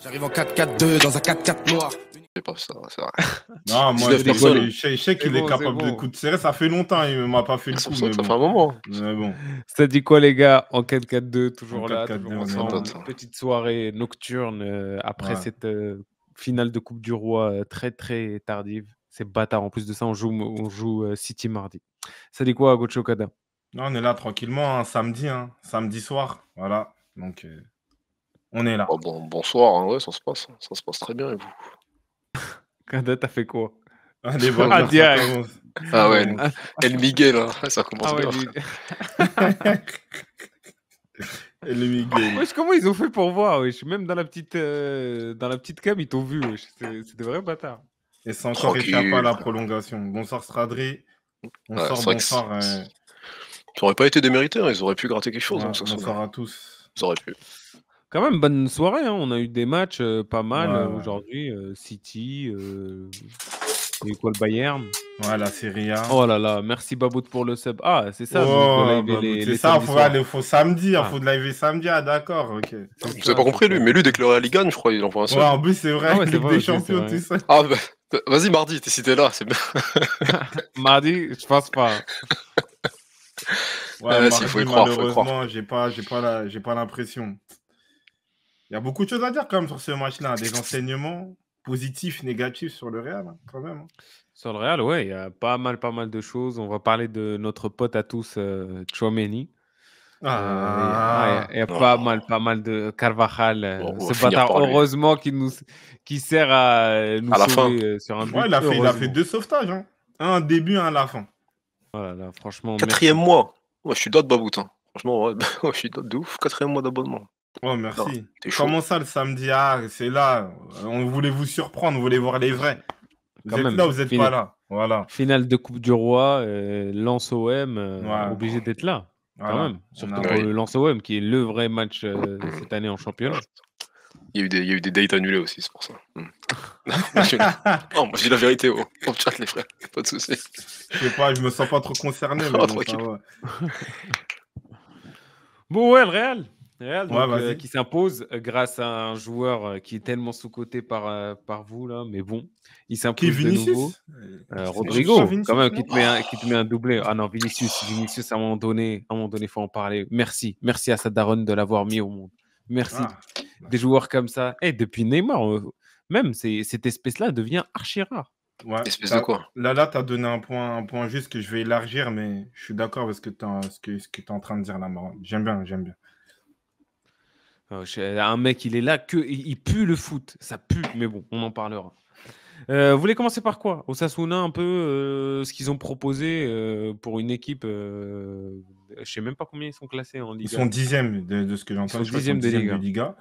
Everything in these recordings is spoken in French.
J'arrive en 4-4-2 dans un 4-4 noir. C'est pas ça, c'est vrai. Non, moi, je sais qu'il est, capable de coups de serré. Ça fait longtemps, il m'a pas fait le ah, coup. Ça, fait un moment. Ça dit quoi, les gars En 4-4-2, toujours là, Petite soirée nocturne euh, après cette euh, finale de Coupe du Roi euh, très, très tardive. C'est bâtard. En plus de ça, on joue, on joue City mardi. Ça dit quoi, Gocho Kada on est là tranquillement, hein, samedi, hein. samedi soir. Voilà. Donc. On est là. Bah, bon, bonsoir, hein. ouais, ça se passe. Ça se passe très bien et vous Kada, t'as fait quoi ah, des ah, ah, ouais, El Miguel, hein. ça commence ah, ouais, bien. El Miguel. comment ils ont fait pour voir suis Même dans la petite, euh, dans la petite cam, ils t'ont vu. C'était des vrais bâtards. Et ça encore échappé à la prolongation. Bonsoir Stradri. Bonsoir, ouais, bonsoir. Euh... pas été démérité, hein. ils auraient pu gratter quelque chose. Ouais, hein, bonsoir à tous. Ils auraient pu. Quand même, bonne soirée. Hein. On a eu des matchs pas mal aujourd'hui. City, euh... et quoi le Bayern Voilà, la Serie A. Oh là là, merci Babout pour le sub. Ah, c'est ça. c'est ça, il faut, aller, faux samedi. Il hein, ah. faut de live samedi. Ah, d'accord. ok. Je n'avez pas compris, lui. Mais lui, dès que le Real je crois, il envoie un sub. Ouais, en plus, c'est vrai. Ah c'est des champions, tu tout Ah, bah, bah, vas-y, mardi, t'es cité là. C'est bien. mardi, je pense pas. Ouais, ah, eh, si, faut y croire, malheureusement, j'ai pas, pas l'impression. Il y a beaucoup de choses à dire quand même sur ce match-là, hein. des enseignements positifs, négatifs sur le Real, hein, quand même. Hein. Sur le Real, ouais, il y a pas mal, pas mal de choses. On va parler de notre pote à tous, euh, il y a, pas mal, pas mal de Carvajal, euh, oh, ce bâtard. Heureusement qui nous, qui sert à euh, nous sauver euh, sur un but. il, a fait, deux sauvetages, hein. un début, un à la fin. Oh franchement. Quatrième mois. je suis d'autres baboutin. Franchement, je suis d'autres de ouf. Quatrième mois d'abonnement. Oh, merci. Comment ça le samedi Ah, c'est là. On voulait vous surprendre, on voulait voir les vrais. Vous Quand là, vous êtes pas là. Voilà. Finale de Coupe du Roi, euh, Lance OM, euh, obligé d'être là. Quand même. Surtout pour le Lance OM, qui est le vrai match euh, cette année en championnat. Il y, a eu des, il y a eu des dates annulées aussi, c'est pour ça. Hmm. non, moi, je la vérité au, chat, les frères. Pas de soucis. Je sais pas, je me sens pas trop concerné. Mais bon, ouais, le Real. Euh, qui s'impose euh, grâce à un joueur euh, qui est tellement sous-coté par, par vous, là, mais bon, il s'impose de nouveau. Rodrigo, quand même, qui te, met un, qui te, met un, doublé. Ah non, Vinicius, Vinicius, à un moment donné, à donné, faut en parler. Merci, merci à Sadaron de l'avoir mis au monde. Merci. Ah, bah. Des joueurs comme ça. Et eh, depuis Neymar, même, cette espèce-là devient archi rare. espèce de quoi Là, là, tu as donné un point, un point juste que je vais élargir, mais je suis d'accord avec ce que tu es, es en train de dire là, J'aime bien, j'aime bien. Euh, un mec, il est là, que, il pue le foot. Ça pue, mais bon, on en parlera. Euh, vous voulez commencer par quoi Osasuna, un peu euh, ce qu'ils ont proposé pour une équipe. je sais même pas combien ils sont classés en Liga. Ils sont dixièmes de, ce que j'entends. Ils sont dixièmes, de, Liga.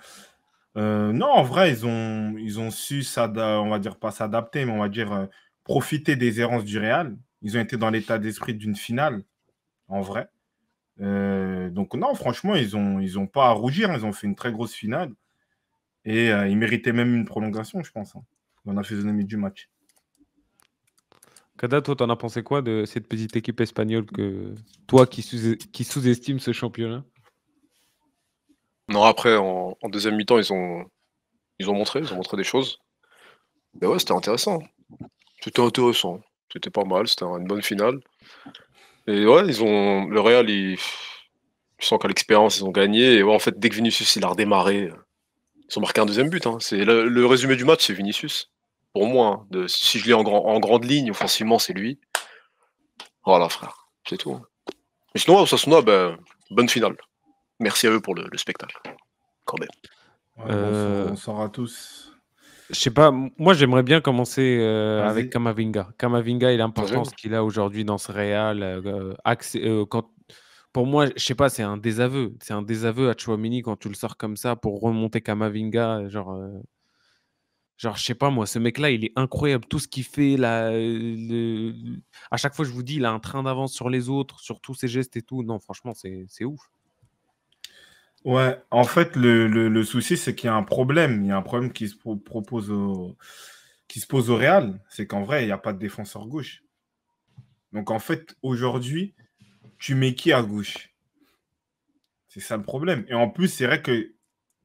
non, en vrai, ils ont, ils ont su, on va dire pas s'adapter, mais on va dire profiter des errances du Real. Ils ont été dans l'état d'esprit d'une finale, en vrai. Euh, donc non, franchement, ils n'ont ils ont pas à rougir. Hein. Ils ont fait une très grosse finale. Et euh, ils méritaient même une prolongation, je pense. Hein, dans la physionomie du match. Kada, toi, t'en as pensé quoi de cette petite équipe espagnole que toi qui, sous-estime ce championnat Non, après, en, deuxième mi-temps, ils ont, ils ont montré, ils ont montré des choses. Mais ouais, c'était intéressant. C'était intéressant. C'était pas mal, c'était une bonne finale. Et ouais, ils ont. Le Real, ils. Je sens qu'à l'expérience, ils ont gagné. Et ouais, en fait, dès que Vinicius il a redémarré, ils ont marqué un deuxième but. Hein. C'est le, résumé du match, c'est Vinicius. Pour moi, hein, de, si je l'ai en, grande ligne, offensivement, c'est lui. Voilà, frère. C'est tout. Mais hein. sinon, Osasuna, ben, bonne finale. Merci à eux pour le, spectacle. Quand même. à euh, tous. Je sais pas, moi j'aimerais bien commencer euh, avec Kamavinga. Kamavinga et l'importance qu'il a aujourd'hui dans ce Real. Euh, euh, pour moi, je sais pas, c'est un désaveu. C'est un désaveu à Chouamini quand tu le sors comme ça pour remonter Kamavinga. Genre, genre je sais pas moi, ce mec-là, il est incroyable. Tout ce qu'il fait, là, à chaque fois je vous dis, il a un train d'avance sur les autres, sur tous ses gestes et tout. Non, franchement, c'est ouf. Ouais, en fait, le, souci, c'est qu'il y a un problème. Il y a un problème qui se, propose qui se pose au Real. C'est qu'en vrai, il n'y a pas de défenseur gauche. Donc, en fait, aujourd'hui, tu mets qui à gauche C'est ça le problème. Et en plus, c'est vrai que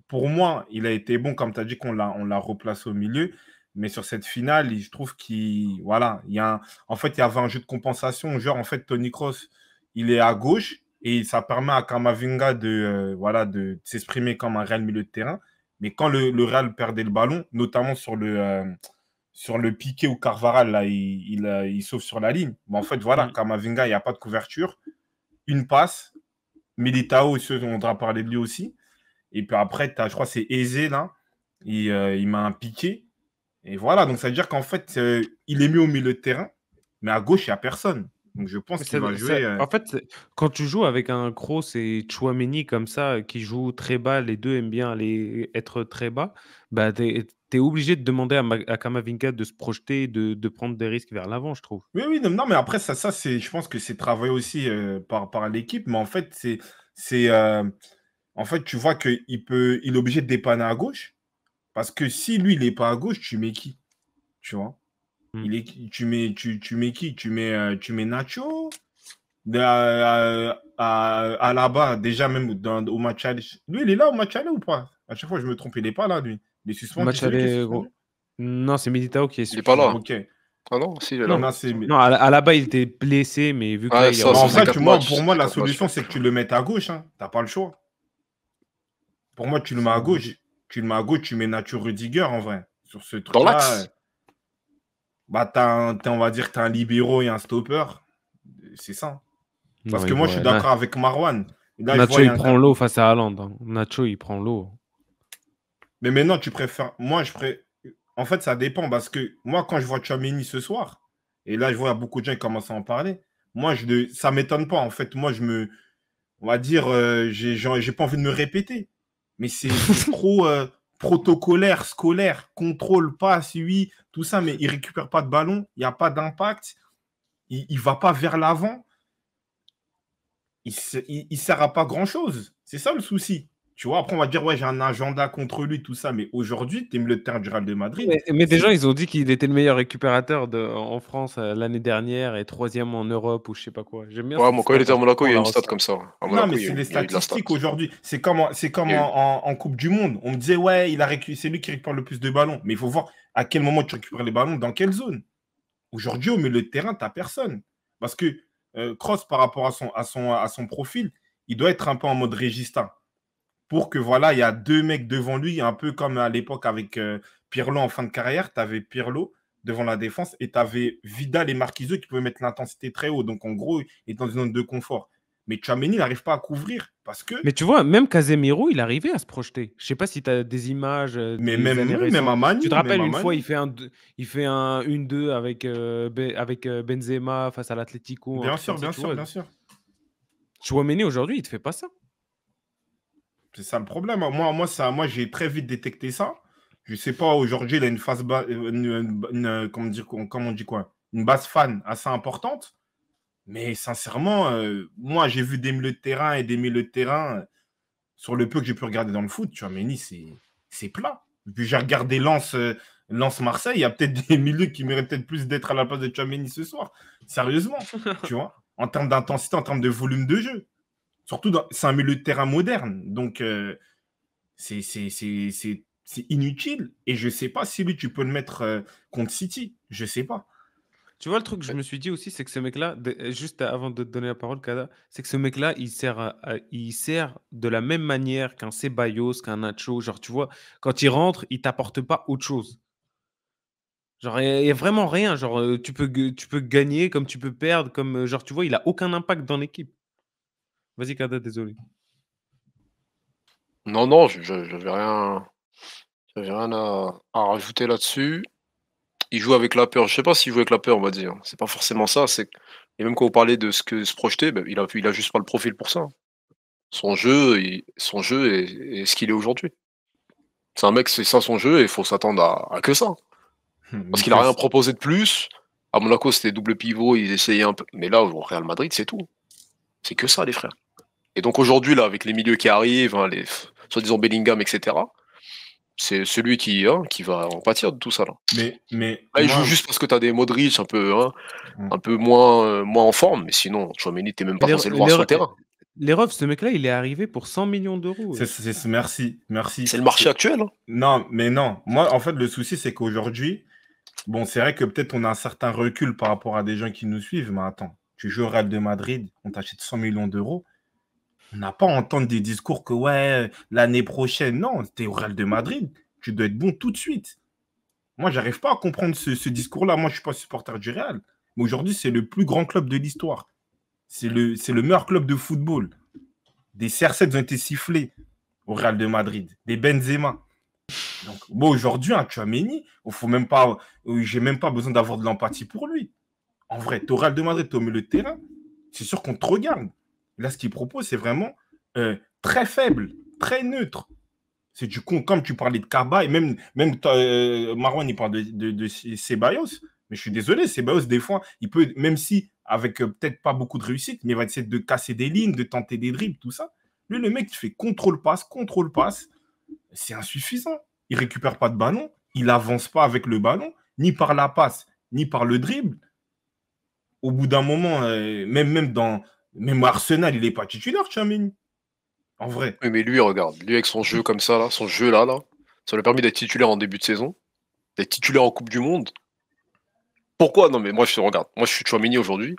pour moi, il a été bon, comme tu as dit, qu'on l'a replacé au milieu. Mais sur cette finale, je trouve qu'il. Voilà. Il y a En fait, il y avait un jeu de compensation. Genre, en fait, Tony Cross, il est à gauche et ça permet à Kamavinga de, euh, voilà, de s'exprimer comme un réel milieu de terrain. Mais quand le, Real perdait le ballon, notamment sur le, euh, sur le piqué où Carvaral là, euh, il, sauve sur la ligne, mais en fait, voilà, mm. Kamavinga, il n'y a pas de couverture. Une passe, Militao, on devra parler de lui aussi. Et puis après, as, je crois que c'est Aisé, là. Il, m'a un piqué. Et voilà, donc ça veut dire qu'en fait, il est mis au milieu de terrain, mais à gauche, il n'y a personne. Donc je pense qu'il va jouer. Euh en fait, quand tu joues avec un Kroos et Chouameni comme ça, qui joue très bas, les deux aiment bien aller être très bas, bah t'es es obligé de demander à, Kamavinka de se projeter, de, prendre des risques vers l'avant, je trouve. Oui, oui, non, mais après ça, ça c'est, je pense que c'est travaillé aussi euh, par, par l'équipe, mais en fait c'est, c'est, euh, en fait tu vois qu'il peut, il est obligé de dépanner à gauche, parce que si lui il n'est pas à gauche, tu mets qui, tu vois? Mm. Il est, tu, mets, tu, tu mets qui tu mets, euh, tu mets Nacho euh, à, à, là-bas, déjà même au match aller. Lui, il est là au match aller ou pas À chaque fois, je me trompe, il n'est pas là, lui. Il est suspendu. Match aller, Non, c'est Meditao qui est suspendu. Il n'est pas là. Ok. Ah non, si, là. Non, non à, là-bas, il était blessé, mais vu que. En ça, pour moi, la solution, c'est que tu le mettes à gauche. Hein. n'as pas le choix. Pour moi, tu le mets à gauche. Tu le mets à gauche, tu mets Nacho Rudiger en vrai. Sur ce truc-là. Dans l'axe bah, on va dire que tu un libéraux et un stopper. C'est ça. Hein. Parce que moi, je suis d'accord avec Marwan. Nacho, il, prend l'eau face à Hollande. Hein. Nacho, il prend l'eau. Mais maintenant, tu préfères. Moi, je préfère. En fait, ça dépend parce que moi, quand je vois Chamini ce soir, et là, je vois beaucoup de gens qui commencent à en parler, moi, je ça m'étonne pas. En fait, moi, je me. On va dire, euh, je j'ai pas envie de me répéter. Mais c'est trop. Euh, protocolaire, scolaire, contrôle, passe, oui, tout ça, mais il récupère pas de ballon, il n'y a pas d'impact, il ne va pas vers l'avant, il ne sert à pas grand-chose. C'est ça le souci. Tu vois, après, on va dire, ouais, j'ai un agenda contre lui, tout ça, mais aujourd'hui, tu aimes le terrain du Real de Madrid. Mais, des gens, ils ont dit qu'il était le meilleur récupérateur en France euh, l'année dernière et troisième en Europe ou je sais pas quoi. J'aime bien. Ouais, moi, quand il était à Monaco, il y a une stat comme ça. Hein. non, mais c'est les statistiques aujourd'hui. C'est comme, en, Coupe du Monde. On me disait, ouais, c'est lui qui récupère le plus de ballons. Mais il faut voir à quel moment tu récupères les ballons, dans quelle zone. Aujourd'hui, au milieu de terrain, tu personne. Parce que Cross, euh, par rapport à son, à son profil, il doit être un peu en mode régista pour que voilà, il y a deux mecs devant lui, un peu comme à l'époque avec euh, Pirlo en fin de carrière, tu avais Pirlo devant la défense et tu avais Vidal et Marquiseux qui pouvaient mettre l'intensité très haut. Donc en gros, il est dans une zone de confort. Mais Chameni n'arrive pas à couvrir parce que. Mais tu vois, même Casemiro, il arrivait à se projeter. Je sais pas si tu as des images. Euh, Mais même, même Tu te rappelles une fois, il fait un, il fait un 1-2 avec, euh, avec Benzema face à l'Atlético. Bien, sûr, bien, sûr, bien sûr, bien sûr, aujourd'hui, il te fait pas ça. C'est ça le problème. Hein. Moi, moi, ça, moi j'ai très vite détecté ça. Je sais pas, aujourd'hui, il a une phase euh, une, euh, on dit quoi Une base fan assez importante. Mais sincèrement, euh, moi, j'ai vu des milieux de terrain et des milieux de terrain sur le peu que j'ai pu regarder dans le foot. Tu vois, c'est plat. puis j'ai regardé Lens, lance Marseille, il y a peut-être des milieux qui méritent peut-être plus d'être à la place de Chaméni ce soir. Sérieusement, tu vois, en termes d'intensité, en termes de volume de jeu. Surtout, c'est un milieu de terrain moderne. Donc, euh, c'est inutile. Et je ne sais pas si lui, tu peux le mettre euh, contre City. Je ne sais pas. Tu vois, le truc que je me suis dit aussi, c'est que ce mec-là, euh, juste avant de te donner la parole, Kada, c'est que ce mec-là, il sert, il sert de la même manière qu'un Ceballos, qu'un Nacho. Genre, tu vois, quand il rentre, il t'apporte pas autre chose. Genre, il n'y a vraiment rien. Genre, tu peux, tu peux gagner comme tu peux perdre. Comme, genre, tu vois, il a aucun impact dans l'équipe. Vas-y, Kada, désolé. Non, non, je n'avais rien, rien à, rajouter là-dessus. Il joue avec la peur. Je ne sais pas s'il joue avec la peur, on va dire. C'est pas forcément ça. C'est... Et même quand vous parlez de ce que se projeter, ben, il n'a il a juste pas le profil pour ça. Son jeu, son jeu est, ce qu'il est aujourd'hui. C'est un mec, c'est ça son jeu, et il faut s'attendre à, que ça. Hmm, Parce qu'il n'a rien proposé de plus. À Monaco, c'était double pivot, ils essayaient un peu. Mais là, au Real Madrid, c'est tout. C'est que ça, les frères. Et donc aujourd'hui, là, avec les milieux qui arrivent, hein, les soi-disant Bellingham, etc., c'est celui qui, hein, qui va en pâtir de tout ça. Mais, mais il joue juste parce que tu as des Modric un peu, hein, mm. un peu moins, euh, moins en forme, mais sinon, tu tu même pas censé le voir sur le terrain. Les ce mec-là, il est arrivé pour 100 millions d'euros. Euh. merci, merci. C'est le marché actuel. Non, mais non. Moi, en fait, le souci, c'est qu'aujourd'hui, bon, c'est vrai que peut-être on a un certain recul par rapport à des gens qui nous suivent, mais attends, tu joues au Real de Madrid, on t'achète 100 millions d'euros on n'a pas à entendre des discours que ouais, l'année prochaine, non, tu es au Real de Madrid, tu dois être bon tout de suite. Moi, j'arrive pas à comprendre ce, discours-là. Moi, je suis pas supporter du Real. Mais aujourd'hui, c'est le plus grand club de l'histoire. C'est le, le meilleur club de football. Des CR7 ont été sifflés au Real de Madrid, des Benzema. Donc, bon, aujourd'hui, hein, tu as Méni, Je même pas, euh, j'ai même pas besoin d'avoir de l'empathie pour lui. En vrai, tu au Real de Madrid, tu au le terrain, c'est sûr qu'on te regarde. Là, ce qu'il propose, c'est vraiment euh, très faible, très neutre. C'est du con, comme tu parlais de Kaba, et même, même euh, Marwan, il parle de, de, Ceballos. Mais je suis désolé, Ceballos, des fois, il peut, même si avec euh, peut-être pas beaucoup de réussite, mais il va essayer de casser des lignes, de tenter des dribbles, tout ça. Lui, le mec, tu fais contrôle-passe, contrôle-passe. C'est insuffisant. Il récupère pas de ballon, il avance pas avec le ballon, ni par la passe, ni par le dribble. Au bout d'un moment, même, même dans, moi, Arsenal, il n'est pas titulaire, Tchamini. En vrai. Oui, mais lui, regarde, lui avec son jeu comme ça, là, son jeu là, là, ça lui a permis d'être titulaire en début de saison, d'être titulaire en Coupe du Monde. Pourquoi Non, mais moi, je regarde, moi, je suis Chouamini aujourd'hui,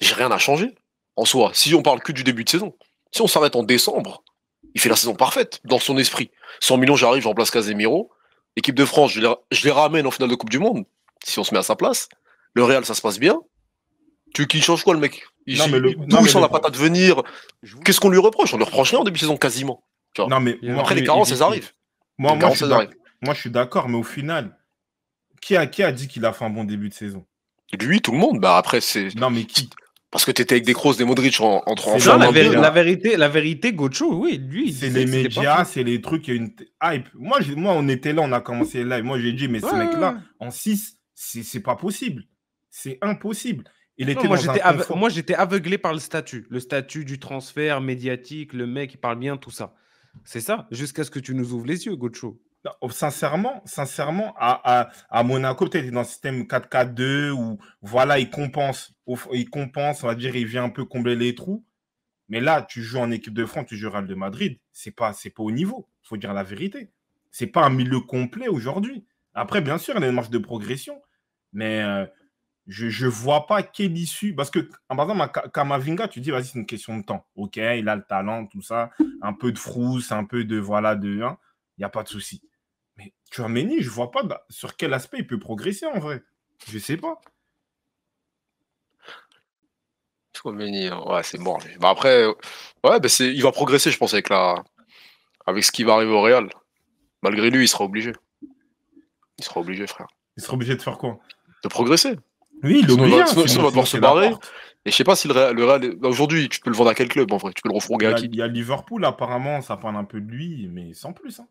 j'ai rien à changer. En soi, si on parle que du début de saison, si on s'arrête en décembre, il fait la saison parfaite dans son esprit. 100 millions, j'arrive, en place Casemiro. L'équipe de France, je les, ramène en finale de Coupe du Monde, si on se met à sa place. Le Real, ça se passe bien. Tu qui change quoi, le mec il d'où il sent la patate venir. Qu'est-ce qu'on lui reproche On le reproche rien en début de saison quasiment. Non, mais, moi, Après les carences, elles arrivent. Moi, je suis d'accord, mais au final, qui a, qui a dit qu'il a fait un bon début de saison Lui, tout le monde. Bah après, c'est. Non, mais qui parce que tu étais avec des Kroos, des Modric en, en, hein. Hein. la, vérité, la vérité, Gocho, oui, lui. C'est les médias, c'est les trucs, il y a une hype. Moi, moi, on était là, on a commencé là, moi, j'ai dit, mais ce mec-là, en 6, c'est pas possible. C'est impossible moi, j'étais aveuglé par le statut. Le statut du transfert médiatique, le mec, il parle bien, tout ça. C'est ça, jusqu'à ce que tu nous ouvres les yeux, Gocho. Oh, sincèrement, sincèrement, à, Monaco, peut-être dans le système 4-4-2 où voilà, il compense, il compense, on va dire, il vient un peu combler les trous. Mais là, tu joues en équipe de France, tu joues Real de Madrid, c'est pas, c'est pas au niveau. Il Faut dire la vérité. C'est pas un milieu complet aujourd'hui. Après, bien sûr, il y a une marge de progression, mais euh, je ne vois pas quelle issue. Parce que, par exemple, Kamavinga, tu dis, vas-y, c'est une question de temps. OK, il a le talent, tout ça, un peu de frousse, un peu de voilà, de. Hein. Il hein, n'y a pas de souci. Mais tu vois, Méni, je ne vois pas sur quel aspect il peut progresser en vrai. Je ne sais pas. Tu Méni, ouais, c'est bon Bah après, ouais, bah il va progresser, je pense, avec, la... avec ce qui va arriver au Real. Malgré lui, il sera obligé. Il sera obligé, frère. Il sera obligé de faire quoi De progresser. Oui, il sinon, bien, sinon, on va devoir se barrer. Et je sais pas si le Real, aujourd'hui, tu peux le vendre à quel club en vrai Tu peux le refourguer à qui Il y a Liverpool, apparemment, ça parle un peu de lui, mais sans plus. Hein.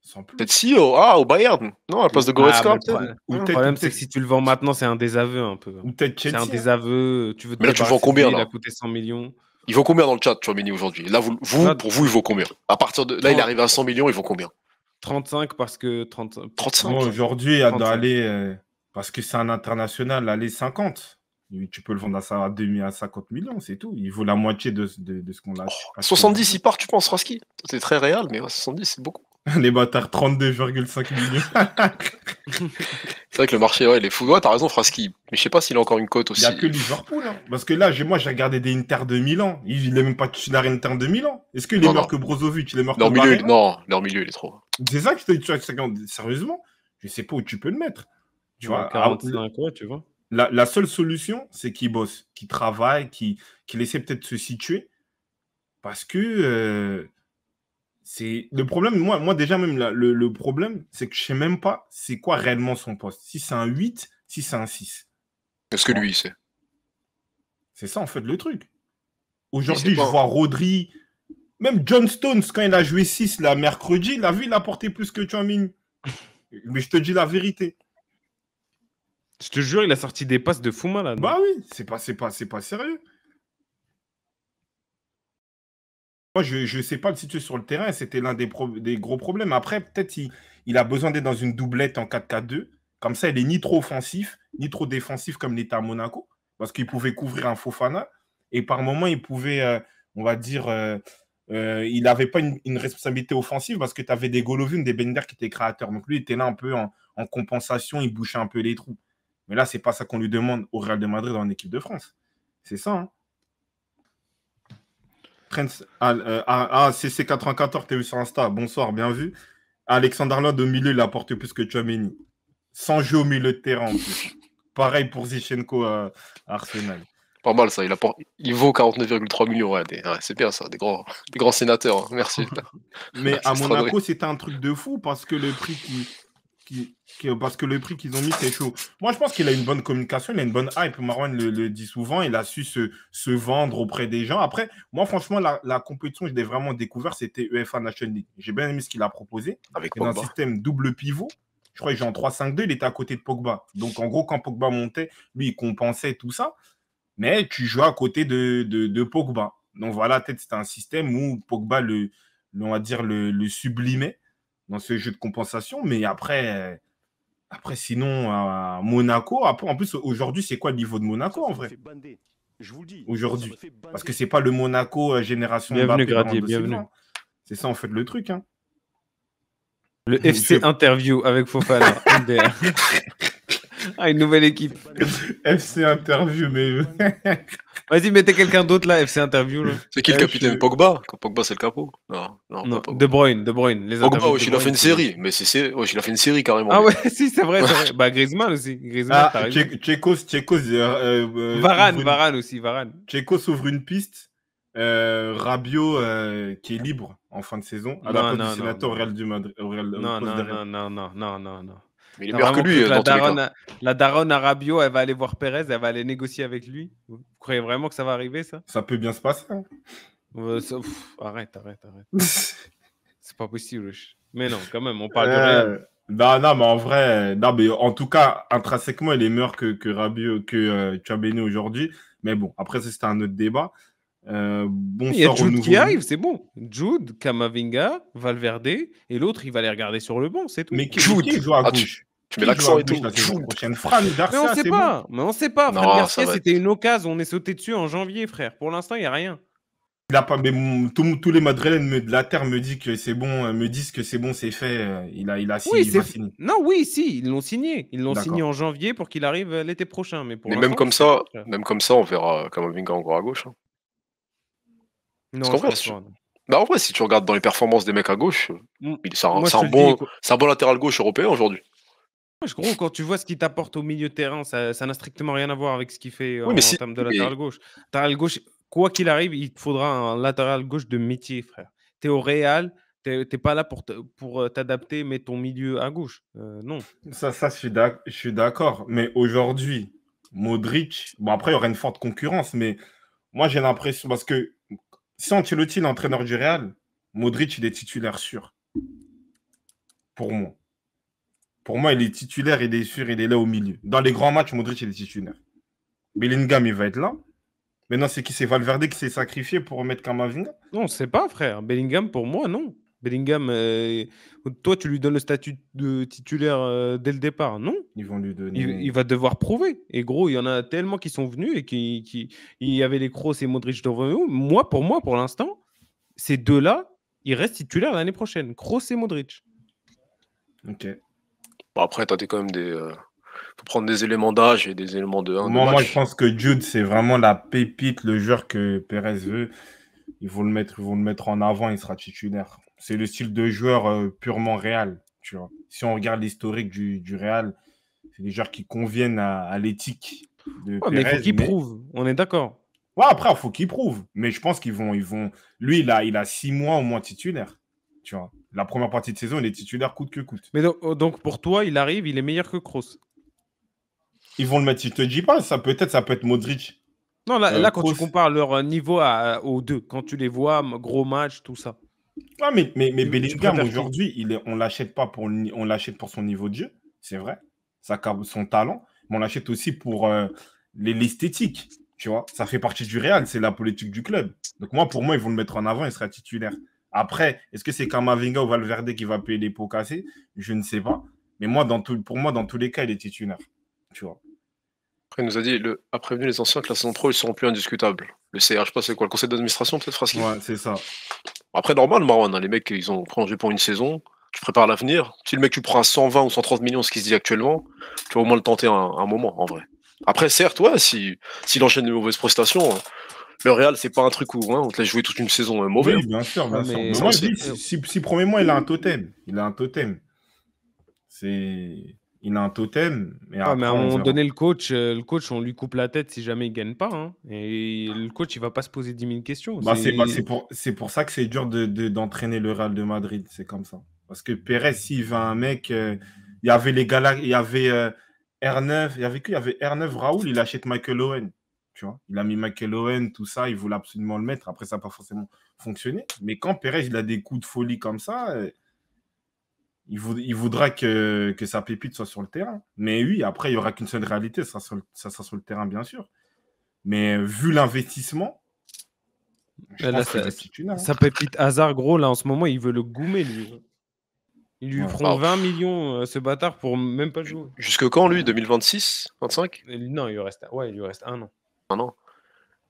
Sans Peut-être si, ah, au, Bayern. Non, à la place de ah, Goretzka. Ah, le problème, c'est que si tu le vends maintenant, c'est un désaveu un peu. C'est un hein. désaveu. Tu veux mais là, tu le vends combien Il a coûté 100 millions. Il vaut combien dans le chat, tu Mini, aujourd'hui Là, vous, pour vous, il vaut combien À partir de là, il est arrivé à 100 millions, il vaut combien 35 parce que 30... 35. 35 aujourd'hui, il y a d'aller. Parce que c'est un international, allez, 50. tu peux le vendre à, ça, à, ans, 50 millions, c'est tout. Il vaut la moitié de, ce qu'on a. 70, il part, tu penses, Fraski C'est très réel, mais 70, c'est beaucoup. Les bâtards, 32,5 millions. c'est vrai que le marché, ouais, il est fou. Ouais, t'as raison, Fraski. Mais je sais pas s'il a encore une cote aussi. Il n'y a que Liverpool. Hein. Parce que là, moi, j'ai regardé des Inter de Milan. Il n'est même pas titulaire Inter de Milan. Est-ce qu'il est meilleur que Brozovic Il est meilleur que milieu, Non, leur milieu, il est trop. C'est ça que tu as Sérieusement, je sais pas où tu peux le mettre. Ah, tu vois, tu vois. La, seule solution, c'est qu'il bosse, qu'il travaille, qu'il essaie peut-être se situer. Parce que euh, c'est le problème, moi, moi déjà même le, problème, c'est que je ne sais même pas c'est quoi réellement son poste. Si c'est un 8, si c'est un 6. Est-ce que lui, il sait C'est ça en fait le truc. Aujourd'hui, je vois Rodri, même John Stones, quand il a joué 6 la mercredi, il a vu, il a porté plus que mine. Mais je te dis la vérité. Je te jure, il a sorti des passes de fou là. Bah oui, c'est pas, pas, c'est pas sérieux. Moi, je ne sais pas le situer sur le terrain. C'était l'un des, gros problèmes. Après, peut-être il, a besoin d'être dans une doublette en 4 4 2 Comme ça, il est ni trop offensif, ni trop défensif comme l'était à Monaco. Parce qu'il pouvait couvrir un Fofana. Et par moments, il pouvait, euh, on va dire, euh, euh, il n'avait pas une, responsabilité offensive parce que tu avais des Golovin, des Bender qui étaient créateurs. Donc lui, il était là un peu en compensation. Il bouchait un peu les trous. Mais là, c'est pas ça qu'on lui demande au Real de Madrid en équipe de France. C'est ça. Hein. ah, euh, ah, ah c'est 94 t'es vu sur Insta. Bonsoir, bien vu. Alexandre Arnold au milieu, il a apporté plus que Chouameni. Sans jeu au milieu de terrain Pareil pour Zichenko à, Arsenal. Pas mal ça, il, apporte... il vaut 49,3 millions. c'est bien ça, des grands, sénateurs. Hein. Merci. Mais à Monaco, c'était un truc de fou parce que le prix qui, parce que le prix qu'ils ont mis, c'est chaud. Moi, je pense qu'il a une bonne communication, il a une bonne hype. Marwan le, dit souvent, il a su se, vendre auprès des gens. Après, moi, franchement, la, la compétition je l'ai vraiment découvert, c'était EFA National League. J'ai bien aimé ce qu'il a proposé. Avec un système double pivot. Je crois que j'ai en 3-5-2, il était à côté de Pogba. Donc, en gros, quand Pogba montait, lui, il compensait tout ça. Mais tu jouais à côté de, de, Pogba. Donc, voilà, peut-être c'était un système où Pogba, on va dire, le, le sublimait dans ce jeu de compensation. Mais après après, sinon, euh, à Monaco, après, en plus, aujourd'hui, c'est quoi le niveau de Monaco en vrai Aujourd'hui. Parce que c'est pas le Monaco générationnel euh, génération Bienvenue, bienvenue. C'est ça, en fait, le truc. Hein. Le FC Interview avec Fofana, ah, une nouvelle équipe. FC Interview, mais. Vas-y, mettez quelqu'un d'autre là, FC Interview. C'est qui le euh, capitaine Pogba Pogba, c'est le capot. Non, non, De Bruyne, De Bruyne. Les Pogba, oh, il a fait une série. Mais c'est, ouais, il a fait une série carrément. Ah ouais, si, c'est vrai. bah, Griezmann aussi. Griezmann, ah, Tchekos, Tchekos. Euh, euh, Varane, Varane aussi, Varane. Tchekos ouvre une piste. Euh, Rabiot qui est libre en fin de saison à Real du Madrid. non, non, non, non, non, non. Mais il est meilleur que lui. Euh, la, daronne, la rabio elle va aller voir Perez, elle va aller négocier avec lui. Vous croyez vraiment que ça va arriver, ça Ça peut bien se passer. Hein. Euh, arrête, arrête, arrête. c'est pas possible. Mais non, quand même, on parle de euh, rien. Non, non, mais en vrai, en tout cas, intrinsèquement, il est meilleur que, que Rabiot, que euh, aujourd'hui. Mais bon, après, c'était un autre débat. Euh, bon il y a Jude qui arrive, c'est bon. Jude, Kamavinga, Valverde, et l'autre, il va les regarder sur le banc, c'est tout. Mais qui, Jude. Qui joue à ah, gauche tu, mets l'accent et tout. Jude. Fran Garcia, mais on sait pas. Mais sait pas. Fran c'était une occasion. On est sauté dessus en janvier, frère. Pour l'instant, il n'y a rien. Il pas, mais tous les Madrilènes de la terre me disent que c'est bon, euh, me disent que c'est bon, c'est fait. Euh, il a, il a, il signé. Non, oui, si, ils l'ont signé. Ils l'ont signé en janvier pour qu'il arrive l'été prochain. Mais, pour mais même comme ça, même comme ça, on verra Kamavinga encore à gauche. Hein. Non, bah, en vrai, si tu... si tu regardes dans les performances des mecs à gauche, hum, c'est un, bon, bon, latéral gauche européen aujourd'hui. Gros, quand tu vois ce qu'il t'apporte au milieu de terrain, ça n'a strictement rien à voir avec ce qu'il fait en, termes de latéral gauche. gauche, quoi qu'il arrive, il te faudra un latéral gauche de métier, frère. T'es au Real, t'es pas là pour pour euh, t'adapter, mais ton milieu à gauche. Euh, non. Ça, ça, je suis d'accord. Mais aujourd'hui, Modric, bon après, il y aurait une forte concurrence, mais moi, j'ai l'impression, parce que si le est l'entraîneur du Real, Modric, il est titulaire sûr. Pour moi. Pour moi, il est titulaire, il est sûr, il est là au milieu. Dans les grands matchs, Modric, il est titulaire. Bellingham, il va être là. Maintenant, c'est qui C'est Valverde qui s'est sacrifié pour remettre Kamavinga Non, c'est pas, frère. Bellingham, pour moi, non. Bellingham, euh, toi, tu lui donnes le statut de titulaire euh, dès le départ, non Ils vont lui donner. Il, va devoir prouver. Et gros, il y en a tellement qui sont venus et qui, il y avait les Kroos et Modric devant Moi, pour moi, pour l'instant, ces deux-là, ils restent titulaires l'année prochaine. Kroos et Modric. Ok. Bon, après, t'as quand même des. Euh, faut prendre des éléments d'âge et des éléments de. moi, moi, je pense que Jude, c'est vraiment la pépite, le joueur que Perez veut. Ils vont le mettre, ils vont le mettre en avant, il sera titulaire c'est le style de joueur euh, purement réel. Tu vois. Si on regarde l'historique du, du Real, c'est des joueurs qui conviennent à, l'éthique de mais faut qu'ils prouvent, on est d'accord. Ouais, après, il faut qu'ils prouvent. Mais je pense qu'ils vont, ils vont. Lui, il a, il a six mois au moins titulaire. Tu vois. La première partie de saison, il est titulaire coûte que coûte. Mais donc, oh, pour toi, il arrive, il est meilleur que Kroos. Ils vont le mettre, je te dis pas, ça peut être, ça peut être Modric. Non, là, euh, quand tu compares leur euh, niveau aux deux, quand tu les vois, gros match, tout ça. Ah, mais, mais, aujourd'hui, il on l'achète pas pour, on l'achète pour son niveau de jeu, c'est vrai, ça, son talent, mais on l'achète aussi pour euh, l'esthétique, tu vois. Ça fait partie du Real, c'est la politique du club. Donc, moi, pour moi, ils vont le mettre en avant, il sera titulaire. Après, est-ce que c'est Kamavinga ou Valverde qui va payer les pots cassés Je ne sais pas. Mais moi, dans tout, pour moi, dans tous les cas, il est titulaire, tu vois. Après, il nous a dit, le, a prévenu les anciens que la saison pro, ils seront plus indiscutables. Le CR, je sais pas c'est quoi, le conseil d'administration peut-être fera Ouais, c'est ça. Après, normal, Marwan, hein, les mecs, ils ont prolongé pour une saison. Tu prépares l'avenir. Si le mec, tu prends 120 ou 130 millions, ce qui se dit actuellement, tu vas au moins le tenter un, moment, en vrai. Après, certes, ouais, si, si enchaîne de mauvaises prestations, hein. le Real, c'est pas un truc où hein, on te laisse jouer toute une saison hein, mauvaise. bien sûr, Mais... moi, je dis, si, si, premier mois, il a un totem. Il a un totem. C'est il a un totem. Mais, ah, à un moment donné, le coach, euh, le coach, on lui coupe la tête si jamais il gagne pas. Hein. Et le coach, il va pas se poser 10 000 questions. Bah, c'est pour, ça que c'est dur d'entraîner de, le Real de Madrid. C'est comme ça. Parce que Pérez, s'il va un mec, euh, il y avait les il y avait euh, R9, il y avait qui y avait R9 Raoul, il achète Michael Owen. Tu vois, il a mis Michael Owen, tout ça, il voulait absolument le mettre. Après, ça n'a pas forcément fonctionné. Mais quand Pérez, il a des coups de folie comme ça, il, voudra que, sa pépite soit sur le terrain. Mais oui, après, il n'y aura qu'une seule réalité, ça sera, sur le terrain, bien sûr. Mais euh, vu l'investissement, sa pépite hasard, gros, là, en ce moment, il veut le goumer, lui. Il lui prend 20 millions, euh, ce bâtard, pour même pas jouer. Jusque quand, lui 2026 25 euh, Non, il reste... ouais, il lui reste un an. Un an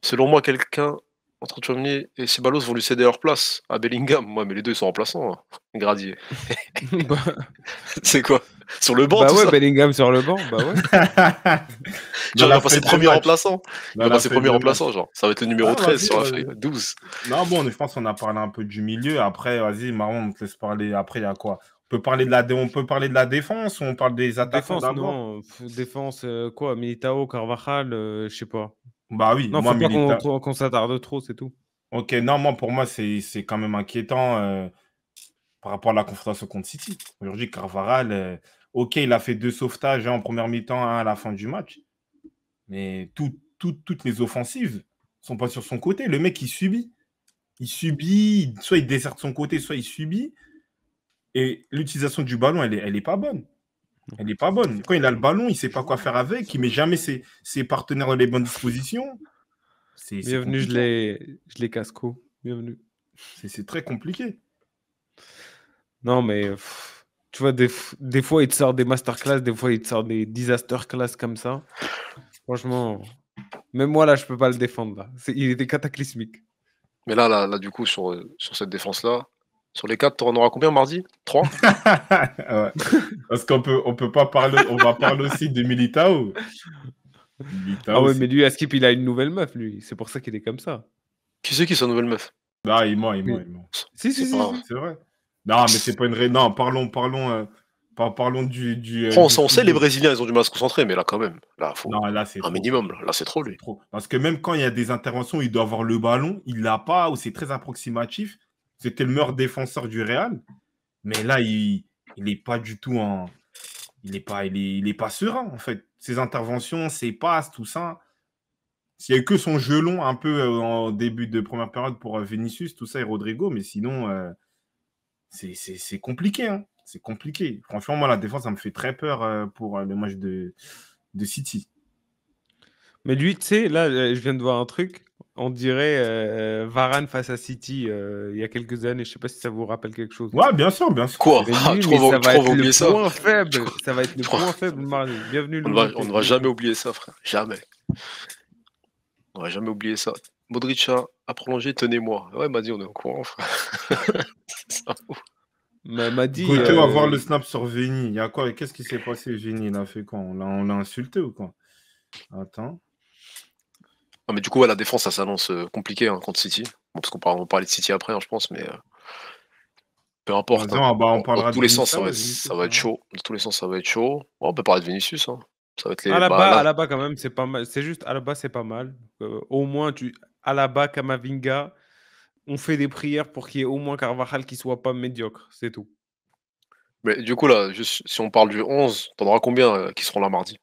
Selon moi, quelqu'un entre Chomney et Ceballos vont lui céder leur place à Bellingham. Moi, mais les deux ils sont remplaçants, hein, Gradier. Bah C'est quoi Sur le banc Bah ouais, Bellingham sur le banc, bah ouais. il va premier remplaçant. Il va premier remplaçant, genre. Ça va être le numéro 13 ah, sur la feuille. 12. Non, bon, je pense qu'on a parlé un peu du milieu. Après, vas-y, Marron, on te laisse parler. Après, il y a quoi on peut, parler de la on peut parler de la défense ou on parle des attaques Défense, Défense, euh, quoi Militao, Carvajal, euh, je sais pas. Bah oui, non, moi, faut pas qu'on s'attarde trop, c'est tout. Ok, non, moi, pour moi, c'est quand même inquiétant euh, par rapport à la confrontation contre City. Aujourd'hui, Carvaral, euh, ok, il a fait deux sauvetages, hein, en première mi-temps, à la fin du match. Mais toutes les offensives ne sont pas sur son côté. Le mec, il subit. Il subit, soit il dessert son côté, soit il subit. Et l'utilisation du ballon, elle n'est elle est pas bonne. Elle n'est pas bonne. Quand il a le ballon, il ne sait pas quoi faire avec. Il ne met jamais ses, ses, partenaires dans les bonnes dispositions. C'est, Bienvenue, je les, je les casse-cou. Bienvenue. C'est, très compliqué. Non, mais tu vois, des, des, fois, il te sort des masterclass, des fois, il te sort des disaster class comme ça. Franchement, même moi, là, je ne peux pas le défendre. Là. C'est, il est cataclysmique. Mais là, là, là, du coup, sur, sur cette défense-là, sur les 4, on aura combien mardi 3 Parce qu'on peut, on peut pas parler, on va parler aussi de Militao. ah ouais, mais lui, Askip, il a une nouvelle meuf, lui. C'est pour ça qu'il est comme ça. Qui c'est qui sa nouvelle meuf Bah, il ment, il ment, il Si, si, C'est vrai. Non, mais c'est pas une raison. Non, parlons, parlons. Euh, parlons du. Euh, du on, sait, les Brésiliens, ils ont du mal à se concentrer, mais là, quand même, là, faut un minimum. Là, c'est trop, lui. Trop. Parce que même quand il y a des interventions, il doit avoir le ballon, il l'a pas, ou c'est très approximatif. C'était le meilleur défenseur du Real. Mais là, il n'est pas du tout en. Il n'est pas, il est, pas serein, en fait. Ses interventions, ses passes, tout ça. S'il n'y a eu que son jeu long un peu euh, en début de première période pour euh, Vinicius, tout ça et Rodrigo, mais sinon, euh, c'est compliqué. Hein. C'est compliqué. Franchement, moi, la défense, ça me fait très peur pour le match de, de City. Mais lui, tu sais, là, je viens de voir un truc. On dirait euh, Varane face à City euh, il y a quelques années. Je ne sais pas si ça vous rappelle quelque chose. Ouais, bien sûr, bien sûr. Quoi ça, va être le ça. Point faible. ça va être le point faible. Mardi. Bienvenue. On ne va, jamais oublier ça, frère. Jamais. On ne va jamais oublier ça. Modric a prolongé, tenez-moi. Ouais, m'a dit, on est au courant, frère. C'est ça. M'a dit. va euh, voir le snap sur Vini. Il y a quoi Qu'est-ce qui s'est passé, Vini Il a fait quoi On l'a insulté ou quoi Attends. Non, mais du coup, la défense, ça s'annonce euh, compliqué hein, contre City. parce qu'on va parler de City après, hein, je pense, mais euh, peu importe. dans tous les sens, ça, va, être chaud. tous les sens, ça va être chaud. on peut parler de Vinicius. à bas quand même, c'est pas mal. C'est juste à la bas, c'est pas mal. Euh, au moins, à la bas, Kamavinga, on fait des prières pour qu'il y ait au moins Carvajal qui soit pas médiocre, c'est tout. Mais du coup, là, juste, si on parle du 11, t'en auras combien qui seront là mardi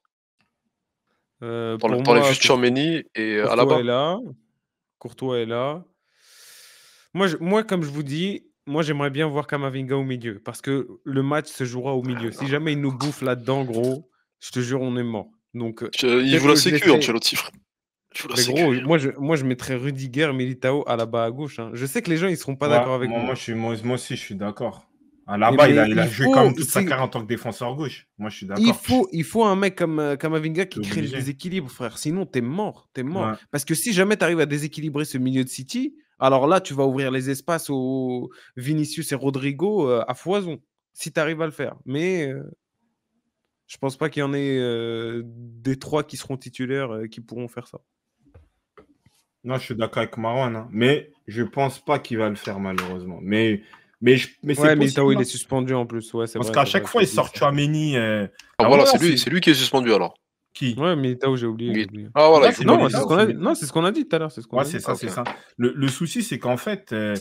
euh, pour et euh, à la Est là. Courtois est là. Moi, moi, comme je vous dis, moi j'aimerais bien voir Kamavinga au milieu parce que le match se jouera au milieu. Si jamais il nous bouffe là-dedans, gros, je te jure, on est mort. Donc, euh, il vous la sécure, Ancelotti. Mais gros, moi je, moi je mettrais Rudiger, Militao à la bas à gauche. Hein. Je sais que les gens ils seront pas d'accord avec moi. Moi, je moi, moi aussi je suis d'accord. Hein, là-bas, il, a, joué quand même toute sa carrière en tant que défenseur gauche. Moi, je suis d'accord. Il faut, il faut un mec comme, euh, comme Avinga qui crée le déséquilibre, frère. Sinon, t'es mort. T'es mort. Parce que si jamais t'arrives à déséquilibrer ce milieu de City, alors là, tu vas ouvrir les espaces aux Vinicius et Rodrigo euh, à foison. Si t'arrives à le faire. Mais je euh, je pense pas qu'il y en ait des trois qui seront titulaires qui pourront faire ça. Non, je suis d'accord avec Marwan. Hein. Mais je pense pas qu'il va le faire, malheureusement. Mais mais, c'est mais il hein. est suspendu en plus. Parce qu'à chaque fois, il sort Chouameni. Euh, ah, ah voilà, c'est lui, lui qui est suspendu alors. Qui Ouais, Militao, j'ai oublié, Ah voilà, ah, non, c'est ce qu'on a, dit tout à l'heure. C'est c'est ça, c'est ça. Le, le souci, c'est qu'en fait, euh,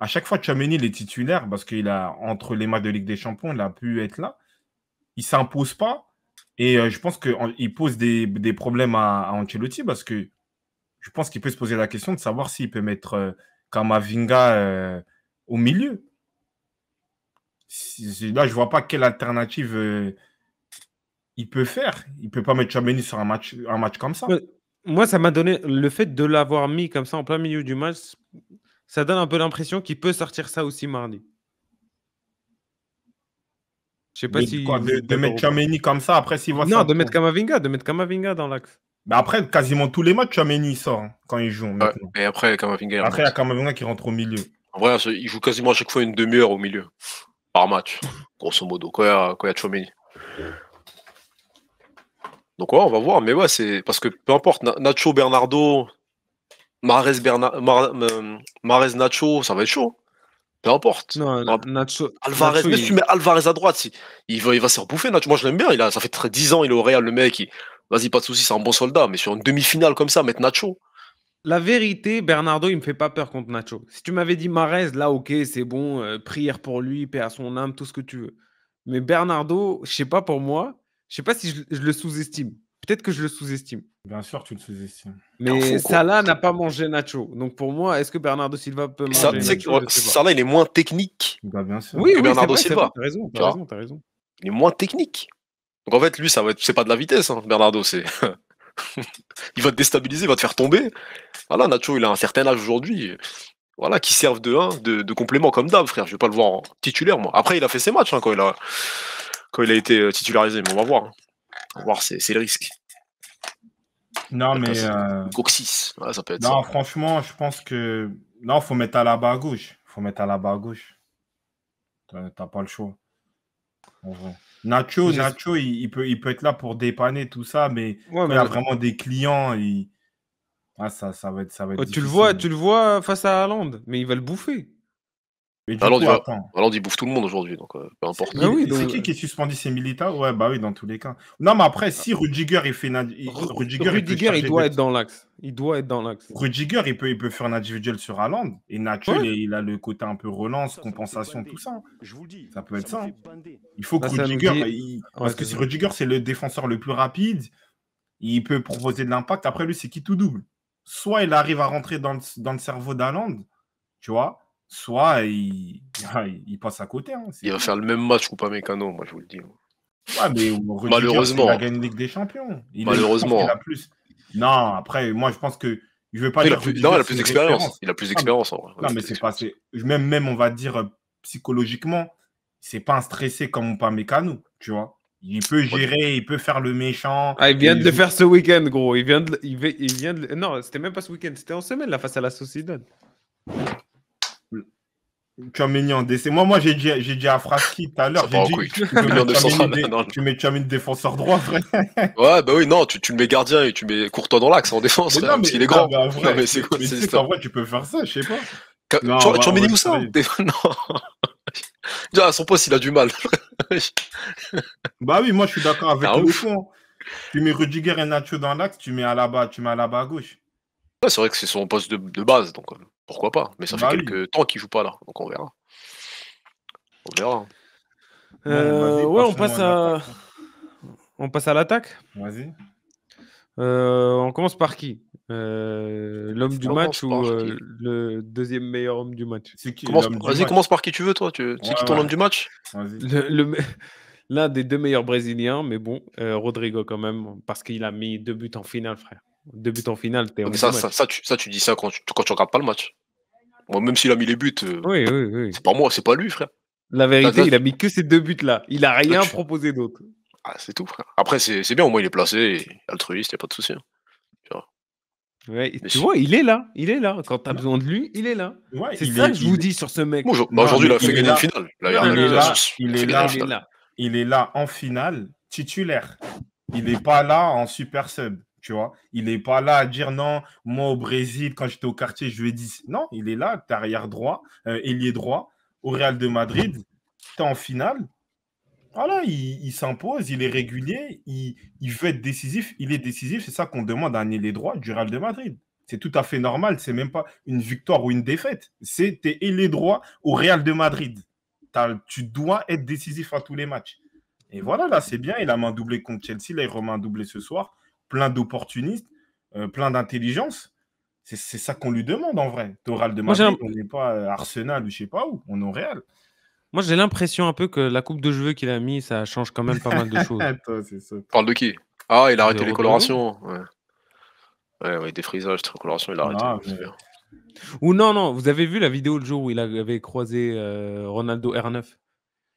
à chaque fois, Chouameni, il est titulaire parce qu'il a, entre les matchs de Ligue des Champions, il a pu être là. Il s'impose pas. Et euh, je pense qu'il pose des, des problèmes à, à, Ancelotti parce que je pense qu'il peut se poser la question de savoir s'il peut mettre Kamavinga au milieu. Là, je vois pas quelle alternative euh, il peut faire. Il peut pas mettre Chameni sur un match, un match comme ça. Euh, moi, ça m'a donné le fait de l'avoir mis comme ça en plein milieu du match. Ça donne un peu l'impression qu'il peut sortir ça aussi mardi. Je sais pas si. de, mettre Chameni comme ça, après s'il voit ça. Non, de mettre Kamavinga, de mettre Kamavinga dans l'axe. mais après, quasiment tous les matchs, Chameni sort hein, quand il joue et après, Kamavinga. Après, il y a Kamavinga qui rentre au milieu il joue quasiment à chaque fois une demi-heure au milieu par match, grosso modo, quand il y a, Chomini. Donc ouais, on va voir, mais ouais, c'est parce que peu importe, Nacho, Bernardo, Mares, euh, Nacho, ça va être chaud. Peu importe. Alvarez, mais tu mets Alvarez à droite, il va, se rebouffer, Moi, je l'aime bien, ça fait 10 ans, il est au Real, le mec. Vas-y, pas de soucis, c'est un bon soldat, mais sur une demi-finale comme ça, mettre Nacho. La vérité, Bernardo, il me fait pas peur contre Nacho. Si tu m'avais dit Marez, là, ok, c'est bon, euh, prière pour lui, paix à son âme, tout ce que tu veux. Mais Bernardo, je sais pas pour moi, je sais pas si je, le sous-estime. Peut-être que je le sous-estime. Bien sûr, tu le sous-estimes. Mais Salah n'a pas mangé Nacho. Donc pour moi, est-ce que Bernardo Silva peut manger ça, Salah, il est moins technique bah, bien sûr. Oui, que Bernardo Silva. T'as raison, t'as raison, raison, Il est moins technique. Donc en fait, lui, ça va être... c'est pas de la vitesse, hein, Bernardo. C'est il va te déstabiliser, il va te faire tomber. Voilà, Nacho, il a un certain âge aujourd'hui. Voilà, qui servent de, de, complément comme d'hab, frère. Je vais pas le voir en titulaire, moi. Après, il a fait ses matchs hein, quand, il a, quand il a été euh, titularisé, mais on va voir. Hein. On va voir, c'est le risque. Non, mais. Euh... Coxis, ça peut être Non, franchement, je pense que. Non, faut mettre à la barre gauche. faut mettre à la barre gauche. T'as pas le choix. Nacho, Nacho il, peut, il peut être là pour dépanner tout ça, mais il a vraiment des clients. Ah, ça, ça va être. Ça va être tu, le vois, tu le vois face à Hollande, mais il va le bouffer. Mais il bouffe tout le monde aujourd'hui, donc euh, peu importe. Ah c'est qui euh, qui est suspendu ses militaires Ouais, bah oui, dans tous les cas. Non, mais après, si Rudiger, il fait Rudiger, il, doit être dans l'axe. Il doit être dans l'axe. Rudiger, il peut, il peut faire un individuel sur Haaland. Et naturel il, a le côté un peu relance, compensation, tout ça. Je vous dis. Ça peut être ça. Il faut que ah, Rudiger. Parce que si Rudiger, c'est le défenseur le plus rapide, il peut proposer de l'impact. Après, lui, c'est qui tout double Soit il arrive à rentrer dans le, cerveau d'Haaland, tu vois soit il, passe à côté. Hein, il va faire le même match ou pas Mécano, moi je vous le dis. Ouais, mais malheureusement, il a gagné Ligue des Champions. Il malheureusement, plus. Non, après, moi je pense que je pas. Il plus, non, il a plus d'expérience. Il a plus d'expérience. Non, mais c'est pas. Même, on va dire euh, psychologiquement, c'est pas un stressé comme pas Mécano, tu vois. Il peut gérer, il peut faire le méchant. Ah, il vient de le faire ce week-end, gros. Il vient de, il, Non, c'était même pas ce week-end, c'était en semaine, là, face à la Sociedad. Chamini en DC. Moi, moi j'ai dit, à Fraski tout à l'heure, tu, tu mis en défenseur droit, frère. Ouais, bah oui, non, tu, tu le mets gardien et tu mets Courtois dans l'axe en défense, hein, parce qu'il est grand. Ah bah, non, mais c'est quoi tu peux faire ça, je sais pas. Tu Chamini ou ça Non. Déjà, à son poste, il a du mal. bah oui, moi, je suis d'accord avec ah, le fond. Tu mets Rudiger et Nacho dans l'axe, tu mets à la bas, tu mets à la bas à gauche c'est vrai que c'est son poste de, base, donc euh, pourquoi pas. Mais ça fait bah quelques temps qu'il joue pas là, donc on verra. On verra. Euh, ouais, on passe à. On passe à l'attaque. Vas-y. Euh, on commence par qui L'homme du match ou le deuxième meilleur homme du match Vas-y, commence par qui tu veux, toi. Tu, sais qui ton homme du match L'un des deux meilleurs Brésiliens, mais bon, Rodrigo quand même, parce qu'il a mis deux buts en finale, frère. Deux buts en finale, ah, ça, ça, tu, ça, tu dis ça quand tu, quand regardes pas le match. même s'il a mis les buts, euh, c'est pas moi, c'est pas lui, frère. La vérité, il a mis que ces deux buts-là. Il a rien proposé d'autre. Ah, c'est tout, frère. Après, c'est bien, au moins il est placé, altruiste, il n'y a pas de souci. Hein. tu vois, il est là, il est là. Quand t'as besoin de lui, il est là. c'est ça que je vous dis sur ce mec. Bah, aujourd'hui, il a fait gagner le finale. Il est là. Il est là en finale, titulaire. Il n'est pas là en super sub tu vois. Il n'est pas là à dire non, moi au Brésil, quand j'étais au quartier, je lui ai non, il est là, arrière droit, euh, ailier droit, au Real de Madrid, tu es en finale. Voilà, il, s'impose, il est régulier, il, il, veut être décisif, il est décisif, c'est ça qu'on demande à un droit du Real de Madrid. C'est tout à fait normal, c'est même pas une victoire ou une défaite, c'est t'es droit au Real de Madrid. Tu dois être décisif à tous les matchs. Et voilà, là, c'est bien. Il a main doublé contre Chelsea. Là, il remet un doublé ce soir plein d'opportunistes, euh, plein d'intelligence. C'est ça qu'on lui demande en vrai. Toral de Madrid, on n'est pas euh, Arsenal ou je sais pas où, on est au Real. Moi, j'ai l'impression un peu que la coupe de cheveux qu'il a mis, ça change quand même pas mal de choses. Parle de qui Ah, il a arrêté les colorations. Ouais. ouais, des frisages, des colorations, il a arrêté. Ah, ou non, non, vous avez vu la vidéo le jour où il avait croisé euh, Ronaldo R9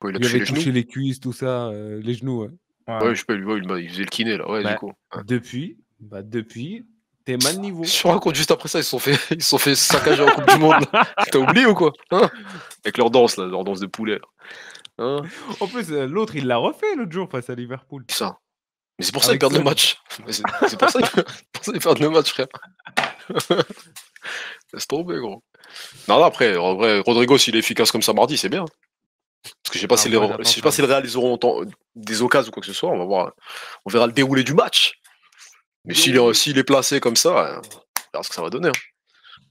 il, touché avait les touché les cuisses, tout ça, les genoux. Ouais. Ouais, je peux lui, voir, il, faisait le kiné là, ouais, du bah, coup. Depuis, bah depuis, t'es mal niveau. Je raconte juste après ça, ils se sont fait, ils fait saccager en Coupe du Monde. T'as oublié ou quoi hein? Avec leur danse là, leur danse de poulet. Hein? en plus, euh, l'autre, il l'a refait l'autre jour face à Liverpool. Ça. Mais c'est pour ça qu'ils perdent le match. C'est pour ça qu'ils perdent le match, frère. Laisse tomber, gros. Non, non, après, en vrai, Rodrigo, s'il est efficace comme ça mardi, c'est bien. Parce que je sais ah si sais pas si le Real ils auront des occasions ou quoi que ce soit. On va voir, hein. on verra le déroulé du match. Mais s'il est, euh, placé comme ça, euh, on verra ce que ça va donner. Hein.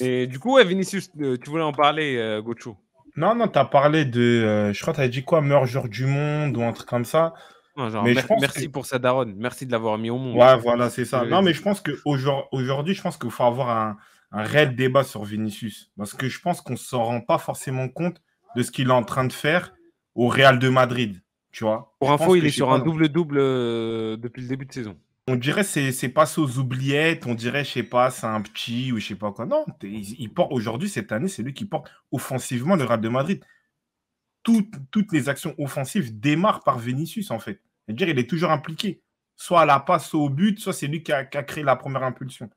Et du coup, Vinicius, euh, tu voulais en parler, Gocho Non, non, tu as parlé de. je crois que tu as dit quoi Meurgeur du monde ou un truc comme ça. mais merci pour ça, daronne. Merci de l'avoir mis au monde. Ouais, voilà, c'est ça. Non, mais je pense qu'aujourd'hui, je pense qu'il faut avoir un, un réel débat sur Vinicius. Parce que je pense qu'on ne s'en rend pas forcément compte de ce qu'il est en train de faire au Real de Madrid. Tu vois Pour info, il est sur un double-double euh, depuis le début de saison. On dirait c'est c'est passe aux oubliettes, on dirait je sais pas, c'est un petit ou je sais pas quoi. Non, il, porte aujourd'hui cette année, c'est lui qui porte offensivement le Real de Madrid. toutes les actions offensives démarrent par Vinicius en fait. C'est-à-dire il est toujours impliqué, soit à la passe au but, soit c'est lui qui a créé la première impulsion.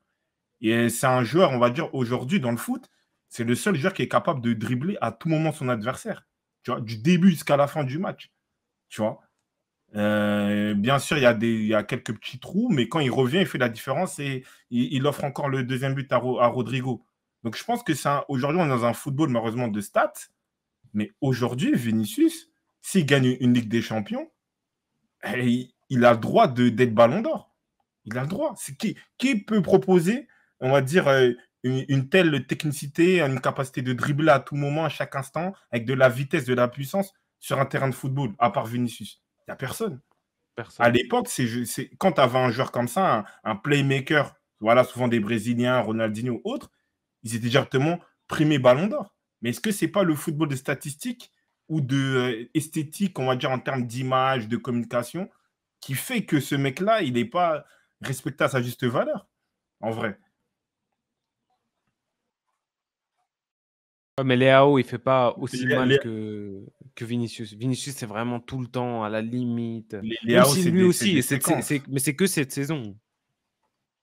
Et c'est un joueur, on va dire aujourd'hui dans le foot, c'est le seul joueur qui est capable de dribbler à tout moment son adversaire, tu vois, du début jusqu'à la fin du match, tu vois. Euh, bien sûr, il y, a des, quelques petits trous, mais quand il revient, il fait la différence et il, offre encore le deuxième but à, Rodrigo. Donc je pense que c'est aujourd'hui, on est dans un football malheureusement de stats, mais aujourd'hui, Vinicius, s'il gagne une Ligue des Champions, il, a le droit d'être ballon d'or. Il a le droit. Qui, qui peut proposer, on va dire, euh, une, telle technicité, une capacité de dribbler à tout moment, à chaque instant, avec de la vitesse, de la puissance sur un terrain de football, à part Vinicius. Il n'y a personne. À l'époque, c'est, quand tu avais un joueur comme ça, un, playmaker, voilà, souvent des Brésiliens, Ronaldinho ou autres, ils étaient directement primés ballon d'or. Mais est-ce que c'est pas le football de statistiques ou de euh, esthétique, on va dire en termes d'image, de communication, qui fait que ce mec-là, il n'est pas respecté à sa juste valeur, en vrai. mais Léao, il fait pas aussi mal Que, Vinicius. Vinicius, c'est vraiment tout le temps à la limite. Léao, aussi, mais c'est que cette saison.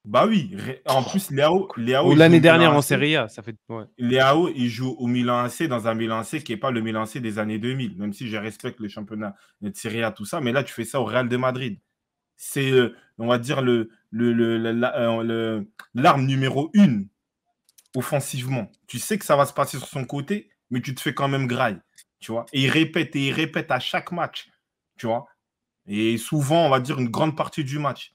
Bah oui, en oh. plus Léao, l'année dernière en Serie A, ça fait ouais. Léao, il joue au Milan AC dans un Milan AC qui n'est pas le Milan AC des années 2000, même si je respecte le championnat de Serie A tout ça, mais là tu fais ça au Real de Madrid. C'est euh, on va dire le l'arme le, le, euh, numéro une offensivement. Tu sais que ça va se passer sur son côté, mais tu te fais quand même graille. Tu vois et il répète et il répète à chaque match. Tu vois Et souvent, on va dire une grande partie du match.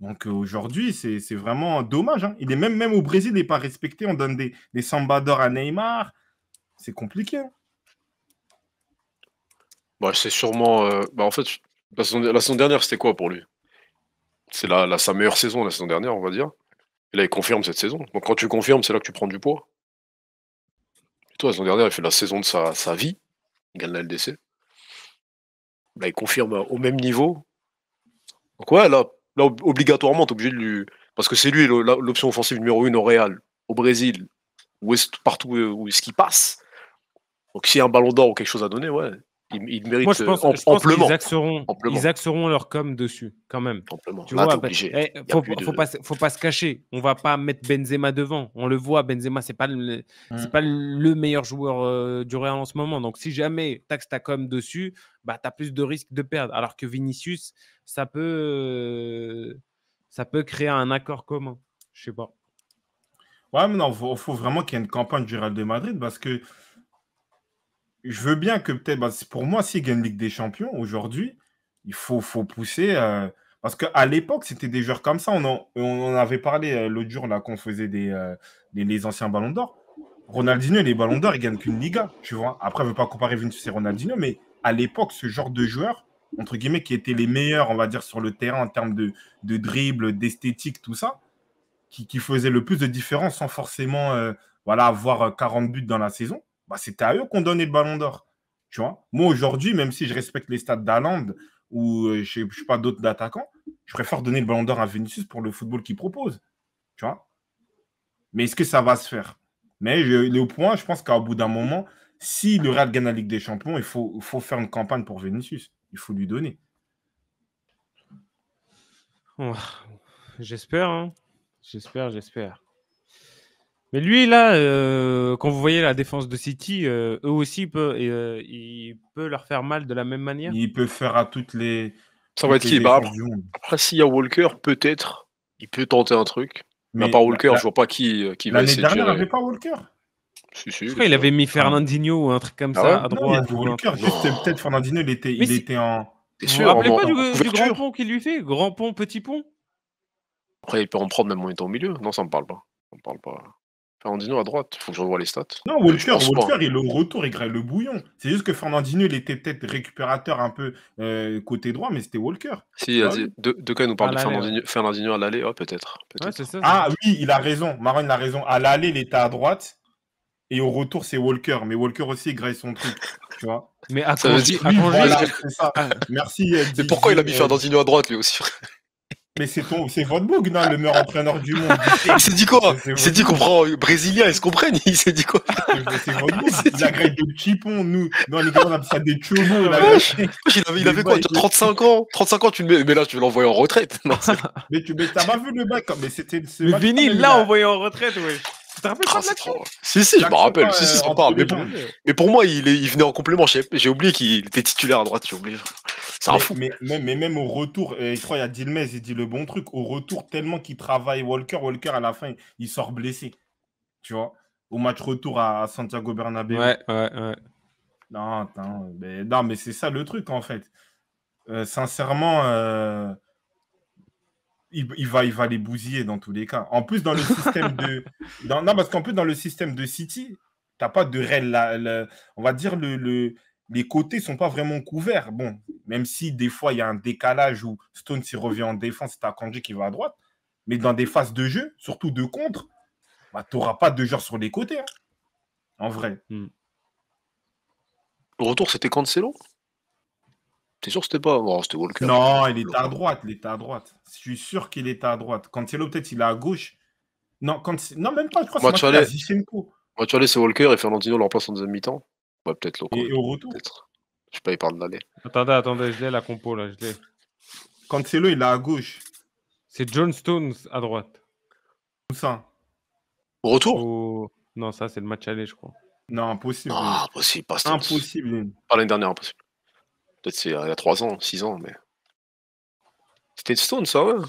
Donc euh, aujourd'hui, c'est vraiment dommage. Hein. Il est même, même au Brésil, il n'est pas respecté. On donne des, des à Neymar. C'est compliqué. Hein. Bah, c'est sûrement. Euh, bah, en fait, la saison, la dernière, c'était quoi pour lui C'est la, sa meilleure saison, la saison dernière, on va dire. Et là, il confirme cette saison. Donc quand tu confirmes, c'est là que tu prends du poids. Et toi, la saison dernière, il fait la saison de sa, vie. Il gagne la LDC. Là, il confirme au même niveau. Donc ouais, là, là obligatoirement, tu es obligé de lui. Parce que c'est lui l'option offensive numéro une au Real, au Brésil, où est partout où est-ce qu'il passe. Donc s'il y a un ballon d'or ou quelque chose à donner, ouais, ils, méritent Moi, je pense, euh, axeront, ils axeront leur com dessus, quand même. Tu vois, eh, faut, pas, se cacher. On va pas mettre Benzema devant. On le voit, Benzema, c'est pas le, c'est mm. pas le meilleur joueur euh, du Real en ce moment. Donc, si jamais taxe ta com dessus, bah, tu as plus de risques de perdre. Alors que Vinicius, ça peut, euh, ça peut créer un accord commun. Je sais pas. Ouais, mais non, faut, faut vraiment qu'il y ait une campagne du Real de Madrid parce que je veux bien que peut-être, bah, pour moi, s'il gagne Ligue des Champions aujourd'hui, il faut, faut pousser. Euh, parce qu'à l'époque, c'était des joueurs comme ça. On en, on avait parlé euh, l'autre jour là, qu'on faisait euh, des, les, anciens ballons d'or. Ronaldinho, les ballons d'or, ils gagnent qu'une Liga. Tu vois Après, je ne veux pas comparer Vinicius et Ronaldinho, mais à l'époque, ce genre de joueurs, entre guillemets, qui étaient les meilleurs, on va dire, sur le terrain en termes de, dribble, d'esthétique, tout ça, qui, qui faisaient le plus de différence sans forcément voilà, avoir 40 buts dans la saison bah, c'était à eux qu'on donnait le ballon d'or. Tu vois Moi, aujourd'hui, même si je respecte les stades d'Aland ou euh, je ne suis pas d'autres d'attaquants je préfère donner le ballon d'or à Vinicius pour le football qu'il propose. Tu vois Mais est-ce que ça va se faire Mais le point, je pense qu'au bout d'un moment, si le Real gagne la Ligue des Champions, il faut, faire une campagne pour Vinicius. Il faut lui donner. Hein. j'espère, j'espère, j'espère. Mais lui, là, euh, quand vous voyez la défense de City, euh, eux aussi, peut, euh, il peut leur faire mal de la même manière. Il peut faire à toutes les. Ça va être qui bah, Après, s'il y a Walker, peut-être, il peut tenter un truc. Mais, à part Walker, je vois pas qui, qui va essayer dernière, n'y avait pas Walker si, si, je crois qu'il avait mis Fernandinho ou un truc comme ah ça à droite. Non, Walker, juste peut-être Fernandinho, il était, il était en. Vous vous rappelez pas du, grand pont qu'il lui fait Grand pont, petit pont Après, il peut en prendre même en étant au milieu. Non, ça me parle pas. Ça me parle pas. Fernandino à droite, faut que je revoie les stats. Non, Walker, Walker et le retour, il grève le bouillon. C'est juste que Fernandino, il était peut-être récupérateur un peu euh, côté droit, mais c'était Walker. Si, de, de, quoi il nous parle de Fernandinho, à l'aller, oh, peut-être. ah oui, il a raison, Marine a raison. À l'aller, il était à droite, et au retour, c'est Walker. Mais Walker aussi, il grève son truc, tu vois. Mais à ça Merci. Mais pourquoi il a mis euh, Fernandinho à droite, lui aussi mais c'est ton, c'est votre bug, non, le meilleur entraîneur du monde. Il s'est dit quoi Il s'est dit qu'on prend brésilien, ils se comprennent. Il s'est dit quoi C'est votre bug. Il des nous. Non, les gars, on a des chevaux. Il avait, il avait quoi 35 ans 35 ans, tu le mets, mais là, tu l'envoies en retraite. mais tu, mais pas vu le bac Mais c'était. Mais Vinny, l'a envoyé en retraite, ouais. Ah, si, si, je me rappelle. Mais, pour moi, il, venait en complément. J'ai oublié qu'il était titulaire à droite. J'ai oublié. C'est un fou. Mais, même au retour, il je crois qu'il y a Dilmez, il dit le bon truc. Au retour, tellement qu'il travaille Walker, Walker à la fin, il sort blessé. Tu vois Au match retour à Santiago Bernabé. Ouais, ouais, ouais. Non, mais, non, mais c'est ça le truc en fait. Euh, sincèrement. Euh, il, va, il va les bousiller dans tous les cas. En plus, dans le système de. Dans, non, parce qu'en plus, dans le système de City, t'as pas de réel. on va dire, le, les côtés sont pas vraiment couverts. Bon, même si des fois, il y a un décalage où Stone s'y revient en défense, c'est Kanji qui va à droite. Mais dans des phases de jeu, surtout de contre, bah, tu n'auras pas de joueurs sur les côtés. Hein. en vrai. Le hmm. retour, c'était Cancelo T'es sûr que c'était pas oh, c'était Walker Non, il était à droite, il était à droite. Je suis sûr qu'il était à droite. Quand Cancelo, peut-être, il est à gauche. Non, quand... non même pas, je crois que c'est vas aller c'est Walker et Fernandino le remplace en deuxième mi-temps. Ouais, bah, peut-être Et, au retour Je ne Je sais pas, il parle de l'année. Attendez, attendez, je l'ai la compo là, je l'ai. Cancelo, il est à gauche. C'est John Stones à droite. Où ça Au retour Non, ça, c'est le match aller, je crois. Non, impossible. Ah, impossible, pas Impossible. Pas l'année dernière, impossible. Peut-être c'est il y a 3 ans, 6 ans, mais. C'était Stones ça, ouais.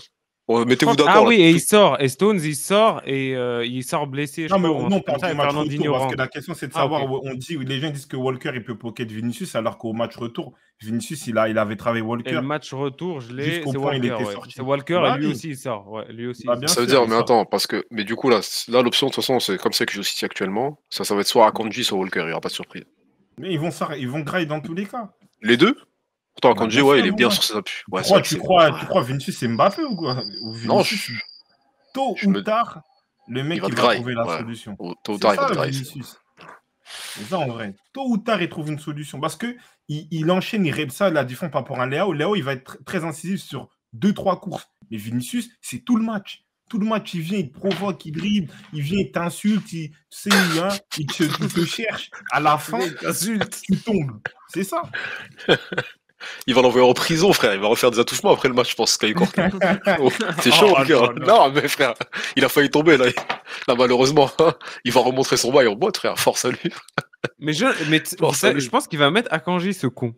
Mettez-vous d'accord. Ah oui, et il sort. Et Stones, il sort et euh, il sort blessé. Non, mais crois, non, parce, retour, parce que la question, c'est de ah, savoir. On dit, les gens disent que Walker, il peut de Vinicius, alors qu'au match retour, Vinicius, il, a, il avait travaillé Walker. Et le match retour, je l'ai. C'est Walker, ouais. C'est Walker et bah lui aussi, il sort. Ouais, lui aussi. Bah, ça veut dire, mais attends, parce que. Mais du coup, là, l'option, de toute façon, c'est comme ça que je suis actuellement. Ça, ça va être soit à Akanji, soit Walker. Il n'y aura pas de surprise. Mais ils vont, ils vont grailler dans tous les cas. Les deux Pourtant, quand bah, dis, ouais, il est bien hein. sur ses appuis. Ouais, tu, crois, tu, crois, Vinicius c'est Mbappé ou quoi Non, je... tôt ou tard, le mec il va, trouver la solution. Tôt ou tard, il va Vinicius. C'est ça en vrai. Tôt ou tard, il trouve une solution. Parce que il, il enchaîne, il rêve ça, la défense par rapport à Léo. Léo, il va être très incisif sur deux, trois courses. Mais Vinicius, c'est tout le match tout le match, il vient, il te provoque, il dribble, il vient, il t'insulte, il, tu sais, hein, il, te, cherche. À la fin, tu tombes. C'est ça. il va l'envoyer en prison, frère. Il va refaire des attouchements après le match, je pense, oh, c'est chaud, oh, Non, mais frère, il a failli tomber, là. là malheureusement, hein, il va remontrer son bail en boîte, frère. Force à lui. mais je, mais je pense qu'il va mettre à Kanji, ce con.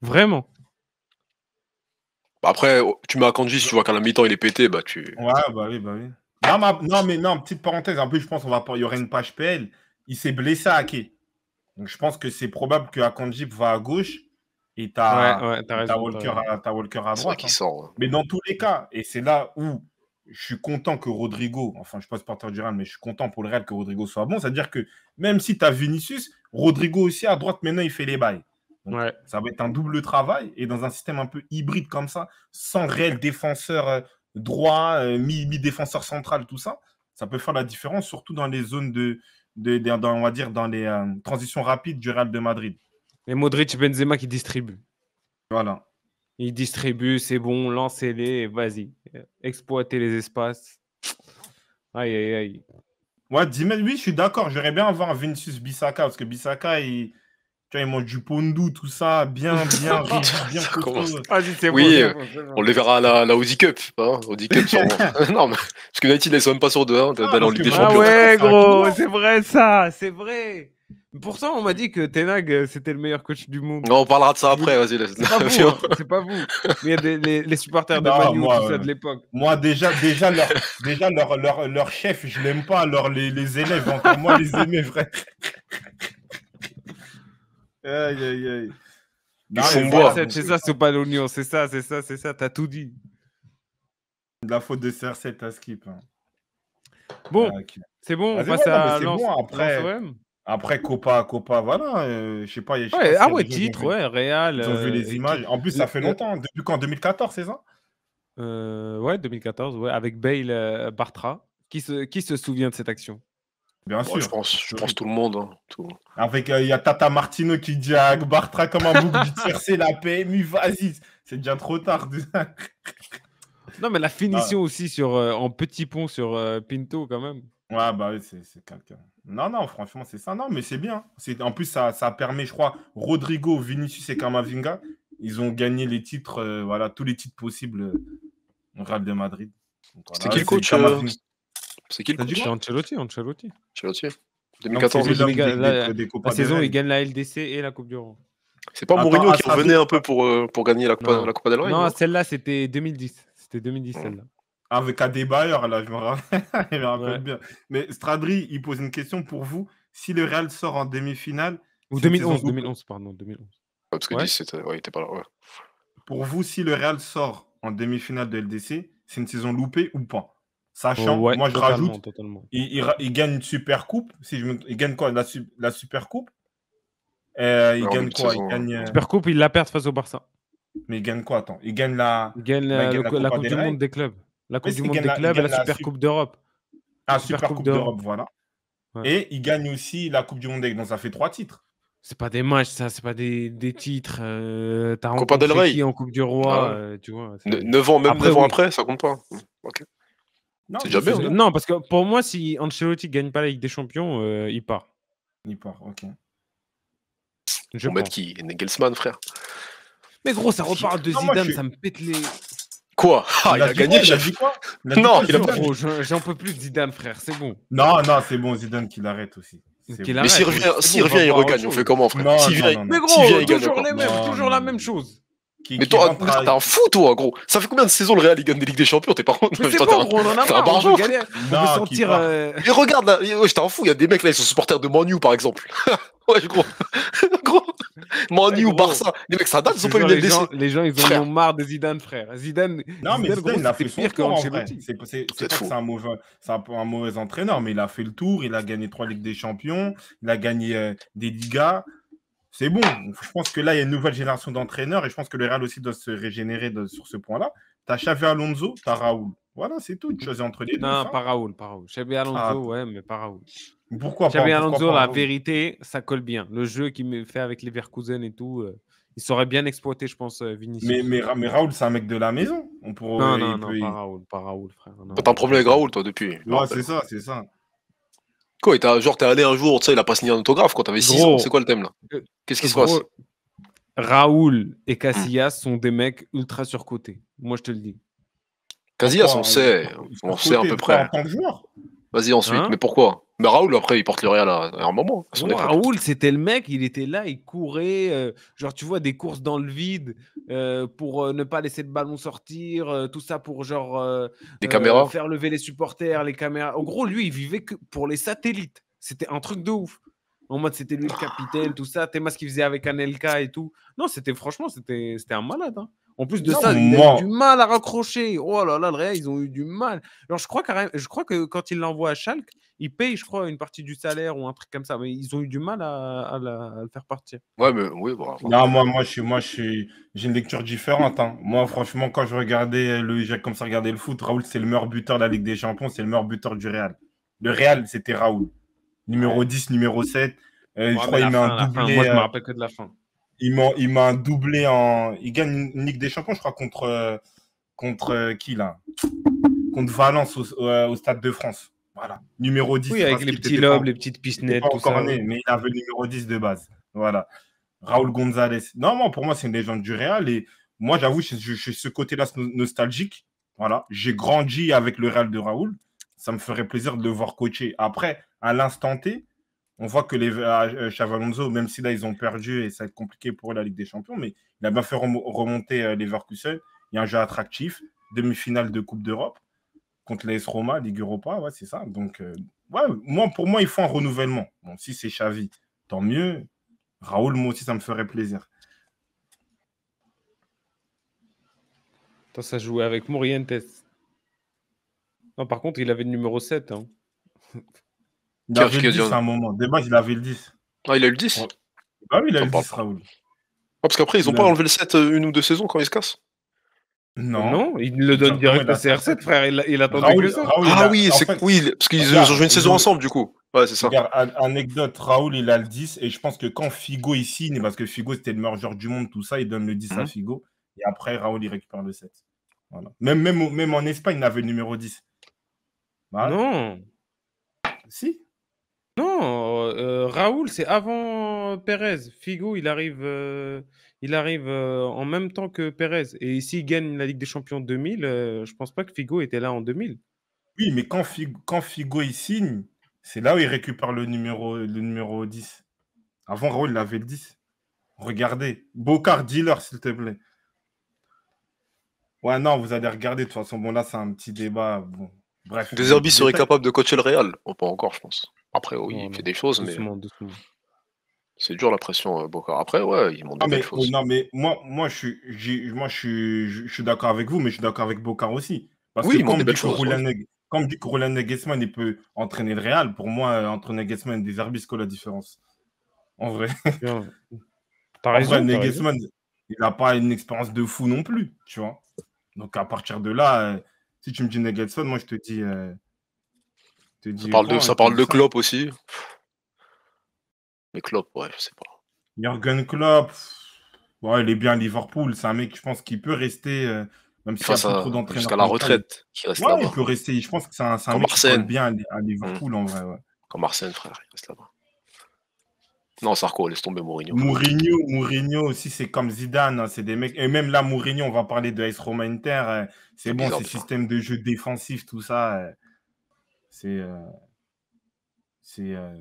Vraiment. Bah, après, oh, tu mets à si tu vois qu'à la mi-temps il est pété, bah tu. Ouais, bah oui, bah oui. Non, mais non, petite parenthèse, un peu, je pense va... y aurait une page PL. Il s'est blessé à Ake. Donc je pense que c'est probable que va à gauche et t'as Walker, à... Walker, à droite. Hein. Sort, hein. Mais dans tous les cas, et c'est là où je suis content que Rodrigo, enfin je ne suis pas du Real, mais je suis content pour le Real que Rodrigo soit bon. C'est-à-dire que même si tu as Vinicius, Rodrigo aussi à droite, maintenant il fait les bails ouais. Ça va être un double travail et dans un système un peu hybride comme ça, sans réel défenseur euh, droit, euh, mi-défenseur central, tout ça, ça peut faire la différence, surtout dans les zones de, de, dans, on va dire, dans les euh, transitions rapides du Real de Madrid. Et Modric Benzema qui distribue. Voilà. Il distribue, c'est bon, lancez-les, vas-y. Exploitez les espaces. Aïe, aïe, aïe. Ouais, oui, je suis d'accord. J'aurais bien avoir Vinicius Bisaka parce que Bisaka il tu vois, ils mangent du pondu, tout ça, bien, bien, bien, bien ah, oui, euh, on les verra à la, Aussie Cup. Hein, Cup non, mais, parce que United, ils sont même pas sur hein, ah, Ligue des Ah ouais, gros, c'est vrai ça, c'est vrai. Pourtant, on m'a dit que Tenag, euh, c'était le meilleur coach du monde. on parlera de ça après, vas-y. C'est pas, vous, hein, c'est pas vous. Mais il y a les, supporters de Manu, de l'époque. Moi, déjà, déjà, leur, chef, je l'aime pas. Alors, les, élèves, encore moi, les aimer, vrai. Aïe, aïe, aïe. c'est ça, c'est pas l'oignon. C'est ça, c'est ça, c'est ça. T'as tout dit. La faute de CR7 à hein, skip. Hein. Bon, ah, c'est bon, on ah, passe à après, après Copa, Copa, voilà. Euh, je sais pas. ah ouais, titre, ouais, Real. Ils ont vu euh, les images. En plus, ça fait longtemps. Hein. Depuis quand, 2014, c'est ça euh, Ouais, 2014, ouais, avec Bale, Bartra. Qui se, qui se souvient de cette action Bien sûr. Je pense, tout le monde. Hein, Avec, euh, il y a Tata Martino qui dit à Bartra comme un bouc du tiercé la PMU, vas-y. C'est déjà trop tard. non, mais la finition ah. aussi sur, euh, en petit pont sur euh, Pinto, quand même. Ouais, bah oui, c'est quelqu'un. Non, non, franchement, c'est ça. Non, mais c'est bien. En plus, ça, permet, je crois, Rodrigo, Vinicius et Kamavinga, ils ont gagné les titres, voilà, tous les titres possibles au Real de Madrid. C'est qui le coach c'est qui le coach C'est Ancelotti, Ancelotti. Ancelotti. 2014. Ah, Donc, des, la, la saison, il gagne la LDC et la Coupe du Roi C'est pas Mourinho ah, qui revenait un peu pour, euh, pour gagner la Coupe, la Coupe Non, celle-là, c'était 2010. C'était 2010, celle-là. Avec ah, Adebayor, là, je me rappelle bien. Mais Stradri, il pose une question pour vous. Si le Real sort en demi-finale. Ou 2011, 2011, pardon, 2011. parce que ouais. 10, il était pas là. Pour vous, si le Real sort en demi-finale de LDC, c'est une saison loupée ou pas Sachant, moi je rajoute, Il, gagne une super coupe. Si je Il gagne quoi la, la super coupe euh, Il gagne quoi il hein. euh, Super coupe, il la perd face au Barça. Mais il gagne quoi Attends, il gagne la. la, Coupe du Monde des clubs. La Coupe du Monde des clubs et la Super Coupe d'Europe. Ah, la Super Coupe d'Europe, voilà. Et il gagne aussi la Coupe du Monde. Donc ça fait trois titres. C'est pas des matchs, ça, c'est pas des, des titres. Euh, T'as rencontré qui en Coupe du Roi, ah euh, tu vois. 9 ans, même 9 ans après, ça compte pas. ok non, c'est hein. Non, parce que pour moi, si Ancelotti gagne pas la Ligue des Champions, euh, il part. Il part, ok. Je mec qui qui Nagelsmann, frère. Mais gros, ça repart de Zidane, ça me pète les. Quoi il ah, a, gagné, j'ai vu quoi Non, il gros, j'en peux plus de Zidane, frère, c'est bon. Non, non, c'est bon, Zidane qui l'arrête aussi. mais s'il revient, il regagne, on fait comment, frère S'il toujours il gagne. Toujours la même chose mais toi, t'es un fou, toi, gros. Ça fait combien de saisons le Real il gagne des Ligues des Champions T'es pas honte. C'est bon, gros, on en a marre. Euh, mais regarde, là, j'étais un fou. Il y a des mecs là, ils sont supporters de Manu, par exemple. ouais, gros. gros. Manu, Barça. Les mecs, ça date, ils ont pas eu des les, gens, les gens, ils en ont marre de Zidane, frère. Zidane. Non, mais Zidane, il a fait pire tour C'est c'est un mauvais, c'est un mauvais entraîneur, mais il a fait le tour. Il a gagné trois Ligues des Champions. Il a gagné euh, des Ligas c'est bon. Je pense que là, il y a une nouvelle génération d'entraîneurs et je pense que le Real aussi doit se régénérer sur ce point-là. Tu as Xavi Alonso, tu as Raoul. Voilà, c'est tout. Tu entre les deux. Non, hein. pas Raoul, pas Raoul. Xavi ah. Alonso, ouais, mais pas Raoul. Pourquoi Xavi Alonso, la vérité, ça colle bien. Le jeu qu'il fait avec les Verkusen et tout, euh, il saurait bien exploiter, je pense, euh, Vinicius. Mais, mais, Raoul, c'est un mec de la maison. On pourrait, non, non, non, pas Raoul, pas Raoul, frère. T'as un problème avec Raoul, toi, depuis. Ouais, c'est ça, c'est ça tu as, genre, t'es allé un jour, tu sais, il a pas signé un autographe quand t'avais 6 ans. C'est quoi le thème là euh, Qu'est-ce qui se passe Raoul et Casillas hmm. sont des mecs ultra surcotés. Moi, je te le dis. Casillas, on sait, on sait à peu près. Vas-y, ensuite. Hein mais pourquoi Mais bah, Raoul, après, il porte le Real à, un moment. Raoul, c'était le mec, il était là, il courait. Euh, genre, tu vois, des courses dans le vide euh, pour euh, ne pas laisser le ballon sortir. tout ça pour, genre. des caméras. Faire lever les supporters, les caméras. En gros, lui, il vivait que pour les satellites. C'était un truc de ouf. En mode, c'était lui le capitaine, tout ça. ce qui faisait avec Anelka et tout. Non, c'était franchement, c'était un malade. Hein. En plus de ça, ils ont eu du mal à raccrocher. Oh là là, le Real, ils ont eu du mal. Alors, je crois, je crois que quand ils l'envoient à Schalke, ils payent, je crois, une partie du salaire ou un truc comme ça. Mais ils ont eu du mal à, le faire partir. Ouais, mais oui, non, moi, moi, je moi, j'ai une lecture différente. Hein. Moi, franchement, quand je regardais le, j'ai comme ça regarder le foot. Raoul, c'est le meilleur buteur de la Ligue des Champions, c'est le meilleur buteur du Real. Le Real, c'était Raoul, numéro 10, numéro 7. Euh, je crois qu'il met un doublé. Moi, je me euh, rappelle que de la fin. Il m'a doublé en. Il gagne une, Ligue des Champions, je crois, contre, euh, contre euh, qui là Contre Valence euh, au, Stade de France. Voilà. Numéro 10. Oui, avec les petits lobes, les petites pisnettes. encore ça, mais il avait le numéro 10 de base. Voilà. Raoul Gonzalez. Non, moi, pour moi, c'est une légende du Real. Et moi, j'avoue, je suis ce côté-là nostalgique. Voilà. J'ai grandi avec le Real de Raoul. Ça me ferait plaisir de le voir coacher. Après, à l'instant T, on voit que les Chavalonzo, ah, euh, même si là ils ont perdu et ça va être compliqué pour la Ligue des Champions, mais il a bien fait remonter euh, les Verkusen. Il y a un jeu attractif, demi-finale de Coupe d'Europe contre l'AS Roma, Ligue Europa, ouais, c'est ça. Donc, euh, moi, pour moi, il faut un renouvellement. si c'est Xavi, tant mieux. Raoul, moi aussi, ça me ferait plaisir. Attends, ça jouait avec Morientes. par contre, il avait le numéro 7. Il avait le 10 à un moment. Déjà, il avait le 10. Ah, il a eu le 10 Bah oui, il a eu le 10, Raoul. Ah, parce qu'après, ils n'ont pas enlevé le 7 euh, une ou deux saisons quand ils se cassent non. non, il le donne direct à CR7, frère. Il, il attend enlevé le 7. ah oui, c'est oui, parce qu'ils ont joué une saison ensemble, du coup. Ouais, c'est ça. anecdote, Raoul, il a le 10, et je pense que quand Figo ici, signe, parce que Figo c'était le meilleur joueur du monde, tout ça, il donne le 10 à mhm. Figo, et après Raoul il récupère le 7. Voilà. Même, même, même en Espagne, il avait le numéro 10. Non. Si. Non, euh, Raoul, c'est avant Pérez. Figo, il arrive, euh, il arrive euh, en même temps que Pérez. Et s'il gagne la Ligue des Champions 2000, je pense pas que Figo était là en 2000. Oui, mais quand Figo, quand Figo il signe, c'est là où il récupère le numéro, 10. Avant, Raoul, il avait le 10. Regardez. Bocard Dealer, s'il te plaît. Ouais, non, vous allez regarder. De toute façon, bon, là, c'est un petit débat. Bref. Des serait capable de coacher le Real. pas encore, je pense. Après, oui, il fait des choses, mais. C'est dur la pression, euh, Bocard. Après, ouais, ils m'ont ah, mais, choses. Non, mais moi, moi, je suis, je je, suis d'accord avec vous, mais je suis d'accord avec Bocard aussi. Parce oui, que quand dit, choses, dit que Roland Negesman, il peut entraîner le Real. Pour moi, euh, entre Negesman et Deserbi, c'est quoi la différence En vrai. T'as raison. Après, il n'a pas une expérience de fou non plus, tu vois. Donc à partir de là, euh, si tu me dis Negesman, moi je te dis Oh, ça parle de, ça parle de Klopp aussi. Mais Klopp, ouais, je sais pas. Jürgen Klopp, ouais, il est bien à Liverpool. C'est un mec, je pense, qui peut rester, euh, même s'il si a trop d'entraîneurs. Jusqu'à la retraite. il reste il peut rester. Je pense que c'est un, un mec qui bien à, hmm. Liverpool, en vrai. Comme Arsène, frère, il reste là-bas. Non, Sarko, laisse tomber Mourinho. Mourinho, Mourinho aussi, c'est comme Zidane. Hein, c'est des mecs. Et même là, Mourinho, on va parler de AS Roma Inter. Euh, c'est bon, c'est système de jeu défensif, tout ça. Euh. C'est. Euh, c'est euh,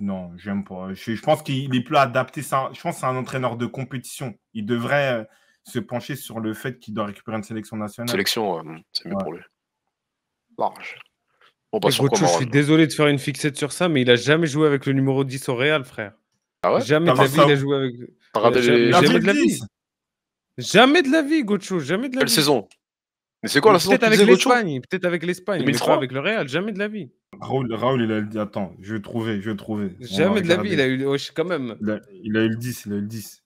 non, j'aime pas. Je, pense qu'il est plus adapté. je pense que c'est un entraîneur de compétition. Il devrait euh, se pencher sur le fait qu'il doit récupérer une sélection nationale. Sélection, c'est mieux pour lui. Large. Bon, je suis désolé de faire une fixette sur ça, mais il a jamais joué avec le numéro 10 au Real, frère. Ah jamais de la vie, il a joué avec. Jamais, de la vie. Jamais de la vie, Gocho. Jamais de la Quelle saison c'est quoi la Peut-être avec l'Espagne, peut-être avec l'Espagne, mais pas avec le Real, jamais de la vie. Raoul, il a dit attends, je vais trouver, je vais trouver. Jamais de la vie, il a eu Wesh, quand même. Il a, eu le 10, il a eu le 10.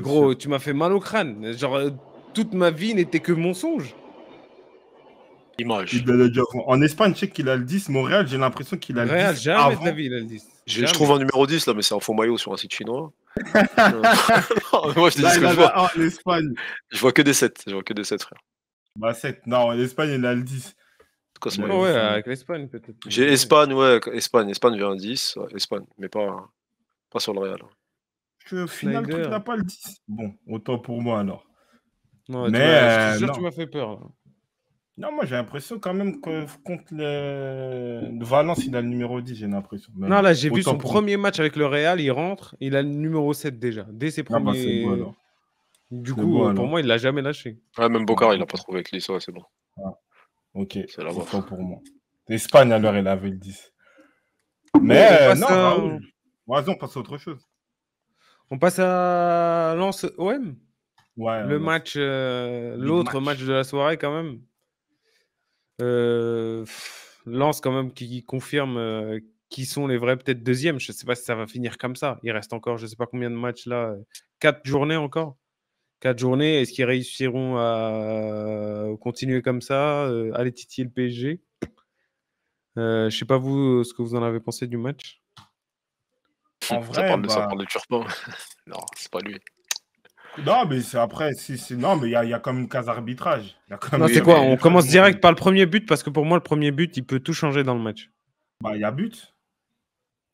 gros, tu m'as fait mal au crâne. Genre euh, toute ma vie n'était que mensonge. Image. Il en Espagne, tu sais qu'il a le 10, Montréal, j'ai l'impression qu'il a le 10. Real, jamais de la vie, il a le 10. Je, trouve un numéro 10 là, mais c'est un faux maillot sur un site chinois. Euh, moi je dis ce bah, que je vois. Je vois que des 7, je vois que des 7 frère. Bah, 7. Non, l'Espagne, il a le 10. Cosmo. Ouais, avec l'Espagne, peut-être. J'ai Espagne, ouais, Espagne. Espagne vient un 10. Espagne, mais pas, pas sur le Real. Je final, tu n'as pas le 10. Bon, autant pour moi alors. Non, mais tu m'as euh, fait peur. Non, moi j'ai l'impression quand même que contre le... Valence, il a le numéro 10, j'ai l'impression. Non, là j'ai vu son premier match avec le Real, il rentre, il a le numéro 7 déjà, dès ses ah, bah, premiers... Du coup, euh, pour moi, il l'a jamais lâché. Ah, même Bocard, il n'a pas trouvé avec l'ISO, c'est bon. Ah, ok, c'est la pour moi. L'Espagne, à l'heure, elle avait le 10. Mais euh, non, bah vas-y, on passe à autre chose. On passe à Lance OM. Ouais, le match, euh, l'autre match. de la soirée quand même. Lance quand même qui confirme qui sont les vrais peut-être deuxièmes. Je ne sais pas si ça va finir comme ça. Il reste encore, je ne sais pas combien de matchs là. Quatre journées encore quatre journées. Est-ce qu'ils réussiront à euh, continuer comme ça, euh, aller titiller le PSG Je euh, Je sais pas vous ce que vous en avez pensé du match. En vrai, ça bah parle, de Turpin. non, c'est pas lui. Non, mais c'est après, non, mais il y, a comme une case arbitrage. c'est quoi On commence direct par le premier but parce que pour moi, le premier but, il peut tout changer dans le match. Bah, il y a but.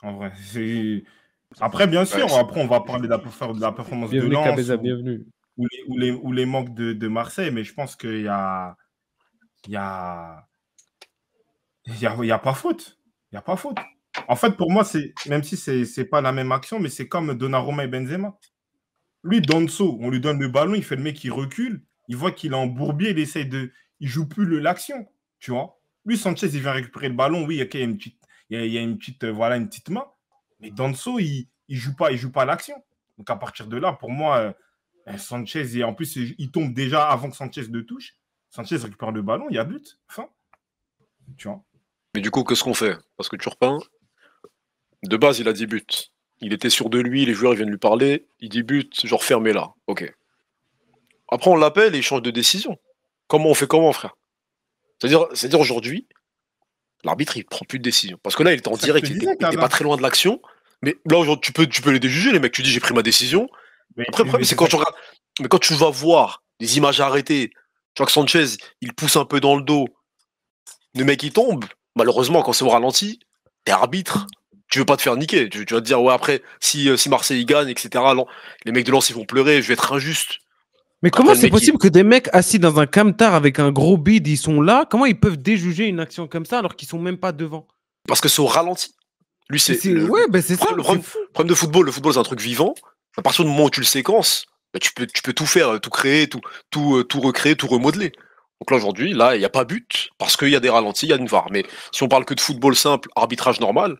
En vrai, Après, bien sûr, après, on va parler de la, performance de Lens. bienvenue ou, les, ou, les, manques de, Marseille, mais je pense qu'il a, y a, pas faute. Il n'y a pas faute. En fait, pour moi, c'est même si ce n'est pas la même action, mais c'est comme Donnarumma et Benzema. Lui, Danso, on lui donne le ballon, il fait le mec qui recule, il voit qu'il est bourbier. il essaye de. Il joue plus l'action, tu vois. Lui, Sanchez, il vient récupérer le ballon, oui, il y a une petite, il y a, une petite, euh, voilà, une petite main. Mais Danso, il ne il joue pas, il joue pas l'action. Donc à partir de là, pour moi, euh, eh, Sanchez, et en plus, il tombe déjà avant que Sanchez ne touche. Sanchez récupère le ballon, il y a but. Mais du coup, qu'est-ce qu'on fait Parce que Turpin, de base, il a 10 buts. Il était sûr de lui, les joueurs viennent lui parler, il dit but, genre fermez là. Ok. Après, on l'appelle et il change de décision. Comment on fait comment, frère C'est-à-dire aujourd'hui, l'arbitre, il prend plus de décision. Parce que là, il est en direct, il n'était pas très loin de l'action. Mais là, aujourd'hui, tu peux, tu peux les déjuger, les mecs. Tu dis, j'ai pris ma décision, mais, c'est quand tu vas voir des images arrêtées, tu vois que Sanchez, il pousse un peu dans le dos, le mec il tombe, malheureusement, quand c'est au ralenti, t'es arbitre. Tu veux pas te faire niquer. Tu, vas te dire, ouais, après, si, euh, si Marseille gagne, etc., les mecs de Lens, ils vont pleurer, je vais être injuste. Mais comment c'est possible que des mecs assis dans un camtar avec un gros bid ils sont là Comment ils peuvent déjuger une action comme ça alors qu'ils sont même pas devant Parce que c'est au ralenti. Lui, c'est. Ouais, ben c'est ça. Le problème, de football, le football, c'est un truc vivant. À partir du moment où tu le séquences, bah, tu, peux, tu peux tout faire, euh, tout créer, tout, tout, euh, tout recréer, tout remodeler. Donc là aujourd'hui, là, il n'y a pas but, parce qu'il y a des ralentis, il y a une VAR. Mais si on parle que de football simple, arbitrage normal,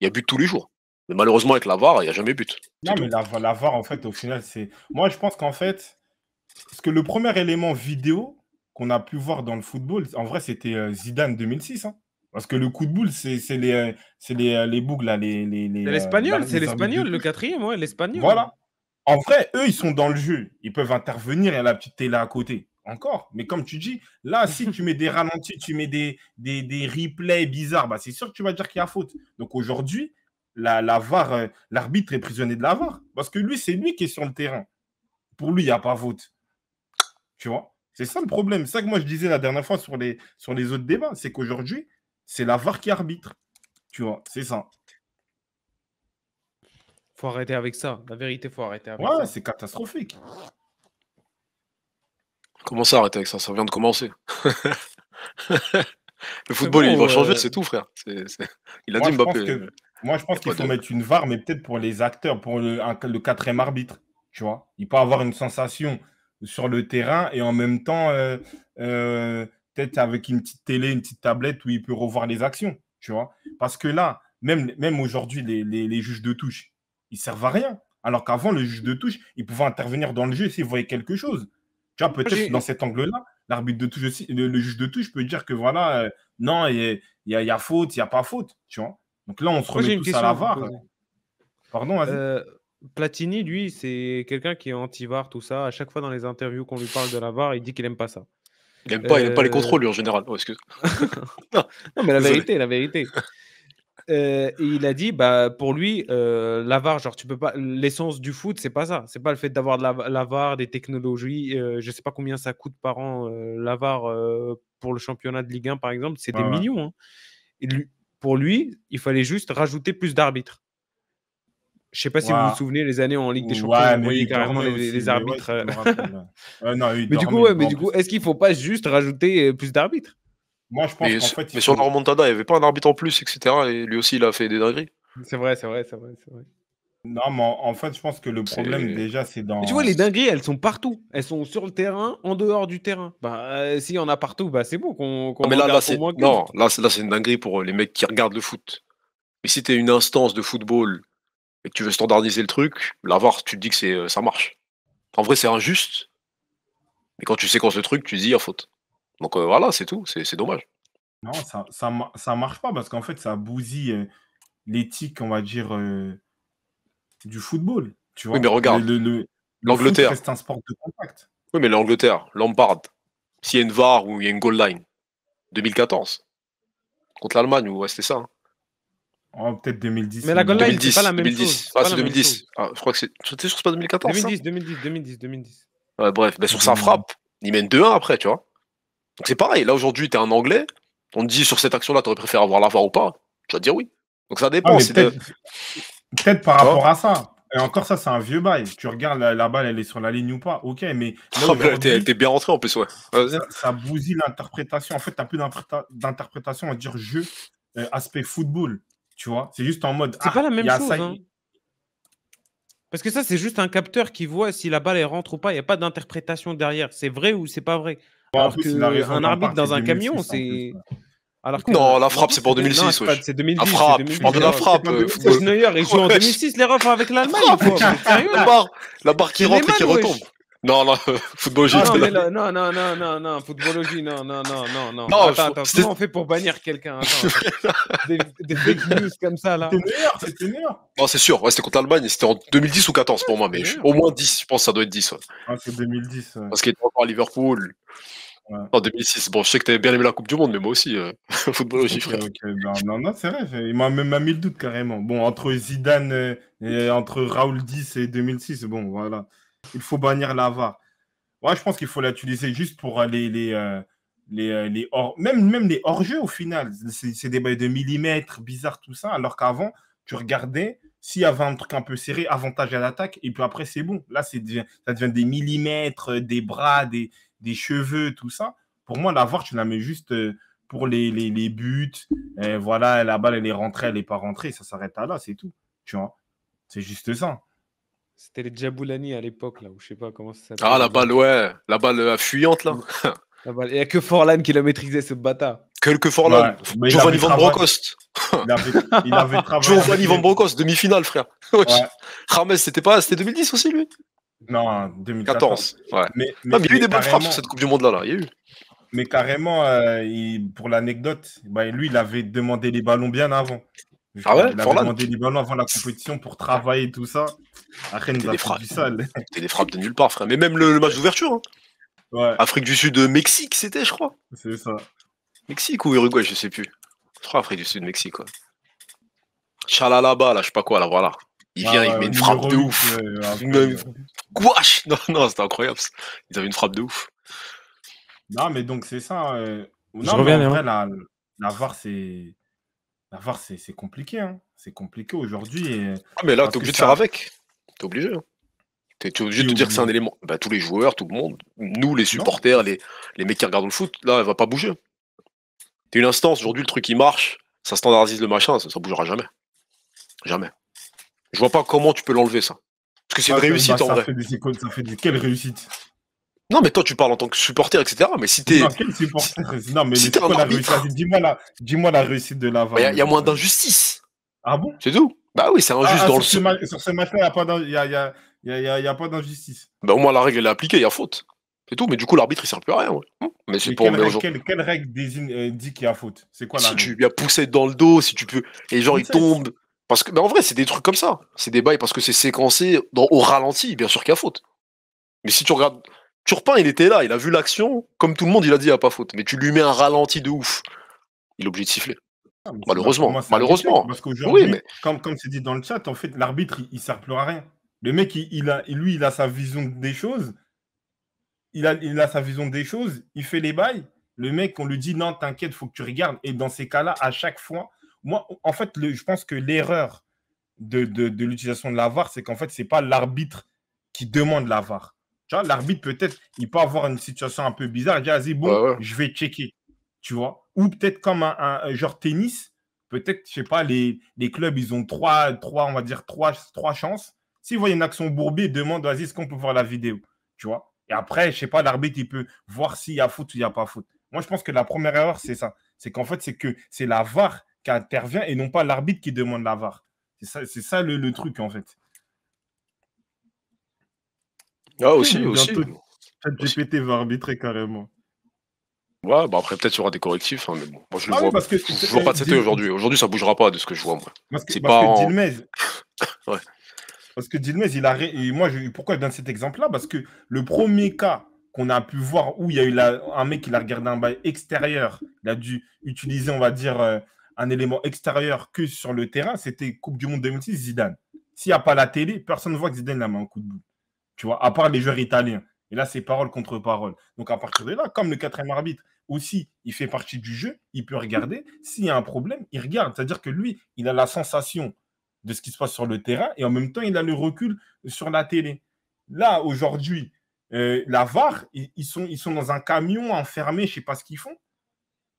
il y a but tous les jours. Mais malheureusement, avec la VAR, il n'y a jamais but. Non, mais la, VAR, en fait, au final, c'est. Moi, je pense qu'en fait, parce que le premier élément vidéo qu'on a pu voir dans le football, en vrai, c'était euh, Zidane 2006. Hein. Parce que le coup de boule, c'est les, les, les, boucles, là. Les, l'espagnol, c'est l'espagnol, le quatrième, l'espagnol. Voilà. En vrai, eux, ils sont dans le jeu. Ils peuvent intervenir. Il y a la petite télé à côté. Encore. Mais comme tu dis, là, si tu mets des ralentis, tu mets des, des, replays bizarres, bah, c'est sûr que tu vas dire qu'il y a faute. Donc aujourd'hui, la, euh, l'arbitre est prisonnier de la VAR. Parce que lui, c'est lui qui est sur le terrain. Pour lui, il n'y a pas faute. Tu vois C'est ça le problème. C'est ça que moi, je disais la dernière fois sur les, sur les autres débats. C'est qu'aujourd'hui, c'est la VAR qui arbitre. Tu vois, c'est ça. Faut arrêter avec ça. La vérité, faut arrêter avec ouais, ça. c'est catastrophique. Comment ça arrêter avec ça Ça vient de commencer. le football, il va changer, c'est tout, frère. Il a moi, dit Mbappé. Euh, moi, je pense qu'il faut mettre une VAR, mais peut-être pour les acteurs, pour le, quatrième arbitre. Tu vois, il peut avoir une sensation sur le terrain et en même temps, euh, euh, peut-être avec une petite télé, une petite tablette où il peut revoir les actions, tu vois. Parce que là, même, même aujourd'hui, les, juges de touche, ils servent à rien. Alors qu'avant, le juge de touche, il pouvait intervenir dans le jeu s'il voyait quelque chose. Tu vois, peut-être dans cet angle-là, l'arbitre de touche aussi, le, juge de touche peut dire que voilà, euh, non, il y, a faute, il n'y a pas faute. Tu vois. Donc là, on se remet tous à la VAR. Pardon, euh, Platini, lui, c'est quelqu'un qui est anti-VAR, tout ça. À chaque fois dans les interviews qu'on lui parle de la VAR, il dit qu'il n'aime pas ça. Il n'aime pas, pas les euh, contrôles, lui, en général. Oh, non, mais la vérité, la vérité. Euh, et il a dit, bah, pour lui, euh, la genre, tu peux pas. L'essence du foot, c'est pas ça. C'est pas le fait d'avoir de la, des technologies. Euh, je sais pas combien ça coûte par an, l'avare pour le championnat de Ligue 1, par exemple. C'est des millions. Hein. pour lui, il fallait juste rajouter plus d'arbitres. Je sais pas si vous vous souvenez les années en Ligue des Champions, vous voyez carrément les, arbitres. Mais, du coup, mais du coup, est-ce qu'il faut pas juste rajouter plus d'arbitres moi, je pense Mais sur la remontada, il n'y avait pas un arbitre en plus, etc. Et lui aussi, il a fait des dingueries. C'est vrai, c'est vrai, c'est vrai, c'est vrai. Non, mais en, fait, je pense que le problème, déjà, c'est dans. tu vois, les dingueries, elles sont partout. Elles sont sur le terrain, en dehors du terrain. Bah, on euh, s'il y en a partout, bah, c'est bon qu'on. Ah, mais là, là c'est. Non, là, c'est une dinguerie pour euh, les mecs qui regardent le foot. Mais si tu es une instance de football et que tu veux standardiser le truc, l'avoir tu te dis que c'est, euh, ça marche. En vrai, c'est injuste. Mais quand tu séquences le truc, tu dis, il y a faute. Donc voilà, c'est tout, c'est dommage. Non, ça, ça, ça, marche pas parce qu'en fait, ça bousille l'éthique, on va dire, du football. Tu vois oui, mais regarde, l'Angleterre. c'est un sport de contact. Oui, mais l'Angleterre, Lampard, s'il y a une VAR ou il y a une goal line, 2014, contre l'Allemagne, ou ouais, c'était ça. Hein. Oh, peut-être 2010. Mais la goal line, c'est pas la même 2010. chose. Ah, c'est 2010. Ah, je crois que c'est. Tu sûr c'est pas 2014 2010, 2010, 2010, 2010. Ouais, bref, mais ben, sur sa frappe, il mène 2-1 après, tu vois c'est pareil, là aujourd'hui, tu es un Anglais, on te dit sur cette action-là, tu aurais préféré avoir la voix ou pas, tu vas dire oui. Donc ça dépend. Ah, peut-être par rapport à ça. Et encore ça, c'est un vieux bail. Tu regardes la, balle, elle est sur la ligne ou pas, ok, mais. Là, était bien rentrée, en plus, Ça, bousille l'interprétation. En fait, n'as plus d'interprétation à dire jeu, euh, aspect football. Tu vois, c'est juste en mode. C'est pas ah, la même chose. Hein. Parce que ça, c'est juste un capteur qui voit si la balle est rentre ou pas. Il n'y a pas d'interprétation derrière. C'est vrai ou c'est pas vrai. Alors qu'un arbitre dans un camion, c'est. Alors que non, la frappe, c'est pour 2006. C'est 2010. La frappe, je parle euh, de la frappe. Neuer, il joue en 2006, les refs avec l'Allemagne. La barre qui rentre et qui retombe. Non, non, footballogie. Non, non, non, non, non, non, non, footballogie, non, non, non, non, attends, comment on fait pour bannir quelqu'un des, des news comme ça, là. C'était meilleur, Non, c'est sûr, ouais, c'était contre l'Allemagne, c'était en 2010 ou 14 pour moi, mais au moins 10, je pense que ça doit être 10. Ah, c'est 2010. Parce qu'il était encore à Liverpool. En 2006, bon, je sais que t'avais bien aimé la Coupe du Monde, mais moi aussi, euh, footballogie, frère. Non, non, non c'est vrai, il m'a même mis le doute carrément. Bon, entre Zidane, euh, et entre Raoul 10 et 2006, bon, voilà il faut bannir la ouais je pense qu'il faut l'utiliser juste pour euh, les, les, euh, euh, les, hors, même, même les hors-jeux au final. C'est des bails de millimètres, bizarre tout ça. Alors qu'avant, tu regardais, s'il y avait un truc un peu serré, avantage à l'attaque, et puis après, c'est bon. Là, c'est ça devient des millimètres, des bras, des, cheveux, tout ça. Pour moi, la tu la mets juste pour les, buts. voilà, la balle, elle est rentrée, elle n'est pas rentrée. Ça s'arrête là, c'est tout. Tu vois, c'est juste ça. C'était les Djaboulani à l'époque, là, ou je sais pas comment ça s'appelle. Ah, la balle, ouais, la balle euh, fuyante, là. Il n'y a que Forlan qui l'a maîtrisait ce bâtard. que Forlan. Ouais, Giovanni Van Brocost. Il avait, travaillé. Giovanni Van Brocost, demi-finale, frère. Ouais. c'était pas. C'était 2010 aussi, lui Non, 2014. ouais. Mais, mais, il y a eu des bonnes frappes sur cette Coupe du Monde-là. Là. Il y a eu. Mais carrément, euh, pour l'anecdote, bah, lui, il avait demandé les ballons bien avant. Ah ouais, il avait demandé librement avant la compétition pour travailler tout ça. Après, nous a des frappes. du sale. des frappes de nulle part, frère. Mais même le, match d'ouverture. Hein. Afrique du Sud, euh, Mexique, c'était, je crois. C'est ça. Mexique ou Uruguay, je sais plus. Je crois Afrique du Sud, Mexique, quoi. Chalalaba, là, je sais pas quoi, là, voilà. Il ah vient, il met une frappe de ouf. Gouache Non, non, c'était incroyable. Ils avaient une frappe de ouf. Non, mais donc, c'est ça. Euh, non, je mais reviens, en vrai, la, la VAR, c'est la VAR, c'est compliqué. Hein. C'est compliqué aujourd'hui. Ah, mais là, es obligé de faire avec. T'es obligé. Hein. es obligé de te dire que c'est un élément. Bah, tous les joueurs, tout le monde, nous, les supporters, les, les, mecs qui regardent le foot, là, elle va pas bouger. es une instance, aujourd'hui, le truc il marche, ça standardise le machin, ça, ne bougera jamais. Jamais. Je vois pas comment tu peux l'enlever, ça. Parce que c'est une ah, réussite bah, en vrai. Fait des... ça fait des... Quelle réussite non, mais toi, tu parles en tant que supporter, etc. Mais si t'es. Non, quel supporter Non, mais si quoi, la réussite Dis-moi la... Dis la... réussite de la Il bah, y, a moins d'injustice. Ah bon C'est tout Bah oui, c'est injuste ah, ah, dans sur le. Ce sur ce match il n'y a, y a, y a, y a pas d'injustice. Bah au moins, la règle, elle est appliquée, il y a faute. C'est tout, mais du coup, l'arbitre, il ne sert plus à rien. Hein mais c'est pour quelle, règle, règle désigne, euh, dit qu'il y a faute C'est quoi la Si tu lui as poussé dans le dos, si tu peux. Et genre, il tombe. Parce que, mais bah, en vrai, c'est des trucs comme ça. C'est des bails parce que c'est séquencé au ralenti, bien sûr qu'il y a faute. Mais si tu regardes Turpin, il était là, il a vu l'action. Comme tout le monde, il a dit, il ah, a pas faute. Mais tu lui mets un ralenti de ouf. Il est obligé de siffler. Ah, malheureusement. malheureusement. Parce mais... comme, comme c'est dit dans le chat, en fait, l'arbitre, il ne sert plus à rien. Le mec, il, a, lui, il a sa vision des choses. Il a, il a sa vision des choses. Il fait les bails. Le mec, on lui dit, non, t'inquiète, faut que tu regardes. Et dans ces cas-là, à chaque fois, moi, en fait, je pense que l'erreur de, de l'utilisation de la VAR, c'est qu'en fait, ce n'est pas l'arbitre qui demande la VAR. Tu vois, l'arbitre, peut-être, il peut avoir une situation un peu bizarre. Il dit, vas-y, bon, je vais checker. Tu vois Ou peut-être comme un, genre tennis, peut-être, je sais pas, les, les, clubs, ils ont trois, trois, on va dire, trois, trois chances. S'ils voient une action bourbée, ils demandent, vas-y, est-ce qu'on peut voir la vidéo Tu vois Et après, je sais pas, l'arbitre, il peut voir s'il y a faute ou il n'y a pas faute. Moi, je pense que la première erreur, c'est ça. C'est qu'en fait, c'est que c'est la VAR qui intervient et non pas l'arbitre qui demande la VAR. C'est ça, ça le, truc, en fait. Ah, aussi, aussi. GPT va arbitrer carrément. Ouais, bah après, peut-être il y aura des correctifs, hein, mais bon. Moi, je ne ah vois, je vois pas de CT aujourd'hui. Aujourd'hui, ça ne bougera pas de ce que je vois, moi. Parce que, parce pas Parce que Dilmez, il a. moi, je... pourquoi je donne cet exemple-là Parce que le premier cas qu'on a pu voir où il y a eu un mec qui a regardé un bail extérieur, il a dû utiliser, on va dire, euh, un élément extérieur que sur le terrain, c'était Coupe du Monde 2006, Zidane. S'il n'y a pas la télé, personne ne voit que Zidane a mis un coup de boule tu vois, à part les joueurs italiens. Et là, c'est parole contre parole. Donc à partir de là, comme le quatrième arbitre aussi, il fait partie du jeu, il peut regarder. S'il y a un problème, il regarde. C'est-à-dire que lui, il a la sensation de ce qui se passe sur le terrain et en même temps, il a le recul sur la télé. Là, aujourd'hui, euh, la VAR, ils, sont, ils sont dans un camion enfermé, je ne sais pas ce qu'ils font.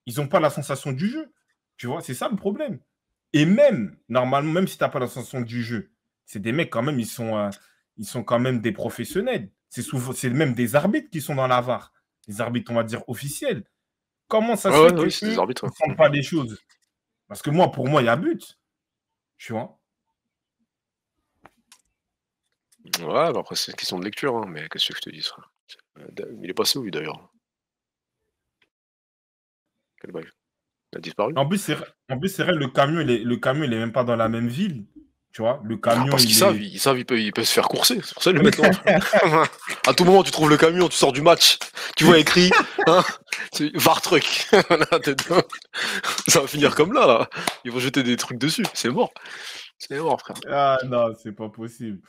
Ils n'ont pas la sensation du jeu. Tu vois, c'est ça le problème. Et même, normalement, même si tu n'as pas la sensation du jeu, c'est des mecs quand même, ils sont... Euh, ils sont quand même des professionnels. C'est souvent, c'est même des arbitres qui sont dans la VAR. Les arbitres, on va dire, officiels. Comment ça se fait tu ne font pas les choses Parce que moi, pour moi, il y a but. Tu vois Ouais, bah, après, c'est une question de lecture, hein, mais qu'est-ce que je te dis ça euh, Il est passé où, d'ailleurs Quelle bague Il a disparu En plus, c'est le camion, le camion, il est même pas dans la même ville. Tu vois, le ah, camion. parce qu'ils savent, ils savent, ils peuvent, se faire courser. C'est pour ça le mettre à tout moment, tu trouves le camion, tu sors du match, tu vois écrit hein, VAR ça va finir comme là, là. Ils vont jeter des trucs dessus. C'est mort. C'est mort, frère. Ah non, c'est pas possible.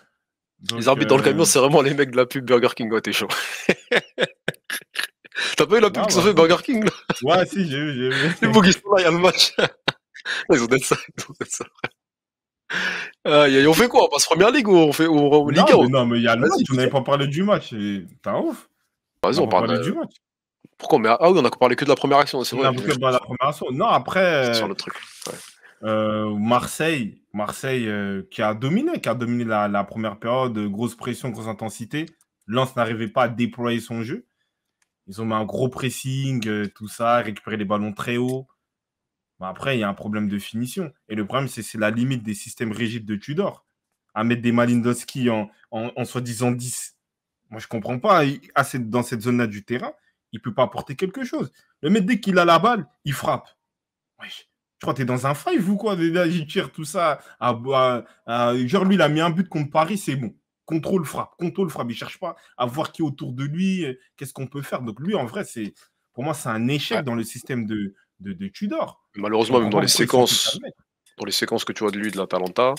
les arbitres dans le camion, euh, c'est vraiment les mecs de la pub Burger King. Ouais, t'es chaud. T'as pas eu la pub qui s'en bah, fait Burger King Ouais, si, j'ai eu, j'ai vu. Les bougies sont là, il y a le match. ils ont d'être ça, ils ont d'être ça. Euh, on fait quoi On passe première ligue ou on fait Ligue non, mais il y a le On n'avait pas parlé du match. un ouf. Vas-y, on, parle du match. Pourquoi mais... Ah oui, on a parlé que de la première action. C'est vrai. de Non, après. Sur euh, le truc. Euh, Marseille, Marseille qui a dominé, qui a dominé la, première période, grosse pression, grosse intensité. Lens n'arrivait pas à déployer son jeu. Ils ont mis un gros pressing, tout ça, récupérer les ballons très haut après, il y a un problème de finition. Et le problème, c'est la limite des systèmes rigides de Tudor. À mettre des Malindowski en, en, soi-disant 10. Moi, je comprends pas. dans cette zone-là du terrain, il peut pas apporter quelque chose. Le mec, dès qu'il a la balle, il frappe. Ouais, je crois que tu es dans un five ou quoi il tire tout ça. À, genre, lui, il a mis un but contre Paris, c'est bon. Contrôle frappe, contrôle frappe. Il cherche pas à voir qui est autour de lui, euh, qu'est-ce qu'on peut faire. Donc, lui, en vrai, c'est pour moi, c'est un échec dans le système de, de Tudor. Malheureusement, même dans les séquences, dans les séquences que tu vois de lui de l'Atalanta,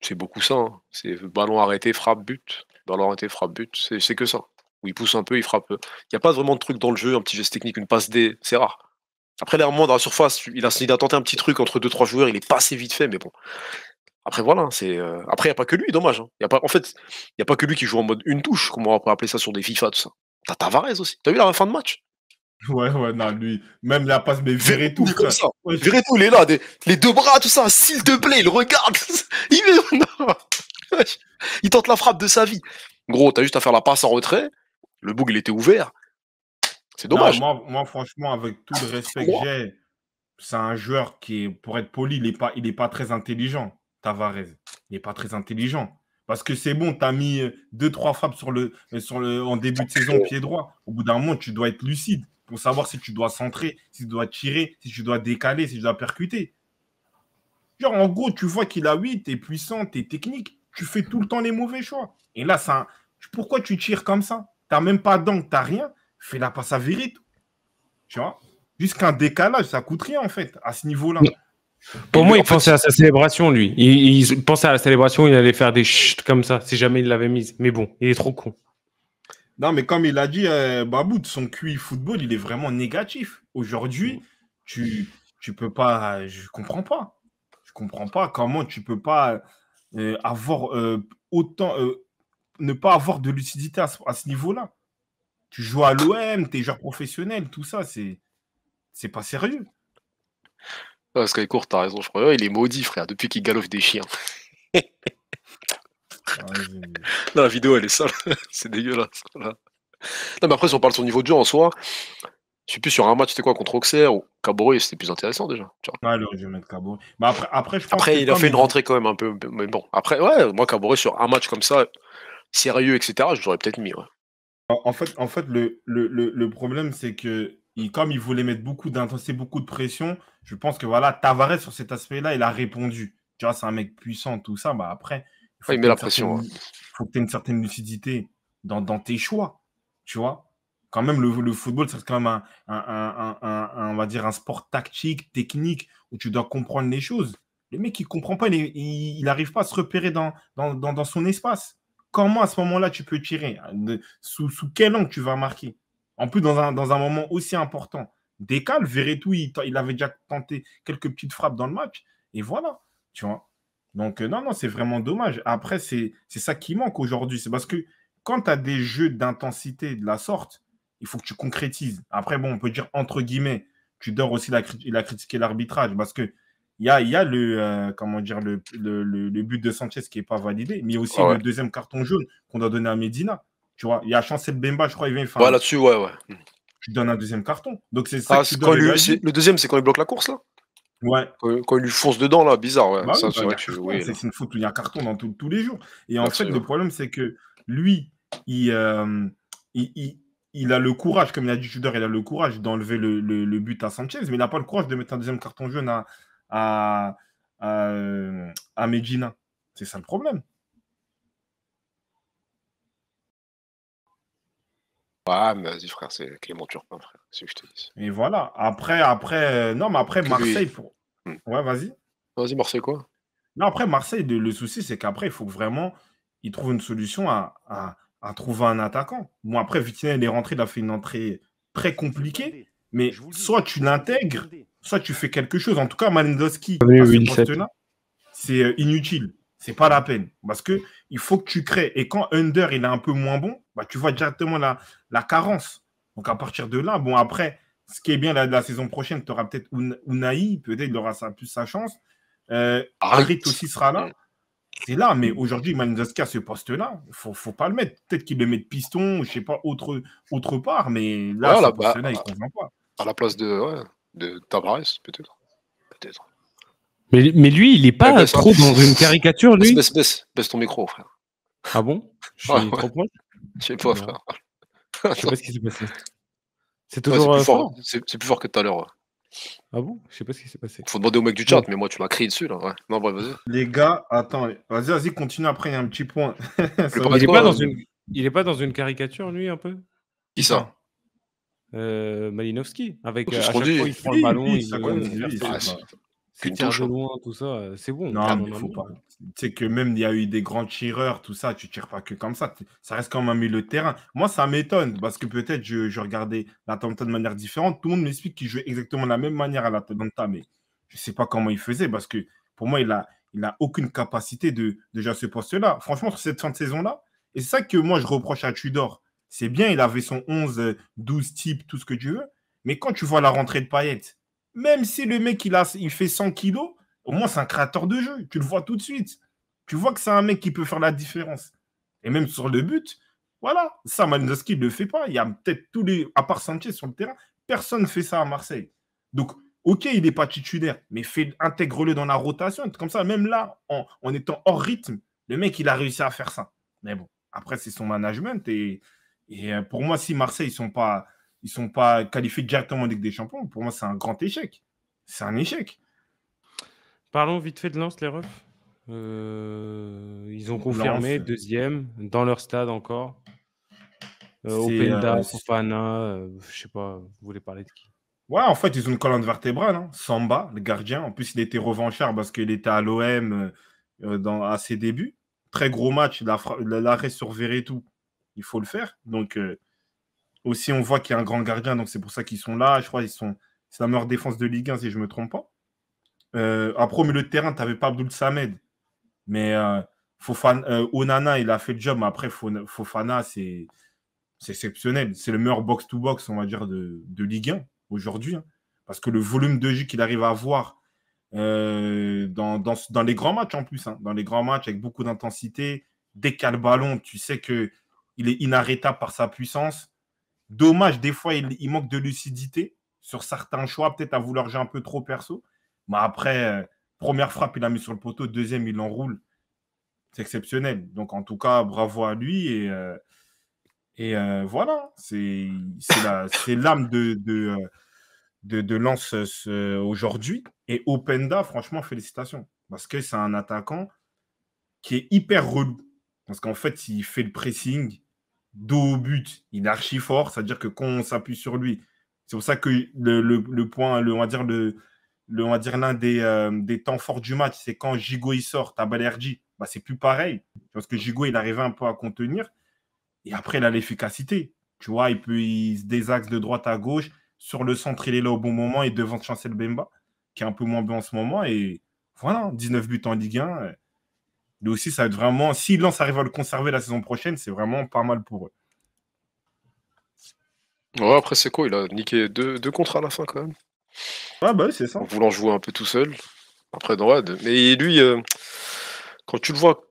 c'est beaucoup ça. Hein. C'est ballon arrêté, frappe, but. Ballon arrêté, frappe, but. C'est que ça. Où il pousse un peu, il frappe. Il n'y a pas vraiment de truc dans le jeu, un petit geste technique, une passe D, c'est rare. Après, là, dans la surface, il a, essayé tenté un petit truc entre deux, trois joueurs, il est pas assez vite fait, mais bon. Après, voilà, hein, c'est. Euh, après, il n'y a pas que lui, dommage. Hein. En fait, il n'y a pas que lui qui joue en mode une touche, comme on va appeler ça sur des FIFA, tout ça. T'as Tavares aussi. T'as vu la fin de match Ouais, ouais, non, lui, même la passe, mais verrez tout. ça. tout, il là, les deux bras, tout ça, s'il te plaît, il regarde. il, tente la frappe de sa vie. Gros, t'as juste à faire la passe en retrait. Le bug, il était ouvert. C'est dommage. moi, franchement, avec tout le respect que j'ai, c'est un joueur qui pour être poli, il n'est pas, est pas très intelligent, Tavares. Il n'est pas très intelligent. Parce que c'est bon, t'as mis euh, deux, trois frappes sur le, euh, sur le, en début de saison, euh. pied droit. Au bout d'un moment, tu dois être lucide pour savoir si tu dois centrer, si tu dois tirer, si tu dois décaler, si tu dois percuter. Genre, en gros, tu vois qu'il a 8, t'es puissant, t'es technique, tu fais tout le temps les mauvais choix. Et là, ça, pourquoi tu tires comme ça T'as même pas d'angle, t'as rien, fais la passe à Vérité. Tu vois Jusqu'un décalage, ça coûte rien, en fait, à ce niveau-là. Pour moi, il pensait à sa célébration, lui. Il, il, pensait à la célébration, il allait faire des chutes comme ça, si jamais il l'avait mise. Mais bon, il est trop con. Non, mais comme il a dit, Babout, euh, Baboud, son QI football, il est vraiment négatif. Aujourd'hui, mm. tu tu peux pas. Je comprends pas. Je comprends pas comment tu peux pas euh, avoir euh, autant. ne pas avoir de lucidité à ce, niveau-là. Tu joues à l'OM, es joueur professionnel, tout ça, c'est c'est pas sérieux. Parce Ah, court, t'as raison, je crois. Il est maudit, frère, depuis qu'il galope des chiens. Ah, la vidéo, elle est sale. c'est dégueulasse. Non, mais après, si on parle de son niveau de jeu en soi, je suis plus sur un match, c'était quoi, contre Auxerre ou Caboret, c'était plus intéressant déjà. Bah, après, il a fait une rentrée quand même un peu. Mais bon, après, ouais, moi, Caboret, sur un match comme ça, sérieux, etc., je l'aurais peut-être mis. En fait, en fait le, problème, c'est que comme il voulait mettre beaucoup d'intensité, beaucoup de pression, je pense que voilà, Tavares, sur cet aspect-là, il a répondu. Tu vois, c'est un mec puissant, tout ça. Bah après, Hein. faut, que, la pression, faut que aies une certaine lucidité dans, tes choix, tu vois. Quand même, le, football, c'est quand même un, on va dire un sport tactique, technique, où tu dois comprendre les choses. Le mec, il ne comprend pas, il n'arrive pas à se repérer dans, son espace. Comment à ce moment-là tu peux tirer sous, quel angle tu vas marquer En plus, dans un, moment aussi important. Décale, verrez tout il avait déjà tenté quelques petites frappes dans le match. Et voilà, tu vois. Donc, euh, non, non, c'est vraiment dommage. Après, c'est ça qui manque aujourd'hui. C'est parce que quand tu as des jeux d'intensité de la sorte, il faut que tu concrétises. Après, bon, on peut dire entre guillemets, tu dors aussi la, la critiquer l'arbitrage parce que il y a, y a, le, euh, comment dire, le, le, le, but de Sanchez qui n'est pas validé, mais aussi a aussi le deuxième carton jaune qu'on doit donner à Medina. Tu vois, il y a Chancel Bemba, je crois, il vient. faire. Bah là-dessus, ouais, ouais. Tu donnes un deuxième carton. Donc, c'est ça. le deuxième, c'est quand il bloque la course, là Ouais. Quand, il lui fonce dedans, là, bizarre. Ouais. c'est une faute où il y a un carton dans tous les jours. Et en fait, le problème, c'est que lui, euh, il, il, a le courage, comme il a dit Tudor, il a le courage d'enlever le, but à Sanchez, mais il n'a pas le courage de mettre un deuxième carton jaune à, à, à euh, Medina. C'est ça le problème. Ouais, mais vas-y, frère, c'est Clément Turpin, frère. C'est que je te dis. Et voilà. Après, après, euh, non, mais après, Marseille. Pour... Hmm. Ouais, vas-y. Vas-y, Marseille, quoi Non, après, Marseille, le souci, c'est qu'après, il faut vraiment, il trouve une solution à, trouver un attaquant. moi après, Vitinha, il est rentré, il a fait une entrée très compliquée. Mais soit tu l'intègres, soit tu fais quelque chose. En tout cas, malindowski c'est euh, inutile. C'est pas la peine. Parce que il faut que tu crées. Et quand Under, il est un peu moins bon, bah, tu vois directement la, la carence. Donc à partir de là, bon après, ce qui est bien la, saison prochaine, tu auras peut-être Unai, peut-être il aura sa, plus sa chance. Euh, aussi sera là. C'est là, mais aujourd'hui, Manzaska, ce poste-là, il faut, faut pas le mettre. Peut-être qu'il le met de piston, je sais pas, autre, autre part, mais là, bah, il ne convient pas. À la place de, ouais, de peut-être. Peut-être. Mais, lui, il n'est pas eh, hein. trop dans une caricature, lui. Baisse, ton micro, frère. Ah bon Je suis je sais pas, frère. Je sais pas ce qui s'est passé. C'est toujours. Ouais, euh, c'est plus, fort que tout à l'heure. Ah bon Je sais pas ce qui s'est passé. Faut demander au mec du chat, mais moi tu m'as crié dessus là. Non, vas-y. Les gars, attends, vas-y, vas-y, continue après, il y a un petit point. Euh, il, est pas dans une... il est pas dans une caricature, lui, un peu Qui ça euh, Malinowski, avec oh, à chaque fois, il prend le ballon loin, tout ça, euh, c'est bon. Non, mais faut pas. Tu sais que même il y a eu des grands tireurs, tout ça, tu tires pas que comme ça. Ça reste quand même un milieu terrain. Moi, ça m'étonne parce que peut-être je, je regardais l'Atalanta de manière différente. Tout le monde m'explique qu'il jouait exactement de la même manière à l'Atalanta, mais je sais pas comment il faisait parce que pour moi, il a, il a aucune capacité de à ce poste-là. Franchement, sur cette fin de saison-là, et c'est ça que moi je reproche à Tudor. C'est bien, il avait son 11, 12 euh, types, tout ce que tu veux. Mais quand tu vois la rentrée de Payet, même si le mec, il, a, il fait 100 kilos, au moins, c'est un créateur de jeu. Tu le vois tout de suite. Tu vois que c'est un mec qui peut faire la différence. Et même sur le but, voilà. Ça, Malinowski ne le fait pas. Il y a peut-être tous les. À part Sanchez sur le terrain, personne ne fait ça à Marseille. Donc, OK, il n'est pas titulaire, mais intègre-le dans la rotation. Comme ça, même là, en, étant hors rythme, le mec, il a réussi à faire ça. Mais bon, après, c'est son management. Et, et euh, pour moi, si Marseille, ne sont pas ils ne sont pas qualifiés directement en Ligue des Champions. Pour moi, c'est un grand échec. C'est un échec. Parlons vite fait de Lens, les refs. Euh, ils ont confirmé deuxième dans leur stade encore. Euh, Openda, euh, Fofana, je sais pas, vous voulez parler de qui Ouais, en fait, ils ont une colonne vertébrale. Hein. Samba, le gardien. En plus, il était revanchard parce qu'il était à l'OM dans, à ses débuts. Très gros match, l'arrêt sur tout. il faut le faire. Donc, aussi, on voit qu'il y a un grand gardien, donc c'est pour ça qu'ils sont là. Je crois qu'ils sont. C'est la meilleure défense de Ligue 1, si je ne me trompe pas. Euh, après, au milieu de terrain, tu n'avais pas Abdul Samed. Mais euh, Fofana, euh, Onana, il a fait le job. Mais après, Fofana, c'est exceptionnel. C'est le meilleur box-to-box, on va dire, de, Ligue 1 aujourd'hui. Hein. Parce que le volume de jeu qu'il arrive à avoir dans, les grands matchs en plus, hein. dans les grands matchs avec beaucoup d'intensité, dès qu'il a le ballon, tu sais qu'il est inarrêtable par sa puissance. Dommage, des fois, il, manque de lucidité sur certains choix, peut-être à vouloir jouer un peu trop perso. Mais après, euh, première frappe, il a mis sur le poteau, deuxième, il enroule. C'est exceptionnel. Donc, en tout cas, bravo à lui. Et, euh, et euh, voilà, c'est l'âme de, de, de Lance aujourd'hui. Et Openda, franchement, félicitations. Parce que c'est un attaquant qui est hyper relou. Parce qu'en fait, il fait le pressing, dos au but, il est archi fort, c'est-à-dire que quand on s'appuie sur lui, c'est pour ça que le, point, le, on va dire le, on va dire l'un euh, des, temps forts du match, c'est quand Gigo il sort, Tabalerdi, bah c'est plus pareil parce que Gigo il arrivait un peu à contenir et après il a l'efficacité, tu vois, il se désaxe de droite à gauche, sur le centre il est là au bon moment et devant Chancel Bemba qui est un peu moins bon en ce moment et voilà, 19 buts en Ligue 1. Lui aussi, ça va être vraiment. Si Lance arrive à le conserver la saison prochaine, c'est vraiment pas mal pour eux. Ouais, après, c'est quoi Il a niqué deux, deux contrats à la fin quand même. Ah bah c'est ça. En voulant jouer un peu tout seul. Après, dans Mais lui, euh, quand tu le vois,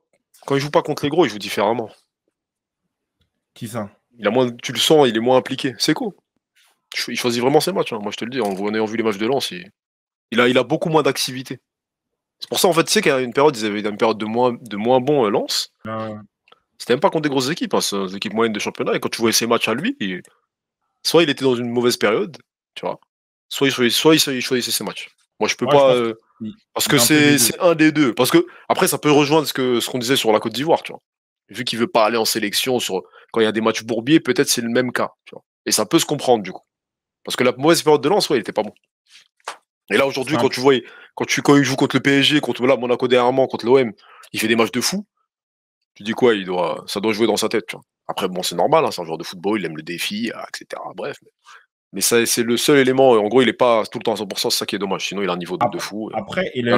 quand il joue pas contre les gros, il joue différemment. Qui ça il a moins, Tu le sens, il est moins impliqué. C'est cool. Il choisit vraiment ses matchs. Hein. Moi, je te le dis, en ayant vu les matchs de Lance, a, il a beaucoup moins d'activité. C'est pour ça, en fait, tu sais qu'à une période, ils avaient une période de moins, de moins bon euh, lance. Ah C'était même pas contre des grosses équipes, hein, des équipes moyennes de championnat. Et quand tu voyais ses matchs à lui, soit il était dans une mauvaise période, tu vois, soit il choisissait, soit il ses matchs. Moi, je peux pas. Euh, parce que c'est un des deux. Parce que, après, ça peut rejoindre ce qu'on disait sur la Côte d'Ivoire, tu vois. Vu qu'il veut pas aller en sélection sur, quand il y a des matchs bourbiers, peut-être c'est le même cas, Et ça peut se comprendre, du coup. Parce que la mauvaise période de lance, ouais, il était pas bon. Et là, aujourd'hui, quand tu vois, quand, il joue contre le PSG, contre là, Monaco dernièrement, contre l'OM, il fait des matchs de fou. Tu dis quoi il doit, Ça doit jouer dans sa tête. Après, bon, c'est normal, hein, c'est un joueur de football, il aime le défi, etc. Bref. Mais, ça, c'est le seul élément. En gros, il n'est pas tout le temps à 100%, c'est ça qui est dommage. Sinon, il a un niveau de, fou. Après, il a, le,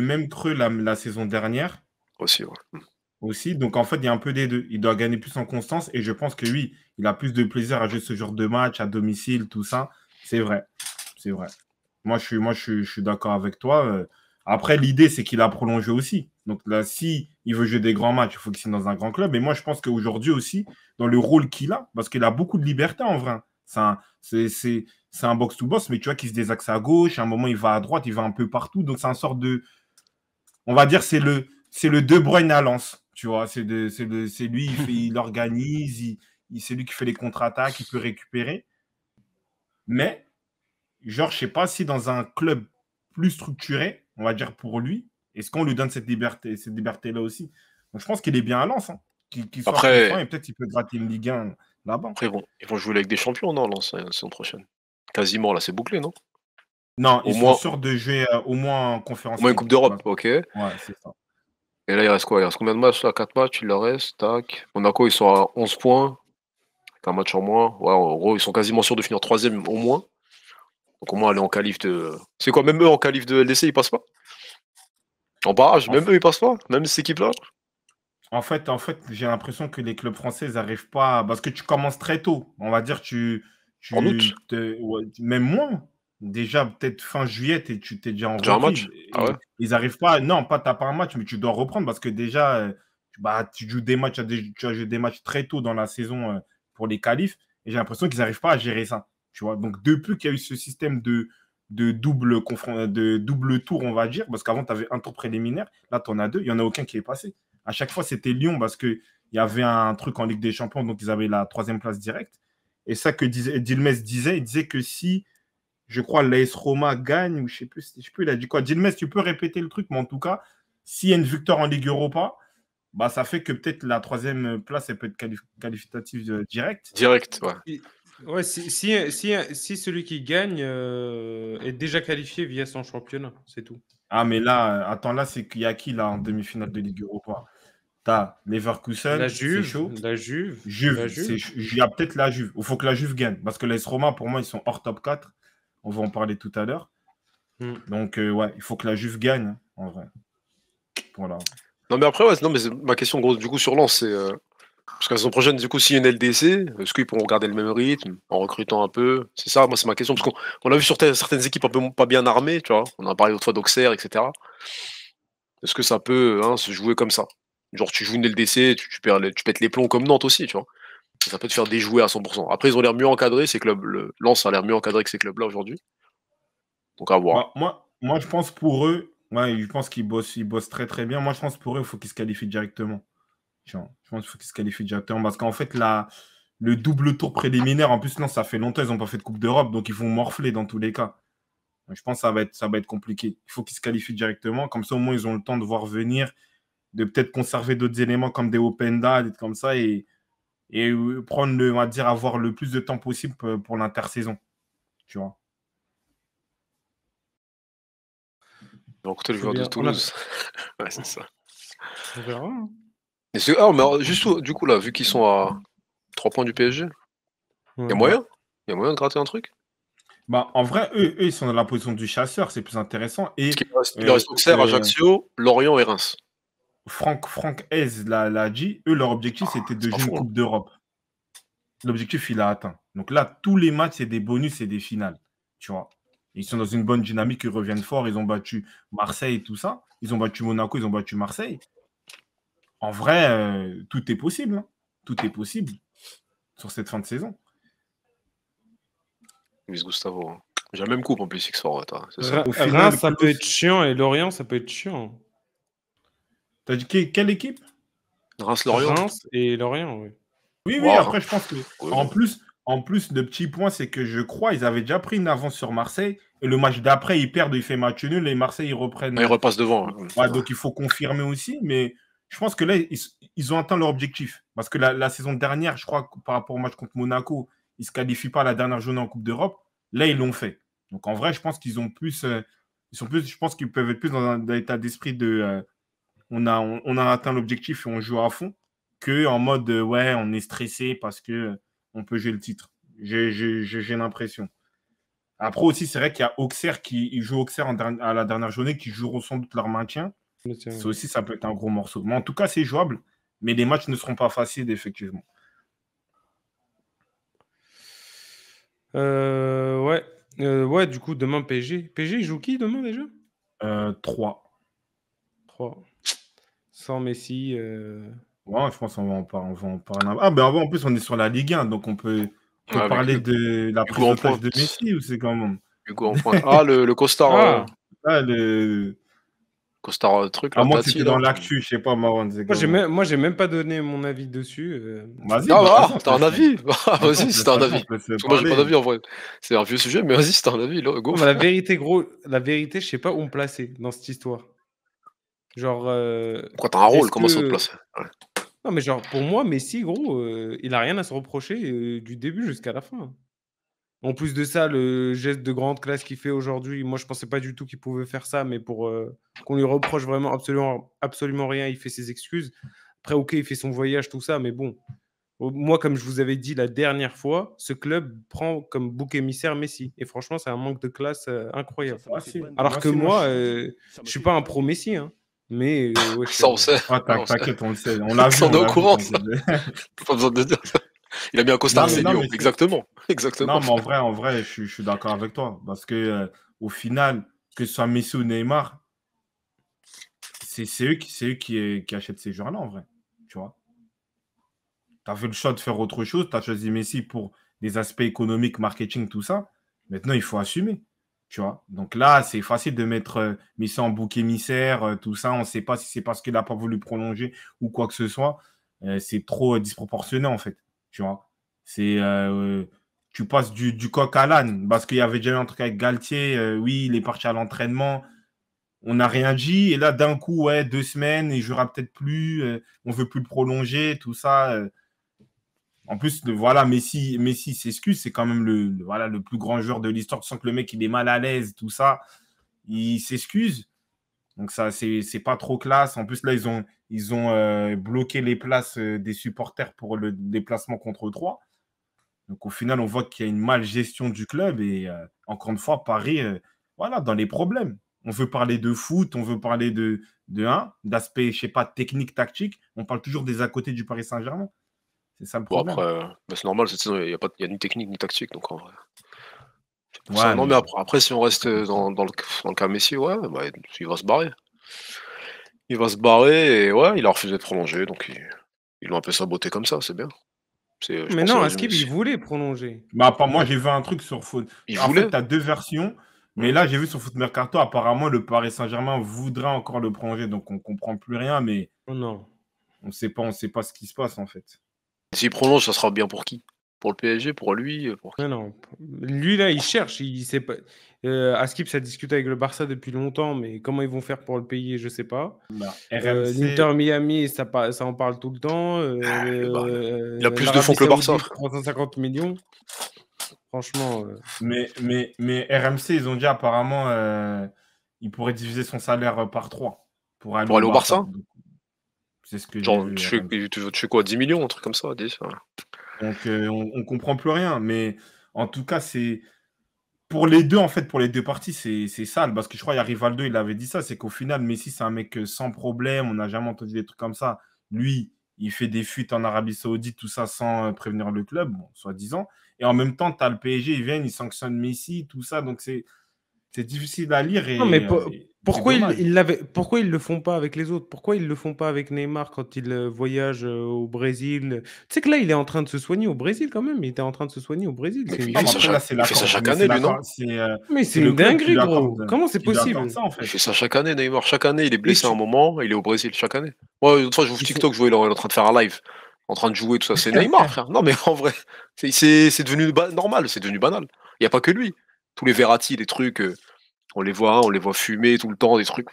même creux la, saison dernière. Aussi, ouais. Hmm. Aussi. Donc, en fait, il y a un peu des deux. Il doit gagner plus en constance. Et je pense que lui, il a plus de plaisir à jouer ce genre de match à domicile, tout ça. C'est vrai c'est vrai. Moi, je suis, moi, je suis, d'accord avec toi. Euh. Après, l'idée, c'est qu'il a prolongé aussi. Donc là, si il veut jouer des grands matchs, il faut qu'il soit dans un grand club. Et moi, je pense qu'aujourd'hui aussi, dans le rôle qu'il a, parce qu'il a beaucoup de liberté en vrai. Hein. C'est un, un box-to-box, mais tu vois qu'il se désaxe à gauche, à un moment, il va à droite, il va un peu partout. Donc c'est un sorte de. On va dire, c'est le, c'est le De Bruyne à lance. Tu vois, c'est, lui, il, fait, il organise, il c'est lui qui fait les contre-attaques, il peut récupérer. Mais genre, je sais pas si dans un club plus structuré, on va dire pour lui, est-ce qu'on lui donne cette liberté, cette liberté-là aussi je pense qu'il est bien à Lens. Hein. Après, peut-être qu'il peut gratter une Ligue 1 là-bas. Après, bon, ils vont jouer avec des champions, non, Lens, la saison prochaine Quasiment, là, c'est bouclé, non Non, ils sont sûrs de jouer euh, au moins en conférence. Au moins une Coupe d'Europe, ok. Ouais, c'est ça. Et là, il reste quoi Il reste combien de matchs là 4 matchs, il leur reste, tac. Monaco, ils sont à 11 points. un match en moins. Ouais, en gros, ils sont quasiment sûrs de finir troisième au moins. Donc au aller en qualif de. C'est quoi, même eux en qualif de LDC, ils passent pas En barrage, même eux, ils passent pas Même cette équipe-là en fait, j'ai l'impression que les clubs français n'arrivent pas. Parce que tu commences très tôt. On va dire, tu. tu en Même moins. Déjà, peut-être fin juillet, tu t'es déjà en déjà un match ah Ils n'arrivent pas. Non, pas t'as pas un match, mais tu dois reprendre parce que déjà, euh, bah, tu joues des matchs, tu as joué des matchs très tôt dans la saison euh, pour les qualifs. Et j'ai l'impression qu'ils n'arrivent pas à gérer ça vois, donc depuis qu'il y a eu ce système de, de double de double tour, on va dire, parce qu'avant, tu avais un tour préliminaire, là, tu en as deux, il n'y en a aucun qui est passé. À chaque fois, c'était Lyon parce qu'il y avait un truc en Ligue des Champions, donc ils avaient la troisième place directe. Et ça que Dilmes disait, il disait que si, je crois, l'AS Roma gagne, ou je sais plus, je sais plus, il a dit quoi, Dilmes, tu peux répéter le truc, mais en tout cas, s'il y a une victoire en Ligue Europa, bah, ça fait que peut-être la troisième place, elle peut être qualificative euh, directe. Direct, ouais. Ouais, si, si, celui qui gagne euh, est déjà qualifié via son championnat, c'est tout. Ah, mais là, euh, attends, là, c'est qu'il y a qui là en demi-finale de Ligue Europa T'as Leverkusen, la Juve, chaud. la Juve, Juve, il y a peut-être la Juve. Il faut que la Juve gagne parce que les Roma, pour moi, ils sont hors top 4. On va en parler tout à l'heure. Hmm. Donc, euh, ouais, il faut que la Juve gagne hein, en vrai. Voilà. Non, mais après, ouais, non, mais ma question grosse du coup sur Lens, c'est parce qu'à la saison prochaine, du coup, s'il y a une LDC, est-ce qu'ils pourront garder le même rythme en recrutant un peu C'est ça, moi, c'est ma question. Parce qu'on a vu sur certaines équipes un peu pas bien armées, tu vois. On en a parlé autrefois d'Auxerre, etc. Est-ce que ça peut hein, se jouer comme ça Genre, tu joues une LDC, tu, perds tu pètes les plombs comme Nantes aussi, tu vois. Ça peut te faire déjouer à 100%. Après, ils ont l'air mieux encadrés, ces clubs. Le Lens a l'air mieux encadré que ces clubs-là aujourd'hui. Donc, à voir. Moi, moi, je pense pour eux, je pense qu'ils bossent, ils bossent très très bien. Moi, je pense pour eux, il faut qu'ils se qualifient directement je pense qu'il faut qu'ils se qualifient directement parce qu'en fait, la, le double tour préliminaire, en plus, non, ça fait longtemps, ils n'ont pas fait de Coupe d'Europe, donc ils vont morfler dans tous les cas. je pense que ça va être, ça va être compliqué. Il faut qu'ils se qualifient directement, comme ça au moins ils ont le temps de voir venir, de peut-être conserver d'autres éléments comme des open des comme ça, et, euh, prendre le, on va dire, avoir le plus de temps possible pour l'intersaison. Tu vois. Donc, le joueur de Toulouse. ouais, c'est ça. C'est vraiment... Hein. Ah, juste du coup, là, vu qu'ils sont à 3 points du PSG, il y a moyen Il y a moyen de gratter un truc bah, En vrai, eux, ils sont dans la position du chasseur, c'est plus intéressant. Et, il euh, reste Auxerre, Ajaccio, Lorient et Reims. Franck, Franck l'a dit, eux, leur objectif, ah, c'était de jouer une hein. Coupe d'Europe. L'objectif, il l'a atteint. Donc là, tous les matchs, c'est des bonus et des finales. Tu vois Ils sont dans une bonne dynamique, ils reviennent fort, ils ont battu Marseille et tout ça. Ils ont battu Monaco, ils ont battu Marseille en vrai, euh, tout est possible. Hein. Tout est possible sur cette fin de saison. Luis Gustavo. Hein. J'ai J'ai même coupe en plus x hein. toi. Au ça peut être chiant et Lorient, ça peut être chiant. T'as dit quelle équipe Reims-Lorient. et Lorient, oui. Oui, après, je pense que. En, plus, en plus, le petit point, c'est que je crois ils avaient déjà pris une avance sur Marseille. Et le match d'après, ils perdent, ils font match nul. Et Marseille, ils reprennent. Ah, ils repassent devant. donc, il faut confirmer aussi. Mais je pense que là, ils, ont atteint leur objectif. Parce que la, saison dernière, je crois, par rapport au match contre Monaco, ils ne se qualifient pas à la dernière journée en Coupe d'Europe. Là, ils l'ont fait. Donc en vrai, je pense qu'ils ont plus, euh, ils sont plus, je pense qu'ils peuvent être plus dans un, état d'esprit de, euh, on a, on, a atteint l'objectif et on joue à fond, que en mode euh, ouais, on est stressé parce qu'on on peut jouer le titre. J'ai l'impression. Après aussi, c'est vrai qu'il y a Auxerre qui joue Auxerre à la dernière journée, qui joueront sans doute leur maintien. Ça aussi, ça peut être un gros morceau. Mais en tout cas, c'est jouable. Mais les matchs ne seront pas faciles, effectivement. Euh, ouais. Euh, ouais, du coup, demain, PG. PSG, joue qui demain déjà euh, 3. 3. Sans Messi. Euh. Ouais, je pense qu'on va en parler. On va Ah, ben en plus, on est sur la Ligue 1, donc on peut, parler de la prise de Messi ou c'est quand même. Ah, le, le costard. ah, ah costard truc. là moi c'était dans l'actu, je sais pas, Marwan. Moi, j'ai même, même pas donné mon avis dessus. Euh. Vas-y. Bah, ah, t'as un avis. Ah, vas-y, c'est un avis. Moi, j'ai pas d'avis en vrai. C'est un vieux sujet, mais vas-y, c'est un avis. Là, la vérité, gros, la vérité, je sais pas où me placer dans cette histoire. Genre. Euh, Pourquoi t'as un rôle, comment ça te placer Non, mais genre, pour moi, Messi, gros, euh, il a rien à se reprocher du début jusqu'à la fin. En plus de ça, le geste de grande classe qu'il fait aujourd'hui, moi je pensais pas du tout qu'il pouvait faire ça, mais pour euh, qu'on lui reproche vraiment absolument, absolument rien, il fait ses excuses. Après, ok, il fait son voyage, tout ça, mais bon, moi, comme je vous avais dit la dernière fois, ce club prend comme bouc émissaire Messi. Et franchement, c'est un manque de classe euh, incroyable. Alors que hein, moi, euh, je suis pas un pro Messi, hein. mais. Ah, on sait. Ah, T'inquiète, on le sait. On besoin de dire il a bien un costard exactement. Non, mais en vrai, en vrai, je, suis d'accord avec toi. Parce que euh, au final, que ce soit Messi ou Neymar, c'est eux, qui, eux euh, qui, achètent ces joueurs-là, en vrai. Tu vois Tu as fait le choix de faire autre chose, tu as choisi Messi pour des aspects économiques, marketing, tout ça. Maintenant, il faut assumer. Tu vois Donc là, c'est facile de mettre euh, Messi en bouc émissaire, tout ça. On ne sait pas si c'est parce qu'il n'a pas voulu prolonger ou quoi que ce soit. c'est trop disproportionné, en fait. Tu vois, c'est euh, tu passes du, coq à l'âne parce qu'il y avait déjà eu un truc avec Galtier. Euh, oui, il est parti à l'entraînement. On n'a rien dit. Et là, d'un coup, ouais, deux semaines, il jouera peut-être plus. On euh, on veut plus le prolonger, tout ça. En plus, voilà, Messi, Messi s'excuse. C'est quand même le, voilà, le plus grand joueur de l'histoire. Tu sens que le mec, il est mal à l'aise, tout ça. Il s'excuse. Donc, ça, c'est pas trop classe. En plus, là, ils ont, ils ont euh, bloqué les places euh, des supporters pour le déplacement contre 3. Donc au final, on voit qu'il y a une malgestion du club et euh, encore une fois, Paris, voilà, dans les problèmes. On veut parler de foot, on veut parler de, de un, d'aspect, je sais pas, technique, tactique. On parle toujours des à côté du Paris Saint-Germain. C'est ça le problème. Bah, c'est normal, cette saison, il n'y a, ni technique ni tactique, donc Non, mais après, si on reste dans, le, cas Messi, ouais, bah, il va se barrer. Il va se barrer et ouais, il a refusé de prolonger, donc ils il l'ont un peu saboté comme ça, c'est bien. Mais non, est-ce qu'il voulait prolonger. Bah, moi, j'ai vu un truc sur Foot. Il en voulait. fait, t'as deux versions, mais là, j'ai vu sur Foot Mercato, apparemment, le Paris Saint-Germain voudrait encore le prolonger, donc on comprend plus rien, mais. Oh non. On sait pas, on sait pas ce qui se passe, en fait. S'il prolonge, ça sera bien pour qui pour le PSG, pour lui. Pour... Non, Lui, là, il cherche. Il sait pas. Euh, Askip, ça discute avec le Barça depuis longtemps, mais comment ils vont faire pour le payer, je sais pas. Bah, euh, Miami, ça, ça, en parle tout le temps. Euh, ah, euh, il a plus de fonds que le Barça. 350 millions. Franchement. Mais, mais, mais RMC, ils ont dit apparemment, il pourrait diviser son salaire par 3 pour aller, au Barça. C'est ce que Genre, tu fais, tu quoi 10 millions, un truc comme ça 10, donc, euh, on, ne comprend plus rien. Mais en tout cas, c'est pour les deux, en fait, pour les deux parties, c'est sale. Parce que je crois, qu'il y a Rivaldo, il avait dit ça c'est qu'au final, Messi, c'est un mec euh, sans problème. On n'a jamais entendu des trucs comme ça. Lui, il fait des fuites en Arabie Saoudite, tout ça sans euh, prévenir le club, soi-disant. Et en même temps, tu as le PSG, ils viennent, ils sanctionnent Messi, tout ça. Donc, c'est difficile à lire. mais pourquoi ils, ne pourquoi ils le font pas avec les autres Pourquoi ils le font pas avec Neymar quand il euh, voyage euh, au Brésil Tu sais que là, il est en train de se soigner au Brésil quand même. Il était en train de se soigner au Brésil. Il fait ça, chaque... année, lui, non euh, Mais c'est le dinguerie, gros. Comment c'est possible ça, Il fait ça chaque année, Neymar. Chaque année, il est blessé un moment, il est au Brésil chaque année. Moi, une fois, je vous TikTok, je vois, il est en train de faire un live en train de jouer, tout ça. C'est Neymar, frère. Non, mais en vrai, c'est devenu normal, c'est devenu banal. Il n'y a pas que lui. Tous les Verratti, les trucs, on les voit, on les voit fumer tout le temps, des trucs.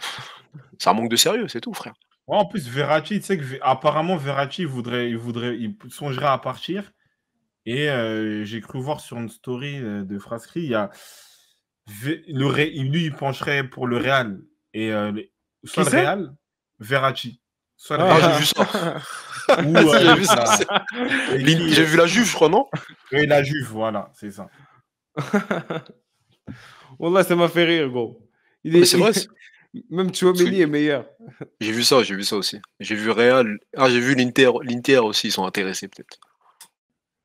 Ça manque de sérieux, c'est tout, frère. en plus, Verratti, tu sais que apparemment Verratti voudrait, il voudrait, il songerait à partir. Et euh, j'ai cru voir sur une story euh, de Frascri, il y a le lui, il pencherait pour le Real et euh, soit le Real, Verratti. Soit ah. ah, j'ai vu ça. j'ai vu ça. J'ai vu la Juve, je crois, non Oui, la Juve, voilà, c'est ça. Wallah, ça m'a fait rire, gros. vrai. Même Chouameni est meilleur. J'ai vu ça, j'ai vu ça aussi. J'ai vu Real. Ah, j'ai vu l'Inter. L'Inter aussi, ils sont intéressés peut-être.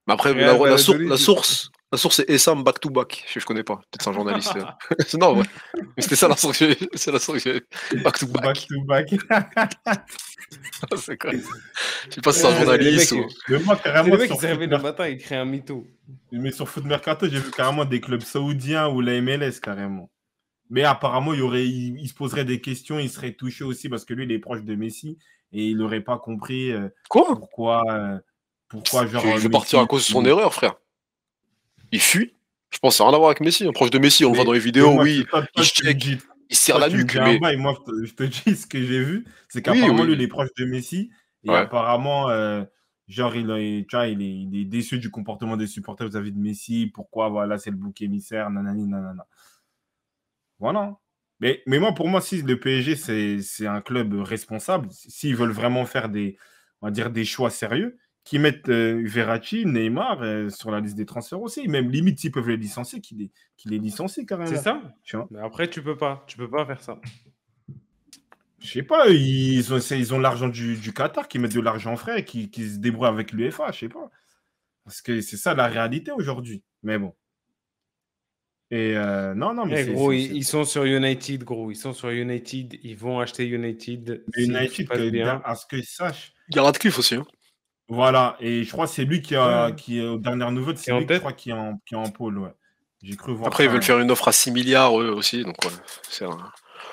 Mais après, la, la, source, la source est Essam back to back. Je, connais pas. Peut-être un journaliste. non, ouais. Mais c'était ça la source. C'est la source. Back to back. Back to back. Ah, c'est quoi Je sais pas si c'est un euh, journaliste ou. Mais euh, Le mec qui s'est le matin, il crée un mytho. Mais sur Foot Mercato, j'ai vu carrément des clubs saoudiens ou la MLS carrément. Mais apparemment, il, aurait, se poserait des questions, il serait touché aussi parce que lui, il est proche de Messi et il n'aurait pas compris euh, quoi pourquoi. pourquoi genre, il partir à cause de son erreur, frère il fuit. Je pense que ça n'a rien à voir avec Messi. Proche de Messi, on le voit dans les vidéos, oui, il, sert serre la nuque. moi, je te dis ce que j'ai vu, c'est qu'apparemment, lui, il est proche de Messi. Et apparemment, euh, genre, il, est, déçu du comportement des supporters vis-à-vis de Messi. Pourquoi Voilà, c'est le bouc émissaire, Voilà. Mais, mais moi, pour moi, si le PSG, c'est, c'est un club responsable, s'ils veulent vraiment faire des, on va dire, des choix sérieux, qui mettent euh, Neymar euh, sur la liste des transferts aussi. Même limite, s'ils peuvent les licencier, qu'ils les, qu les licencient carrément. C'est ça. Mais après, tu peux pas. Tu peux pas faire ça. Je sais pas, ils ont, ils ont l'argent du, Qatar, qui mettent de l'argent frais, qui, se débrouillent avec l'UFA, je sais pas. Parce que c'est ça la réalité aujourd'hui. Mais bon. Et euh, non, non, mais eh, gros, ils, sont sur United, gros. Ils sont sur United. Ils vont acheter United. United, à ce que je Il y a Radcliffe aussi. Hein. Voilà, et je crois que c'est lui qui, a, ah. qui est dernier nouveau de c'est lui je qui est en, qui en pôle. Ouais. J'ai cru voir. Après, ils veulent faire une offre à 6 milliards eux aussi, donc c'est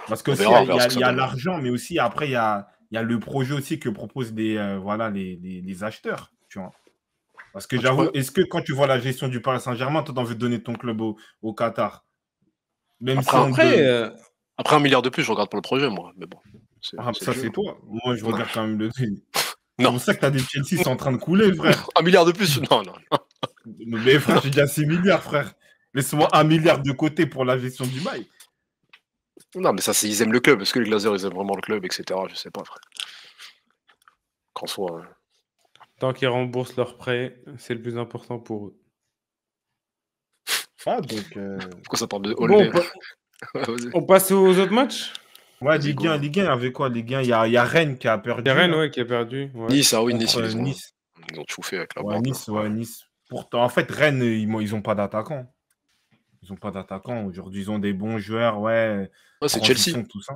Parce que il y a, l'argent, mais aussi après, il y a, le projet aussi que proposent des, euh, voilà, les, acheteurs. Tu vois. Parce que ah, j'avoue, est-ce que quand tu vois la gestion du Paris Saint-Germain, toi, t'en veux donner ton club au, Qatar Même après, euh, après, un milliard de plus, je regarde pour le projet, moi. Mais bon. Ah, ça, c'est toi. Moi, je regarde quand même le c'est pour ça que t'as des Chelsea sont en train de couler, frère. un milliard de plus Non, non, non. Mais frère, j'ai déjà 6 milliards, frère. Laisse-moi un milliard de côté pour la gestion du bail. Non, mais ça, c'est, ils aiment le club. Est-ce que les Glazers, ils aiment vraiment le club, etc. Je sais pas, frère. Qu'en soit. Hein. Tant qu'ils remboursent leurs prêts, c'est le plus important pour eux. Ah, donc. Euh, Pourquoi ça parle de All on passe aux autres matchs Ouais, Ligue 1, Ligue 1, avec quoi Ligue 1 Il y a, y a, Rennes qui a perdu. A Rennes, ouais, qui a perdu. Nice, ah oui, Nice, ils, ont... chouffé avec la ouais, Nice, hein. ouais, Nice. Pourtant, en fait, Rennes, ils n'ont pas d'attaquant. Ils n'ont pas d'attaquant. Aujourd'hui, ils ont des bons joueurs, ouais. c'est Chelsea. Tout ça.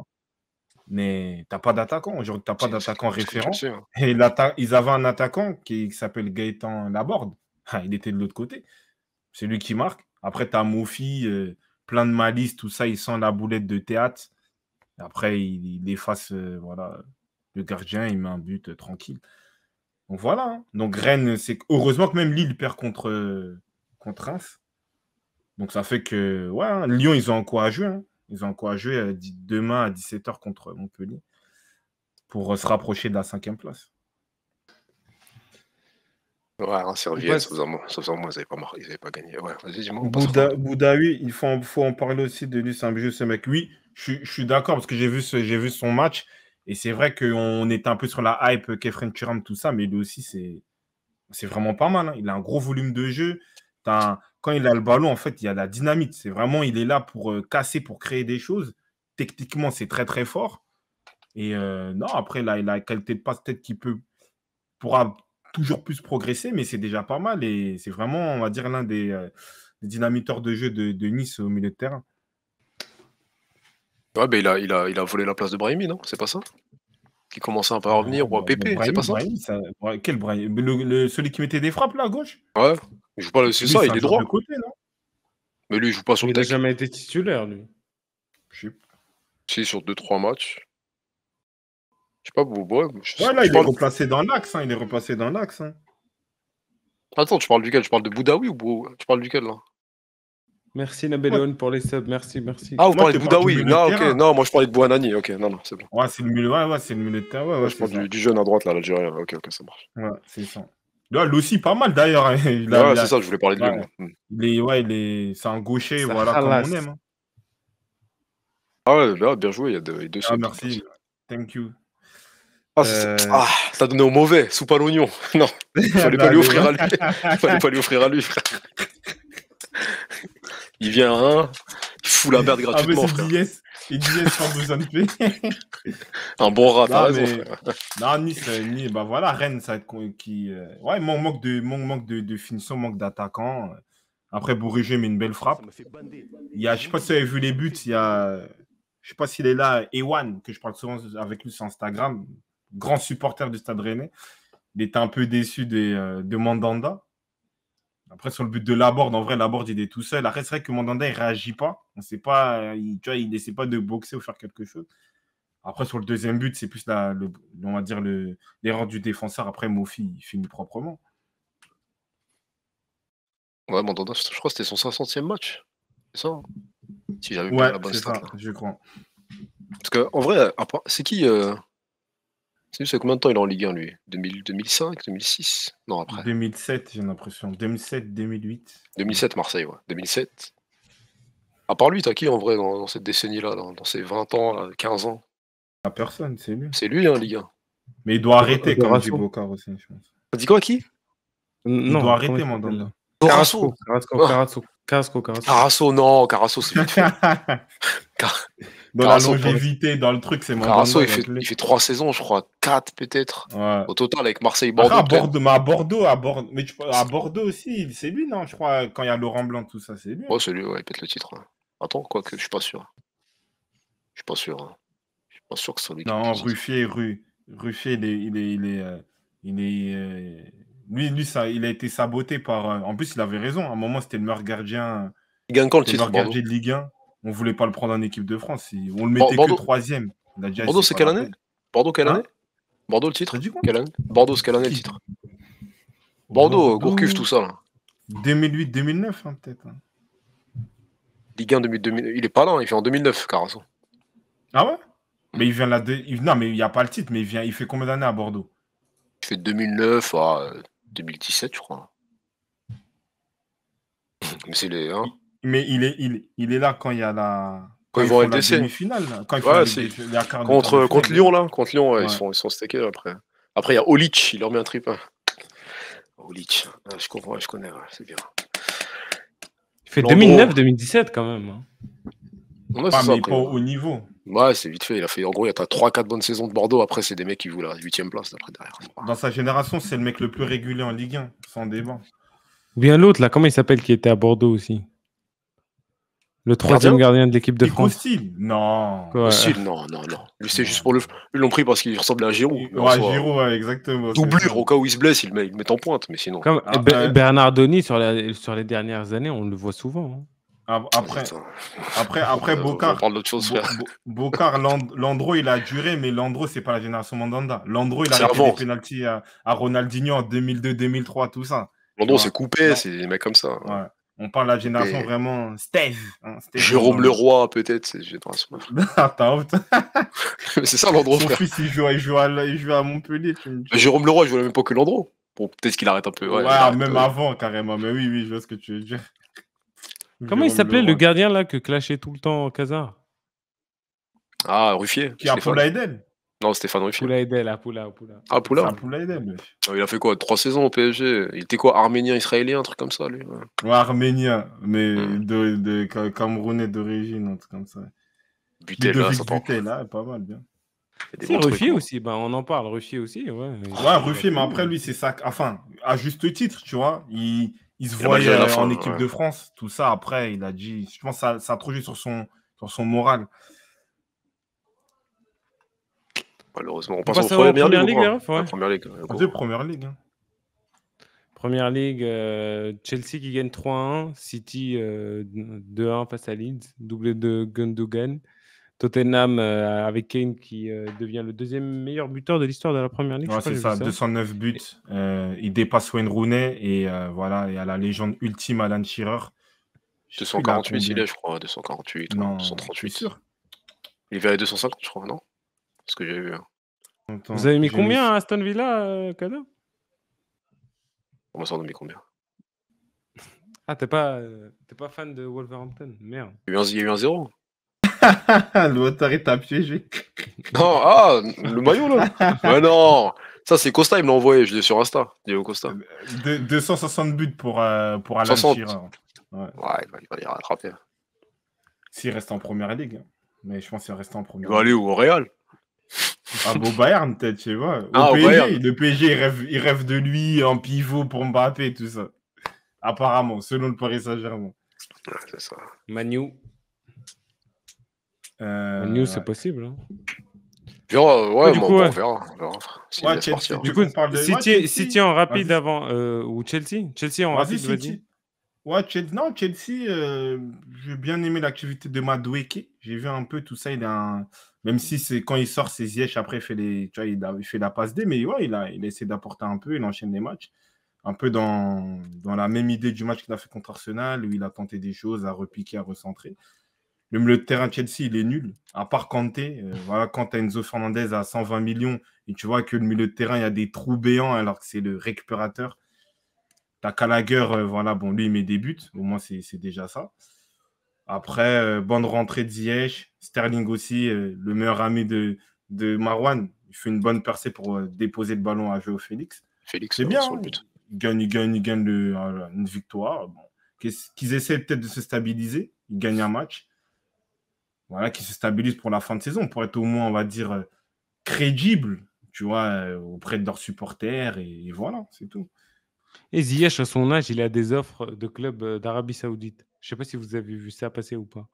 Mais t'as pas d'attaquant. Aujourd'hui, t'as pas d'attaquant référent. Hein. Et ils avaient un attaquant qui, s'appelle Gaëtan Laborde. Ah, il était de l'autre côté. C'est lui qui marque. Après, t'as Mofi, euh, plein de malice, tout ça. Ils sent la boulette de théâtre après, il, efface euh, voilà, le gardien, il met un but euh, tranquille. Donc voilà. Hein. Donc Rennes, c'est heureusement que même Lille perd euh, contre, Reims. Donc ça fait que ouais, hein, Lyon, ils ont encore à jouer. Hein. Ils ont encore à jouer demain à 17h contre Montpellier pour se rapprocher de la cinquième place. Ouais, en moi, ils n'avaient pas, pas gagné. Ouais, il faut, faut en parler aussi de lui, c'est ce mec. Oui, je, suis d'accord parce que j'ai vu, son match et c'est vrai qu'on est un peu sur la hype Kefren Turam, tout ça, mais lui aussi, c'est vraiment pas mal. Hein. Il a un gros volume de jeu. Quand il a le ballon, en fait, il y a la dynamite. C'est vraiment, il est là pour euh, casser, pour créer des choses. Techniquement, c'est très, très fort. Et euh, non, après, là, il a la qualité de passe, peut-être qu'il peut, pourra toujours plus progresser, mais c'est déjà pas mal. Et c'est vraiment, on va dire, l'un des, euh, dynamiteurs de jeu de Nice au milieu de terrain. Ouais, bah, il, a, il, a, il a volé la place de Brahimi, non C'est pas ça Qui commençait un peu à revenir, ou à euh, Pépé, c'est pas ça, Quel Brahimi le, Celui qui mettait des frappes, là, à gauche Ouais, je joue pas, c'est ça, il est droit. côté, non mais lui, il joue pas sur le Il a jamais été titulaire, lui. Je sais Si, sur 2-3 matchs. Je sais pas, ouais, ouais là, il, est replacé dans l'axe, hein, il est replacé dans l'axe. Hein. Attends, tu parles duquel Tu parles de Boudaoui ou tu parles duquel là Merci Nabellon pour les subs, merci, merci. Ah, vous parlez de Boudaoui Non, ok, non, moi je parlais de Bouanani. ok, non, non, c'est bon. Ouais, c'est le milieu, ouais, ouais, c'est le milieu de terrain, ouais, ouais. je parle du, jeune à droite, là, l'Algérien, ok, ok, ça marche. Ouais, c'est ça. Là, lui aussi, pas mal d'ailleurs. Hein. Ouais, c'est ça, je voulais parler de lui. Moi. Hmm. Il est, ouais, il est, c'est un gaucher, voilà, comme on aime. Hein. Ah ouais, bah, bien joué, il y a deux, deux Ah, merci, thank you. Ah, euh... ah, t'as donné au mauvais, soupe à l'oignon. Non, fallait pas lui bah, offrir à lui. Il fallait pas lui offrir à lui, frère il vient à il fout la merde ah, gratuitement. Il sans besoin de payer. Un bon rat, Non, Nice, bah voilà, Rennes, ça qui. Euh, ouais, mon manque de, finisson, manque de, finition, manque d'attaquant. Après, Bourrégé met une belle frappe. Il y a, je sais pas si vous avez vu les buts, il y a. Je sais pas s'il est là, Ewan, que je parle souvent avec lui sur Instagram, grand supporter du Stade Rennais. Il était un peu déçu euh, de Mandanda. Après, sur le but de Laborde, en vrai, Laborde, il est tout seul. Après, c'est vrai que Mandanda, il réagit pas. On sait pas, euh, tu vois, il n'essaie pas de boxer ou faire quelque chose. Après, sur le deuxième but, c'est plus la, on va dire l'erreur du défenseur. Après, Mofi, il finit proprement. Ouais, Mandanda, je crois que c'était son 60 e match. C'est ça hein ouais, Ça, je crois. Parce que, en vrai, c'est qui euh, c'est ça combien de temps il est en Ligue 1 lui 2005, 2006 Non, après. 2007, j'ai l'impression. 2007, 2008. 2007, Marseille, ouais. 2007. À part lui, t'as qui en vrai dans, cette décennie-là, dans, dans, ces 20 ans, 15 ans à ah, Personne, c'est lui. C'est lui, hein, Ligue 1. Mais il doit arrêter, comme dit Bocard aussi, je pense. T'as dit quoi, qui il doit arrêter Mandanda. Carasso. Carasso, ah. Carasso. Carasso, non, Carasso, c'est vite fait. dans la longévité, dans le truc, c'est moins. Carasso, il fait, il fait trois saisons, je crois, quatre peut-être au total avec Marseille, Bordeaux. Ah, à Bordeaux, à Bordeaux, à Bordeaux, aussi, c'est lui, non Je crois quand il y a Laurent Blanc, tout ça, c'est lui. Oh, c'est lui, ouais, il pète le titre. Attends, quoi que je suis pas sûr. Je suis pas sûr. Je hein. Je suis pas sûr que ce soit lui. Non, Ruffier, Ruffier, il est, il est, il est, euh, euh, lui, lui, ça, il a été saboté par. Euh, en plus, il avait raison. À un moment, c'était le meilleur gardien. Il gagne quand le titre de Ligue 1 on ne voulait pas le prendre en équipe de France. On le mettait que troisième. Bordeaux, c'est quelle année Bordeaux, quelle hein année Bordeaux, le titre Bordeaux, c'est quelle année le titre Bordeaux, Bordeaux tout ça. 2008, 2009, hein, peut-être. Hein. Ligue 1 il est pas là, il fait en 2009, Carasso. Ah ouais Mais il vient là. Non, mais il n'y a pas le titre, mais il, vient... il fait combien d'années à Bordeaux Il fait 2009 à 2017, je crois. Mais c'est les. Mais il est, il, il est là quand il y a la. Quand, demi-finale. Quand contre, Lyon, là. Contre Lyon, ils sont, ils sont stackés après. Après, il y a Olic, il leur met un trip. Olic, je comprends, je connais, c'est bien. Il fait 2009-2017 quand même. Hein. Ouais, mais pas au niveau. Ouais, c'est vite fait. Il a fait en gros, il y a 3-4 bonnes saisons de Bordeaux. Après, c'est des mecs qui jouent la 8 place d'après derrière. Dans sa génération, c'est le mec le plus régulier en Ligue 1, sans débat. Ou bien l'autre, là, comment il s'appelle qui était à Bordeaux aussi le troisième gardien, de l'équipe de France. Costil Non. Ouais. non, non, non, non. C'est juste pour le. Ils l'ont pris parce qu'il ressemble à Giroud. Ouais, Giroud, exactement. Doublure, au cas où il se blesse, il met, met en pointe, mais sinon. Comme ah, Bernardoni, sur, la... sur les dernières années, on le voit souvent. Hein. Ah, après, après, après, Bocard, chose, Bocard Landro, il a duré, mais Landro, c'est pas la génération Mandanda. Landro, il a fait des pénalties à, Ronaldinho en 2002, 2003, tout ça. Landro, c'est coupé, c'est des mecs comme ça. Hein. Ouais. On parle de la génération vraiment Steve, hein, Jérôme Leroy, peut-être, c'est génération. Ah, c'est ça l'endroit. Mon fils, il joue, joue à, joue à Montpellier. Jérôme Leroy, il joue à la même époque que l'Andro. Bon, peut-être qu'il arrête un peu. Ouais, même euh. avant, carrément. Mais oui, oui, je vois ce que tu veux dire. Comment il s'appelait le gardien là que clashait tout le temps au Casar Ah, Ruffier. Qui est un peu non, Stéphane Ruffier. Poula Edel, ah, Poula, Poula. Ah, Poula. Edel, mec. Il a fait quoi Trois saisons au PSG Il était quoi Arménien, israélien, un truc comme ça, lui Ouais, arménien, mais hmm. de, camerounais d'origine, un truc comme ça. Butella, ça là, pas mal, bien. Si, Ruffier hein. aussi, bah, on en parle, Ruffier aussi, ouais. Ouais, Ruffier, mais après, lui, c'est ça. Enfin, à juste titre, tu vois, il, se eh ben, voyait en équipe de France, tout ça. Après, il a dit, je pense, que ça, a trop joué sur son moral. Malheureusement, on, passe, la première, première ligue. hein, Première ligue. Première euh, ligue, Chelsea qui gagne 3-1, City 2-1 euh, face à Leeds, doublé de Gundogan. Tottenham euh, avec Kane qui devient le deuxième meilleur buteur de l'histoire de la première ligue. c'est ça, 209 buts. il dépasse Wayne Rooney et voilà, il y a la légende ultime Alan Shearer. 248 il est, je crois, 248, non, 238. Il va à 250, je crois, non ce que j'ai vu. Hein. Vous avez mis combien à Aston Villa, Canada Comment ça, on a mis combien Ah, t'es pas, euh, t'es pas fan de Wolverhampton Merde. Il y a eu un, zéro. le motard est appuyé, je Non, ah, le maillot là Mais non Ça, c'est Costa, il me l'a envoyé, je l'ai sur Insta, au Costa. 260 euh, buts pour, euh, pour Alan Ouais. il va, y les rattraper. S'il reste en première ligue, hein. mais je pense qu'il rester en première. ligue Il va aller Au Real ah, beau bah, Bayern, peut-être, tu vois. Au ah, le PSG, il rêve, il rêve, de lui en pivot pour Mbappé, tout ça. Apparemment, selon le Paris Saint-Germain. c'est ça. Manu. Euh, Manu, c'est possible. Hein. du coup, on verra. Si du coup, de... City, City, en rapide avant. Euh, ou Chelsea Chelsea en rapide, vas-y. Ouais, Chelsea, non, Chelsea, euh, j'ai bien aimé l'activité de Madueke. J'ai vu un peu tout ça. Il a un, même si c'est quand il sort ses Ziyech, après, fait les, il, fait la passe D, mais ouais, il a, il d'apporter un peu, il enchaîne les matchs. Un peu dans, la même idée du match qu'il a fait contre Arsenal, où il a tenté des choses, à repiquer, à recentrer. Le milieu de terrain de Chelsea, il est nul. À part Kanté, euh, voilà, quand tu as Enzo Fernandez à 120 millions et tu vois que le milieu de terrain, il y a des trous béants alors que c'est le récupérateur. T'as Kalager, euh, voilà, bon, lui, il met des buts. Au moins, c'est déjà ça. Après, euh, bonne rentrée de Ziyech, Sterling aussi, euh, le meilleur ami de, de Marwan. Il fait une bonne percée pour euh, déposer le ballon à au Félix. Félix, c'est bien. Sur le hein. but. Il gagne, il gagne, il gagne une victoire. Bon. Qu'ils essaient peut-être de se stabiliser. Ils gagnent un match. Voilà, qu'ils se stabilisent pour la fin de saison, pour être au moins, on va dire, crédibles, tu vois, auprès de leurs supporters. Et, et voilà, c'est tout. Et Ziyech, à son âge, il a des offres de clubs d'Arabie Saoudite. Je sais pas si vous avez vu ça passer ou pas.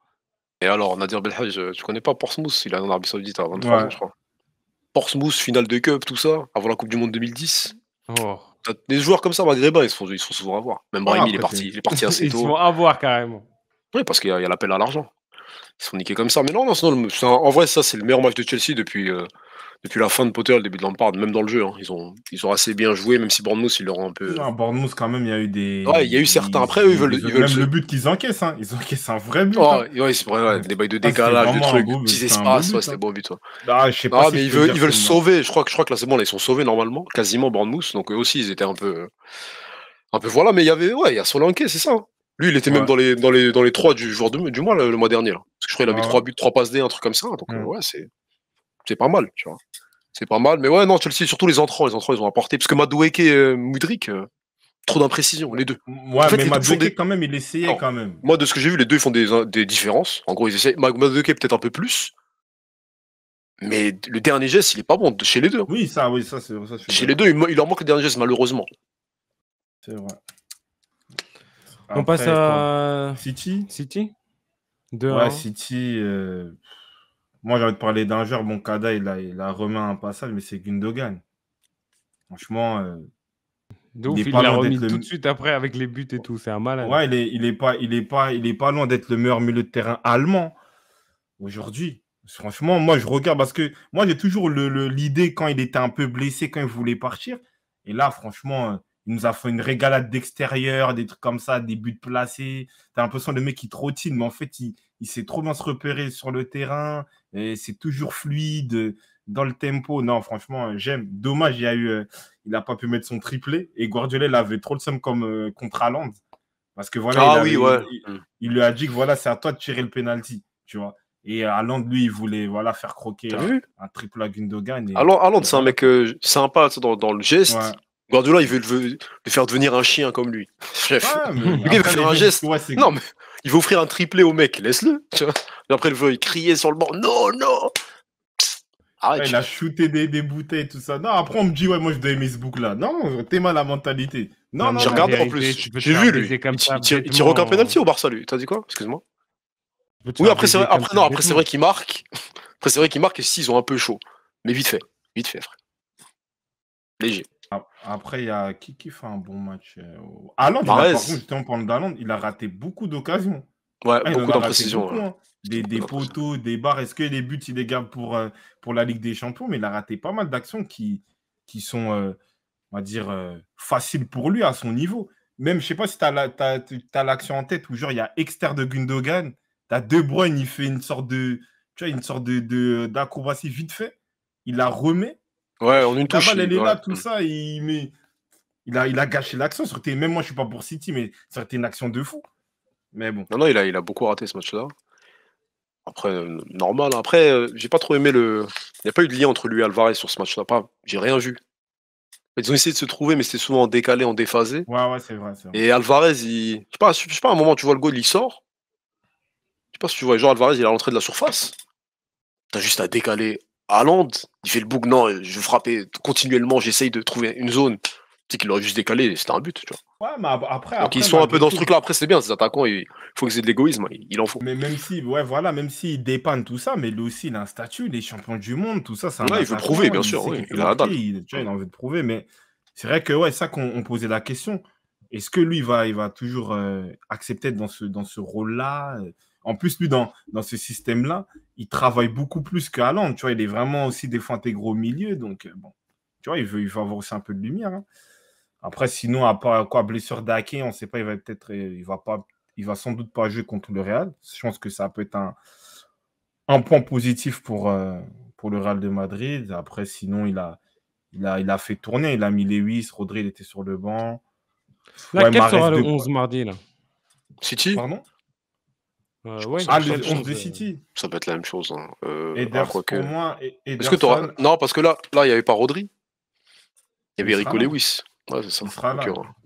Et alors, Nadir Belhaj, euh, tu connais pas Portsmouth Il est en Arabie Saoudite à 23 ans, je crois. Portsmouth, finale de Cup, tout ça, avant la Coupe du Monde 2010. Oh. Des joueurs comme ça, maghrébins, ils se font, ils se font souvent avoir. Même ah, Brahimi, il, est parti, il est parti assez tôt. ils se font avoir carrément. Oui, parce qu'il y a, l'appel à l'argent. Ils sont niqués comme ça. Mais non, non, en vrai, ça, c'est le meilleur match de Chelsea depuis, euh, depuis la fin de Potter, le début de Lampard, même dans le jeu. Hein. Ils, ont, ils ont assez bien joué, même si Bournemouth, ils leur ont un peu. Non, Bournemouth, quand même, il y a eu des. Ouais, il y a eu certains. Après, eux, ils veulent. même le but qu'ils encaissent, hein. ils encaissent un vrai but. Oh, hein. ouais, c'est vrai, des bails de ah, décalage, des trucs, petits espaces. Ouais, c'était bon but. Ouais. Ah, je sais ah, pas. mais ils, veulent, sauver. Je crois, que, je crois que là, c'est bon, ils sont sauvés normalement, quasiment Bournemouth. Donc eux aussi, ils étaient un peu. Un peu voilà, mais il y avait. Ouais, il y a Solanke, c'est ça. Lui, il était même dans les, dans, dans les trois du, du mois le, mois dernier. Parce que je crois qu'il avait trois buts, trois passes D, un truc comme ça. Donc, mm. euh, ouais, c'est, pas mal. Tu vois. C'est pas mal. Mais ouais, non, Chelsea, surtout les entrants, les entrants, ils ont apporté. Parce que Madueke et euh, Mudrik, euh, trop d'imprécision, les deux. Ouais, mais Madueke, quand même, il essayait quand même. Moi, de ce que j'ai vu, les deux, ils font des, différences. En gros, ils essayent. Madueke, peut-être un peu plus. Mais le dernier geste, il est pas bon chez les deux. Hein. Oui, ça, oui, ça, c'est. Ça, chez les deux, il, il leur manque le dernier geste, malheureusement. C'est vrai on passe à City. City. De ouais, City. Euh, moi, j'ai envie de parler d'un joueur. Bon, Kada, il a, remis un passage, mais c'est Gundogan. Franchement. Euh, il, l'a remis tout de suite après avec les buts et tout. C'est un malade. Ouais, il est, pas, il est pas, il est pas loin d'être le meilleur milieu de terrain allemand aujourd'hui. Franchement, moi, je regarde parce que moi, j'ai toujours l'idée quand il était un peu blessé, quand il voulait partir. Et là, franchement, euh, il nous a fait une régalade d'extérieur, des trucs comme ça, des buts placés. T'as l'impression le mec qui trottine, mais en fait, il, il sait trop bien se repérer sur le terrain. c'est toujours fluide, dans le tempo. Non, franchement, euh, j'aime. Dommage, il a eu, euh, il n'a pas pu mettre son triplé. Et Guardiola, il avait trop le somme comme euh, contre Allende. Parce que voilà, ah il, lui a dit que voilà, c'est à toi de tirer le penalty, tu vois. Et Allende, lui, il voulait voilà, faire croquer un, un, triple à Gundogan. Et... c'est un mec sympa dans, le geste. Guardiola, il veut, le faire devenir un chien comme lui. Chef. Ah, il veut ah, faire un geste. non, mais il veut offrir un triplé au mec, laisse-le. Après, il veut crier sur le bord. Non, non il a shooté des, bouteilles et tout ça. Non, après, on me dit, ouais, moi, je dois aimer ce bouc-là. Non, t'es mal la mentalité. Non, non, non j'ai regardé en plus. J'ai vu, lui. Il tire aucun penalty au Barça, lui. T'as dit quoi Excuse-moi. Oui, après, c'est vrai, après, non, après, c'est vrai qu'il marque. Après, c'est vrai qu'il marque et s'ils ont un peu chaud. Mais vite fait. Vite fait, frère. Léger. Après, il y a qui, qui fait un bon match euh, Allende, par contre, justement, il a raté beaucoup d'occasions. Ouais, ah, beaucoup d'imprécisions. Hein. Des, des poteaux, des barres. Est-ce que les buts, il les garde pour, euh, pour la Ligue des Champions Mais il a raté pas mal d'actions qui, qui sont, euh, on va dire, faciles pour lui à son niveau. Même, je sais pas si tu as l'action en tête où, genre, il y a Exter de Gundogan, tu as De Bruyne, il fait une sorte de, tu vois, une sorte de, d'acrobatie vite fait. Il la remet Ouais, on est là, tout ça, il, a, il a gâché l'action. Même moi, je suis pas pour City, mais ça aurait été une action de fou. Mais bon. Non, non, il a, il a beaucoup raté ce match-là. Après, euh, normal. Après, euh, j'ai pas trop aimé le. Il n'y a pas eu de lien entre lui et Alvarez sur ce match-là. Pas... J'ai rien vu. Ils ont essayé de se trouver, mais c'était souvent en décalé, en déphasé. Ouais, ouais, c'est vrai, Et Alvarez, Je sais pas, sais pas, à un moment, tu vois le goal, il sort. Je sais pas si tu vois, genre Alvarez, il est à l'entrée de la surface. T'as juste à décaler Londres, il fait le bouc, non, je frappais continuellement, j'essaye de trouver une zone. Tu sais qu'il aurait juste décalé, c'était un but, Ouais, mais après. Donc ils sont bah, un peu dans ce truc-là. Après, c'est bien, ces attaquants, il faut que c'est de l'égoïsme, il en faut. Mais même si, ouais, voilà, même s'il dépanne tout ça, mais lui aussi, il a un statut, il est champion du monde, tout ça. ça ouais, il veut prouver, bien sûr. Il, a la Il, a envie de prouver, mais c'est vrai que, ouais, ça qu'on posait la question. Est-ce que lui, il va, il va toujours euh, accepter dans ce, dans ce rôle-là euh, en plus, lui, dans, dans ce système-là, il travaille beaucoup plus que Tu vois, il est vraiment aussi des fois gros au milieu. Donc, euh, bon, tu vois, il veut, il veut avoir aussi un peu de lumière. Hein. Après, sinon, à part quoi, blessure d'Ake, on ne sait pas, il va peut-être, euh, il va pas, il va sans doute pas jouer contre le Real. Je pense que ça peut être un, un point positif pour, euh, pour le Real de Madrid. Après, sinon, il a, il a, fait tourner. Il a mis Lewis, Rodri, était sur le banc. La ouais, sera le 11 mardi là Pardon euh, euh, City. Ça peut être la même chose. Hein. Euh, que non, parce que là, là, il n'y avait pas Rodri. Il y avait Rico Lewis.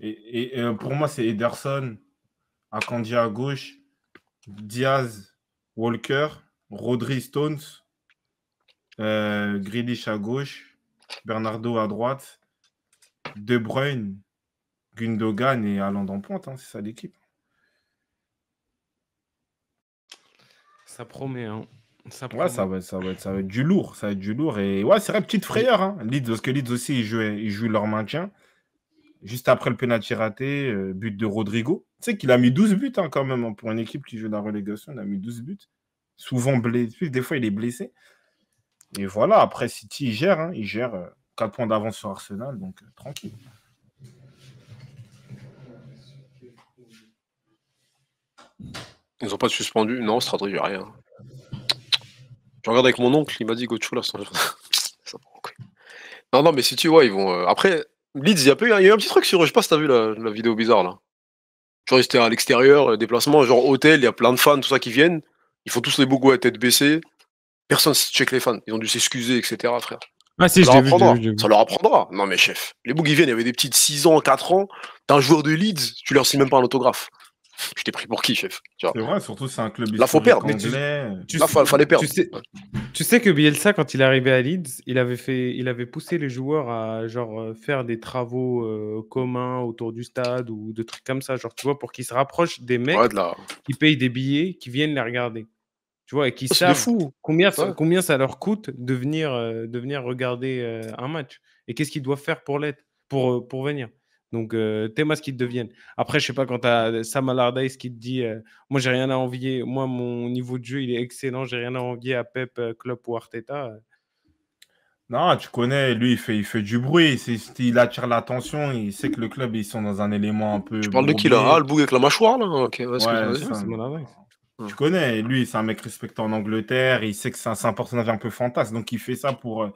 Et, euh, pour moi, c'est Ederson, Akanji à gauche, Diaz, Walker, Rodri Stones, euh, Grealish à gauche, Bernardo à droite, De Bruyne, Gundogan et Allende en pointe. Hein, c'est ça l'équipe. Ça promet, hein. Ça Ouais, ça va, ça, être, ça être du lourd. Ça va être du lourd. Et ouais, c'est vrai, petite frayeur, hein. Leeds, parce que Leeds aussi, ils jouent, ils jouent leur maintien. Juste après le penalty raté, euh, but de Rodrigo. Tu sais qu'il a mis 12 buts hein, quand même hein, pour une équipe qui joue la relégation. Il a mis 12 buts. Souvent blessé. Des fois, il est blessé. Et voilà, après City, il gère. Hein. il gère 4 euh, points d'avance sur Arsenal, donc euh, tranquille. Ils ont pas suspendu Non, Stradri, rien. Je regarde avec mon oncle, il m'a dit Gochou, là. non, non, mais si tu vois, ils vont. Euh, après, Leeds, il y, a hein, un petit truc sur Je sais pas si t'as vu la, vidéo bizarre là. Genre, ils étaient à l'extérieur, euh, déplacement, genre hôtel, il y a plein de fans, tout ça qui viennent. Ils font tous les bougos à tête baissée. Personne ne check les fans. Ils ont dû s'excuser, etc., frère. ça, leur ça leur apprendra. Non, mais chef, les bougs, ils viennent, il y avait des petites 6 ans, 4 ans. T'as un joueur de Leeds, tu leur signes même pas un autographe je t'ai pris pour qui, chef C'est vrai, surtout c'est un club Là, faut perdre. Mais tu, sais, fallait perdre. Tu sais, que Bielsa, quand il est arrivé à Leeds, il avait, fait, il avait poussé les joueurs à genre, euh, faire des travaux euh, communs autour du stade ou de trucs comme ça, genre, tu vois, pour qu'ils se rapprochent des mecs qui payent des billets, qui viennent les regarder. Tu vois, et qui ah, savent fou. Combien, combien ça leur coûte de venir, euh, de venir regarder un match et qu'est-ce qu'ils doivent faire pour l'être, pour, pour venir. Donc, euh, t'aimes ce qu'ils deviennent. Après, je sais pas, quand tu as Sam Allardyce qui te dit euh, Moi, j'ai rien à envier, moi, mon niveau de jeu, il est excellent, j'ai rien à envier à Pep, euh, Klopp ou Arteta. Euh. Non, tu connais, lui, il fait, il fait du bruit, il attire l'attention, il sait que le club, ils sont dans un élément un peu. Tu parles de qui là hein, le boug avec la mâchoire là hum. tu connais, lui, c'est un mec respecté en Angleterre, il sait que c'est un, un, personnage un peu fantasme, donc il fait ça pour,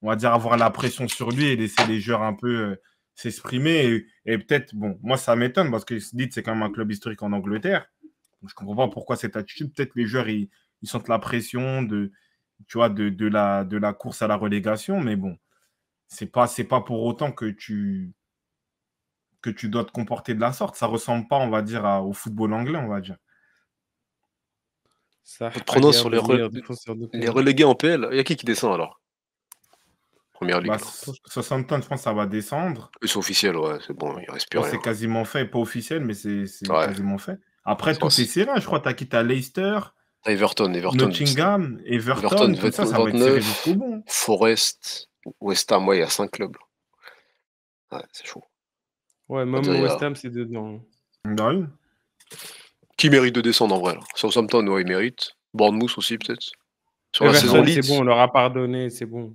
on va dire, avoir la pression sur lui et laisser les joueurs un peu s'exprimer. Et, peut-être, bon, moi, ça m'étonne parce que dites c'est quand même un club historique en Angleterre. je comprends pas pourquoi cette attitude. Peut-être les joueurs, ils, sentent la pression de, tu vois, de, la, de la course à la relégation. Mais bon, c'est pas, c'est pas pour autant que tu, que tu dois te comporter de la sorte. Ça ressemble pas, on va dire, au football anglais, on va dire. Ça, sur les, relégués en PL. Il y a qui qui descend alors première ligue. 60 bah, tonnes, je pense, ça va descendre. C'est officiel, ouais, c'est bon, il respire. Bah, c'est quasiment fait, pas officiel, mais c'est quasiment fait. Après, tout c'est serein je crois. tu as quitté à Leicester. Everton, Everton. Nottingham, Everton, ça, ça va être bon. Hein. Forest, West Ham, ouais, il y a 5 clubs. Ouais, c'est chaud. Ouais, même West Ham, c'est dedans. Non. Qui mérite de descendre en vrai 60 tonnes ouais, il mérite. Bournemouth aussi, peut-être. Sur la saison C'est bon, on leur a pardonné, c'est bon.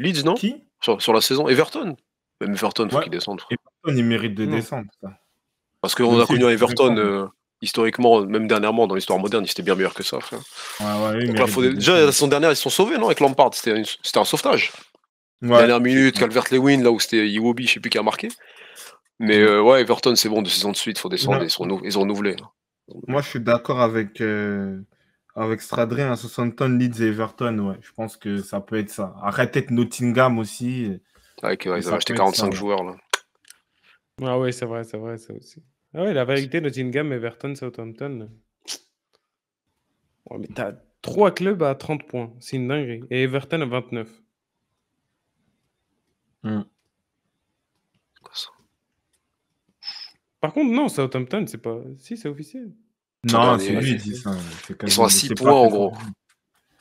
Leeds, non Qui sur, la saison. Everton Même Everton, faut qu'il descende. Everton, il mérite de descendre. Parce qu'on a connu Everton, euh, historiquement, même dernièrement, dans l'histoire moderne, il était bien meilleur que ça. Ouais, ouais, Donc là, faut... Déjà, la saison dernière, ils se sont sauvés, non Avec Lampard, c'était un sauvetage. Dernière minute, Calvert-Lewin, là où c'était Iwobi, je ne sais plus qui a marqué. Mais euh, ouais, Everton, c'est bon, de saison de suite, il faut descendre, ils, sont ils ont renouvelé. Moi, je suis d'accord avec. Euh, avec Stradré, un 60 tonnes, Leeds et Everton, ouais. Je pense que ça peut être ça. Arrêtez être Nottingham aussi. ils ont acheté 45 joueurs, là. Ah ouais, c'est vrai, c'est vrai, ça aussi. Ah ouais, la vérité, Nottingham, Everton, Southampton. Ouais, mais t'as trois clubs à 30 points. C'est une dinguerie. Et Everton à 29. Hmm. Par contre, non, Southampton, c'est pas. Si, c'est officiel. Non, c'est lui dit hein, Ils sont à 6 points en gros. Hein.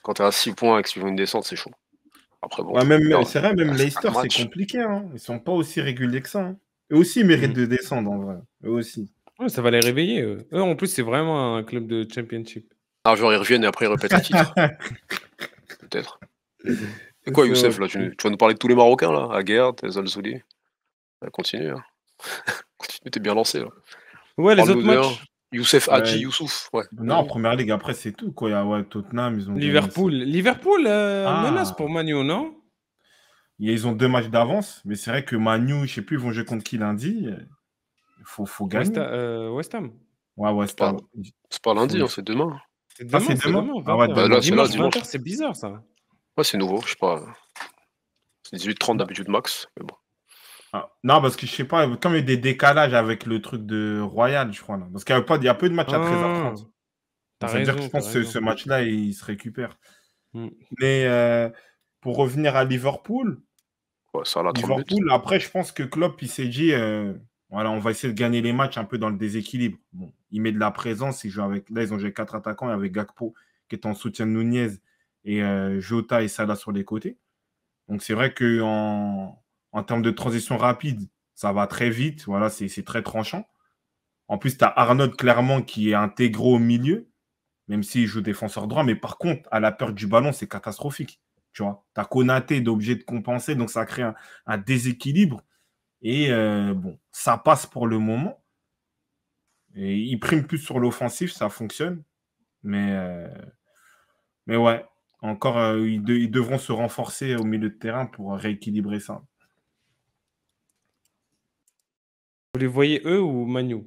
Quand t'es à 6 points et que tu une descente, c'est chaud. Après, bon, c'est vrai, même ah, Leicester, c'est compliqué. Hein. Ils sont pas aussi réguliers que ça. Eux aussi, ils méritent mm. de descendre, en vrai. Eux aussi. ça va les réveiller. Eux. en plus, c'est vraiment un club de championship. Ah, genre, ils reviennent et après, ils répètent le titre. Peut-être. Et quoi, Youssef, là tu, vas nous parler de tous les Marocains, là Aguerre, Zalzouli Continue. Hein. continue, t'es bien lancé, là. Ouais, les autres matchs. Youssef Hadji ouais. Youssouf, ouais. Non, première ligue, après c'est tout, quoi. Il y a ouais, Tottenham, ils ont. Liverpool. Liverpool euh, ah. menace pour Manu, non Ils ont deux matchs d'avance, mais c'est vrai que Manu, je sais plus, ils vont jouer contre qui lundi. Il faut, faut gagner. West, euh, Ham. Ouais, West Ham. C'est pas, lundi, hein, c'est demain. C'est ah, demain. c'est demain. Ah bah c'est bizarre ça. Ouais, c'est nouveau, je sais pas. C'est 18-30 bah. d'habitude max, mais bon. Ah. non, parce que je sais pas, comme il y a des décalages avec le truc de Royal, je crois. Parce qu'il y y a peu de matchs à 13h30. Ah, C'est-à-dire que je pense que ce, match-là, il, se récupère. Mm. Mais euh, pour revenir à Liverpool, après, je pense que Klopp, il s'est dit euh, voilà, on va essayer de gagner les matchs un peu dans le déséquilibre. Bon, il met de la présence. avec, là, ils ont joué quatre attaquants avec Gakpo, qui est en soutien de Nunez, et euh, Jota et Salah sur les côtés. Donc c'est vrai qu'en en termes de transition rapide, ça va très vite. Voilà, c'est très tranchant. En plus, tu as Arnold clairement qui est intégré au milieu, même s'il joue défenseur droit. Mais par contre, à la perte du ballon, c'est catastrophique. Tu vois, tu as Konaté d'objet de compenser, donc ça crée un, déséquilibre. Et euh, bon, ça passe pour le moment. Et il prime plus sur l'offensif, ça fonctionne. Mais, euh, mais ouais, encore, euh, ils, devront se renforcer au milieu de terrain pour rééquilibrer ça. les voyez eux ou Manu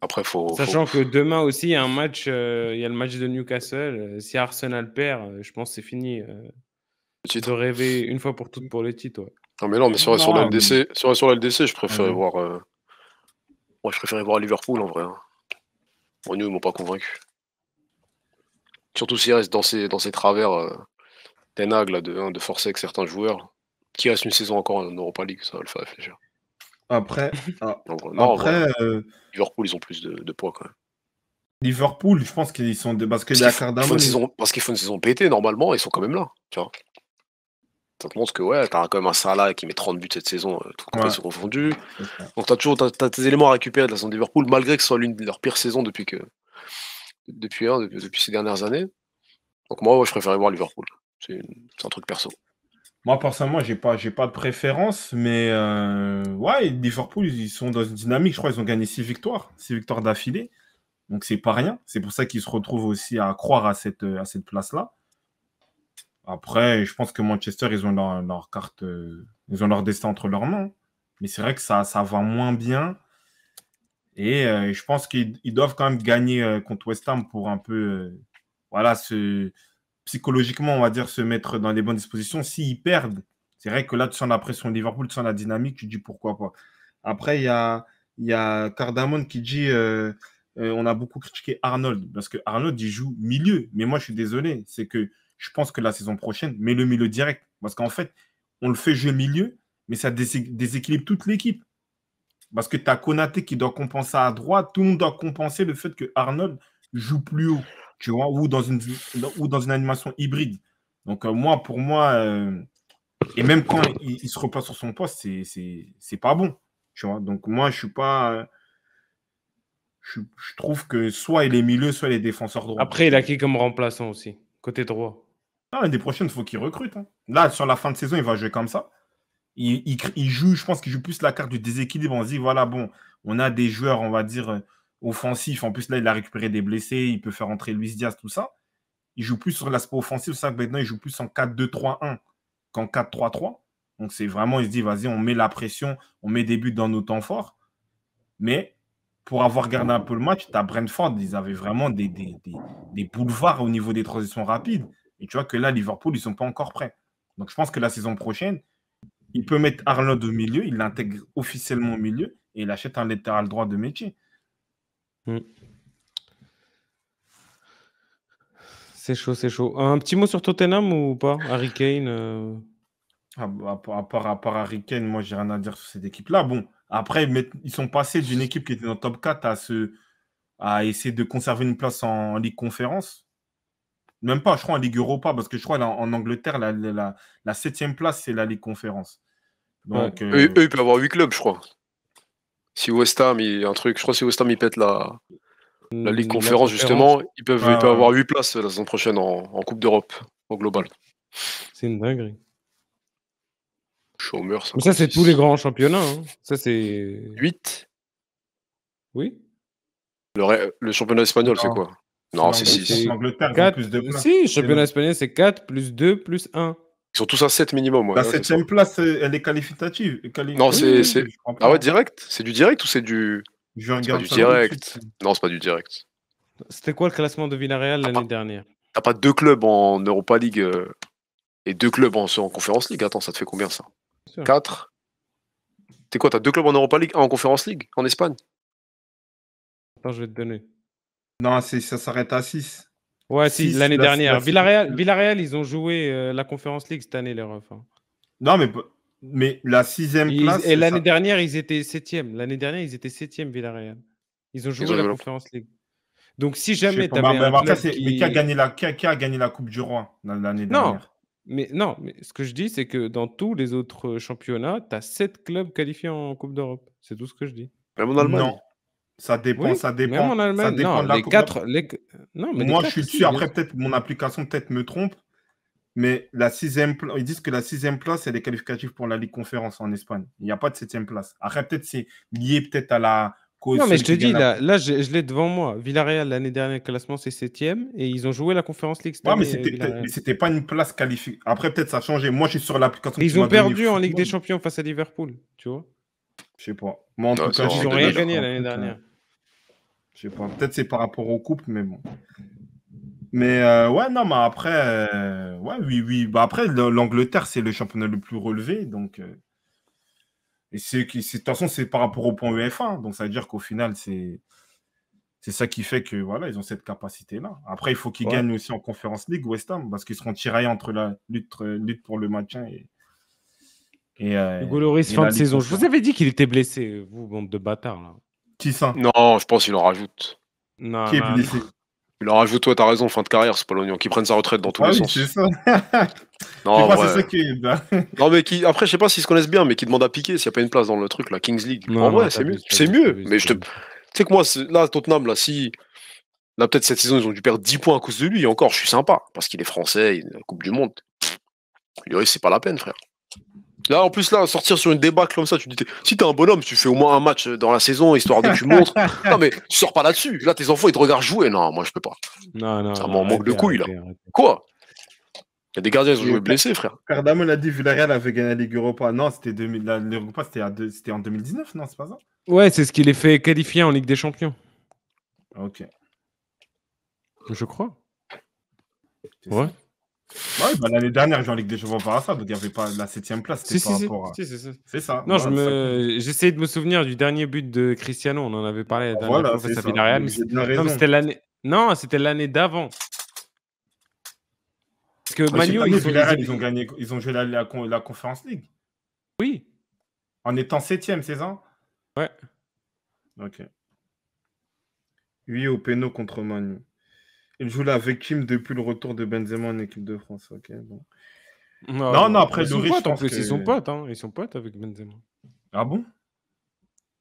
Après, faut. Sachant que demain aussi, il y a un match, euh, il y a le match de Newcastle. Euh, si Arsenal perd, euh, je pense que c'est fini. tu te rêver une fois pour toutes pour les titres Non, mais non, mais sur, LDC, sur, LDC, je préférais ah voir. Moi, je préférais voir Liverpool en vrai. Manu hein. nous, ils m'ont pas convaincu. Surtout s'il reste dans ces dans ses travers des de, forcer avec certains joueurs, qui reste une saison encore en Europa League, ça va le faire réfléchir. Après, ah, euh, Liverpool, ils ont plus de, poids quand même. Liverpool, je pense qu'ils sont de parce qu'ils font, parce qu'ils font une saison pétée normalement, ils sont quand même là, Ça te montre que ouais, as quand même un Salah qui met 30 buts cette saison, euh, tout ouais. sont confondus. Donc t'as toujours tes éléments à récupérer de la saison de Liverpool, malgré que ce soit l'une de leurs pires saisons depuis que depuis, hein, depuis, ces dernières années. Donc moi, je préférais voir Liverpool. c'est un truc perso. Moi, personnellement, j'ai pas, j'ai pas de préférence, mais euh, ouais, Liverpool, ils sont dans une dynamique. Je crois qu'ils ont gagné six victoires, six victoires d'affilée. Donc, c'est pas rien. C'est pour ça qu'ils se retrouvent aussi à croire à cette, à cette place-là. Après, je pense que Manchester, ils ont leur, carte, euh, ils ont leur destin entre leurs mains. Mais c'est vrai que ça, ça va moins bien. Et euh, je pense qu'ils doivent quand même gagner euh, contre West Ham pour un peu, voilà, ce psychologiquement, on va dire, se mettre dans les bonnes dispositions. S'ils perdent, c'est vrai que là, tu sens la pression de Liverpool, tu sens la dynamique, tu dis pourquoi pas. Après, il y a, Cardamon a qui dit euh, euh, on a beaucoup critiqué Arnold, parce que Arnold, il joue milieu. Mais moi, je suis désolé, c'est que je pense que la saison prochaine, mets le milieu direct. Parce qu'en fait, on le fait jeu milieu, mais ça déséquilibre toute l'équipe. Parce que tu as Konaté qui doit compenser à droite, tout le monde doit compenser le fait que Arnold joue plus haut tu vois, ou dans une, ou dans une animation hybride. Donc, euh, moi, pour moi, euh, et même quand il, se repasse sur son poste, c'est pas bon. Tu vois, donc moi, je suis pas. Je, trouve que soit il est milieu, soit il est défenseur droit. Après, il a qui comme remplaçant aussi, côté droit ah, L'année prochaine, faut il faut qu'il recrute. Hein. Là, sur la fin de saison, il va jouer comme ça. Il, il, il joue, je pense qu'il joue plus la carte du déséquilibre. On se dit, voilà, bon, on a des joueurs, on va dire, offensif. En plus, là, il a récupéré des blessés, il peut faire entrer Luis Diaz, tout ça. Il joue plus sur l'aspect offensif, c'est ça que maintenant, il joue plus en 4-2-3-1 qu'en 4-3-3. Donc, c'est vraiment, il se dit, vas-y, on met la pression, on met des buts dans nos temps forts. Mais pour avoir gardé un peu le match, tu as Brentford, ils avaient vraiment des, boulevards au niveau des transitions rapides. Et tu vois que là, Liverpool, ils ne sont pas encore prêts. Donc, je pense que la saison prochaine, il peut mettre Arnold au milieu, il l'intègre officiellement au milieu et il achète un latéral droit de métier. Mm. C'est chaud, c'est chaud. Un petit mot sur Tottenham ou pas Harry Kane euh. ah, bah, à, part, Harry Kane, moi, j'ai rien à dire sur cette équipe-là. Bon, après, ils sont passés d'une équipe qui était dans le top 4 à, se, à essayer de conserver une place en Ligue Conférence. Même pas, je crois, en Ligue Europa, parce que je crois qu'en en Angleterre, la, septième place, c'est la Ligue Conférence. Donc, euh, Eux, ils peuvent avoir huit clubs, je crois. Si West Ham, il, un truc, je crois que West Ham il pète la, la Ligue Conférence, justement, ils peuvent, ah, avoir 8 places la saison prochaine en, en Coupe d'Europe, au global. C'est une dinguerie. Chômeur, ça. Mais ça, c'est tous les grands championnats. Hein. Ça, c'est. 8 Oui. Le, le championnat espagnol, c'est quoi Non, c'est 6. C'est 4 plus 2 Si, le championnat espagnol, c'est 4 plus 2 plus 1. Ils sont tous à 7 minimum. Ouais, la 7 place, elle est qualificative. non, c'est. Ah ouais, direct C'est du direct ou c'est du. Je pas du direct. Non, c'est pas du direct. C'était quoi le classement de Villarreal l'année dernière T'as pas deux clubs en Europa League euh, et deux clubs en, Conférence League. Attends, ça te fait combien ça 4 T'es quoi T'as deux clubs en Europa League, un en Conférence League, en Espagne Attends, je vais te donner. Non, ça s'arrête à 6. Ouais, si, l'année dernière. Villarreal, ils ont joué euh, la Conférence League cette année, les refs. Non, mais, mais la sixième place. Et l'année dernière, ils étaient septième. L'année dernière, ils étaient septième, Villarreal. Ils ont joué la Conférence League. Donc, si jamais tu avais. Mais qui a, gagné la, qui, a, gagné la Coupe du Roi l'année dernière Non, mais, non mais ce que je dis, c'est que dans tous les autres euh, championnats, tu as sept clubs qualifiés en Coupe d'Europe. C'est tout ce que je dis. Non. Ça dépend, ça dépend. ça dépend les Moi, je suis sûr Après, peut-être mon application peut-être me trompe, mais la sixième, ils disent que la sixième place, c'est des qualificatifs pour la Ligue Conférence en Espagne. Il n'y a pas de septième place. Après, peut-être c'est lié peut-être à la cause. Non, mais je te dis, là, je, l'ai devant moi. Villarreal, l'année dernière, le classement, c'est septième. Et ils ont joué la Conférence ligue Ouais, mais c'était pas une place qualifiée. Après, peut-être ça a changé. Moi, je suis sur l'application. Ils ont perdu en Ligue des Champions face à Liverpool, tu vois. Je sais pas. Moi, en tout cas, ils n'ont rien gagné l'année dernière. Je sais pas. Peut-être c'est par rapport au couple, mais bon. Mais euh, ouais, non, mais après, euh, ouais, oui, oui. Bah, après, l'Angleterre, c'est le championnat le plus relevé. Donc, euh, et c'est de toute façon, c'est par rapport au point UEFA. Hein. donc, ça veut dire qu'au final, c'est. C'est ça qui fait que voilà, ils ont cette capacité-là. Après, il faut qu'ils gagnent aussi en Conférence League West Ham parce qu'ils seront tiraillés entre la lutte, lutte pour le maintien et. et Hugo fin de saison. Je vous avais dit qu'il était blessé, vous, bande de bâtards. Là. Non, je pense qu'il en rajoute. Il en rajoute, toi, t'as raison, fin de carrière, c'est pas l'oignon, qui prennent sa retraite dans tous les sens. non, mais après, je sais pas s'ils se connaissent bien, mais qui demande à piquer s'il n'y a pas une place dans le truc, la Kings League. en vrai, c'est mieux. C'est mieux. Mais je te. Tu sais que moi, là, Tottenham, là, si. Là, peut-être cette saison, ils ont dû perdre 10 points à cause de lui. encore, je suis sympa, parce qu'il est français, il est la Coupe du Monde. lui, c'est pas la peine, frère. Là, en plus, là, sortir sur une débâcle comme ça, tu dis, si t'es un bonhomme, tu fais au moins un match dans la saison, histoire de tu montres. non, mais tu sors pas là-dessus. Là, tes enfants, ils te regardent jouer. Non, moi, je peux pas. Non, non. Ça m'en manque de couilles, là. Quoi Il y a des gardiens qui ont joué blessés, frère. Cardamon a dit, Villarreal avait gagné la Ligue Europa. Non, c'était 2000... Europa, c'était en 2019, non, c'est pas ça Ouais, c'est ce qui les fait qualifier en Ligue des Champions. Ok. Je crois. Ouais. Ouais, bah, l'année dernière, je en Ligue des Champions par donc il n'y avait pas la 7 place. Si, si, C'est ça. Non, je me... j'essayais de me souvenir du dernier but de Cristiano. On en avait parlé la dernière voilà, fois face c'était l'année. Non, c'était l'année d'avant. Parce que ah, Manu, ils, ils, ont gagné, ils ont joué la, la, la Conférence League. Oui. En étant septième, c'est ça Ouais. Ok. 8 au péno contre Manu. Il joue là avec depuis le retour de Benzema en équipe de France. Ok, Non, non, après, ils sont ils sont potes, hein. ils sont avec Benzema. Ah bon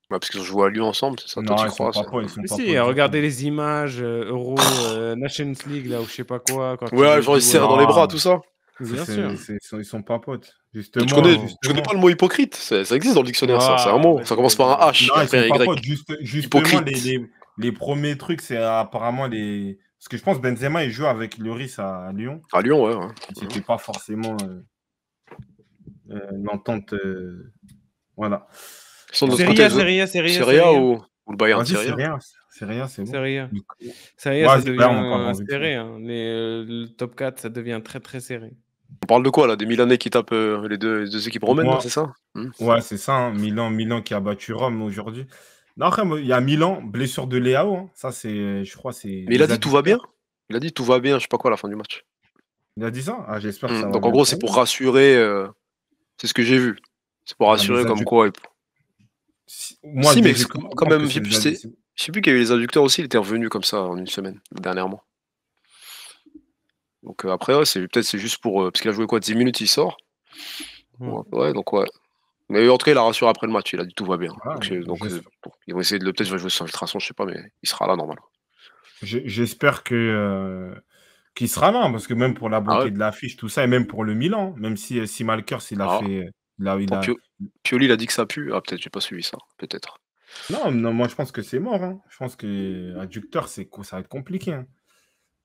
bah parce qu'ils jouent à lui ensemble, c'est ça Non, Toi, ils, crois, sont pas ils sont mais si, regardez les images euh, Euro, euh, Nations League, là, ou je sais pas quoi. ouais, genre ils serrent dans les euh, bras, tout ça. Bien sûr. Ils sont pas potes. Justement, je, connais, connais pas le mot hypocrite, ça, existe dans le dictionnaire, ça. C'est un ah, mot, ça commence par un H. Non, après, y. Juste, hypocrite. les, premiers trucs, c'est apparemment les, parce que je pense Benzema, il joue avec Lloris à Lyon. À Lyon, ouais. ouais. C'était pas forcément euh, euh une entente. Euh, voilà. Série A, Serie A, A. ou, le Bayern C'est rien. C'est rien, c'est bon. Serie A. ça devient serré. Hein. Euh, le top 4, ça devient très, très serré. On parle de quoi là Des Milanais qui tapent les, deux, équipes romaines, c'est ça Ouais, c'est ça. Hein? Hein. Milan, Milan qui a battu Rome aujourd'hui. Non, il y a Milan, blessure de Léao. Hein. Ça, c'est, je crois, c'est. Mais il a dit tout va bien. Il a dit tout va bien, je sais pas quoi, à la fin du match. Il a dit ça ah, J'espère hmm, Donc, en gros, c'est pour rassurer. Euh, c'est ce que j'ai vu. C'est pour ah, rassurer comme quoi. Moi, mais quand même, je sais plus qu'il y avait eu les inducteurs aussi. Il était revenu comme ça en une semaine, dernièrement. Donc, euh, après, c'est peut-être c'est juste pour. Euh, parce qu'il a joué quoi 10 minutes, il sort. Hmm. Ouais, donc, ouais. Mais en tout cas, il a rassuré après le match, il a dit tout va bien. Ah, donc, euh, euh, ils vont essayer de le peut-être jouer sans ultrason, je sais pas, mais il sera là normalement. J'espère que euh, qu'il sera là, hein, parce que même pour la ah beauté de l'affiche, tout ça, et même pour le Milan, hein, même si, si Malkers il a ah. fait. Pioli il a dit que ça pue. Ah peut-être j'ai pas suivi ça, peut-être. Non, moi je pense que c'est mort. Hein. Je pense que adducteur, c'est ça va être compliqué.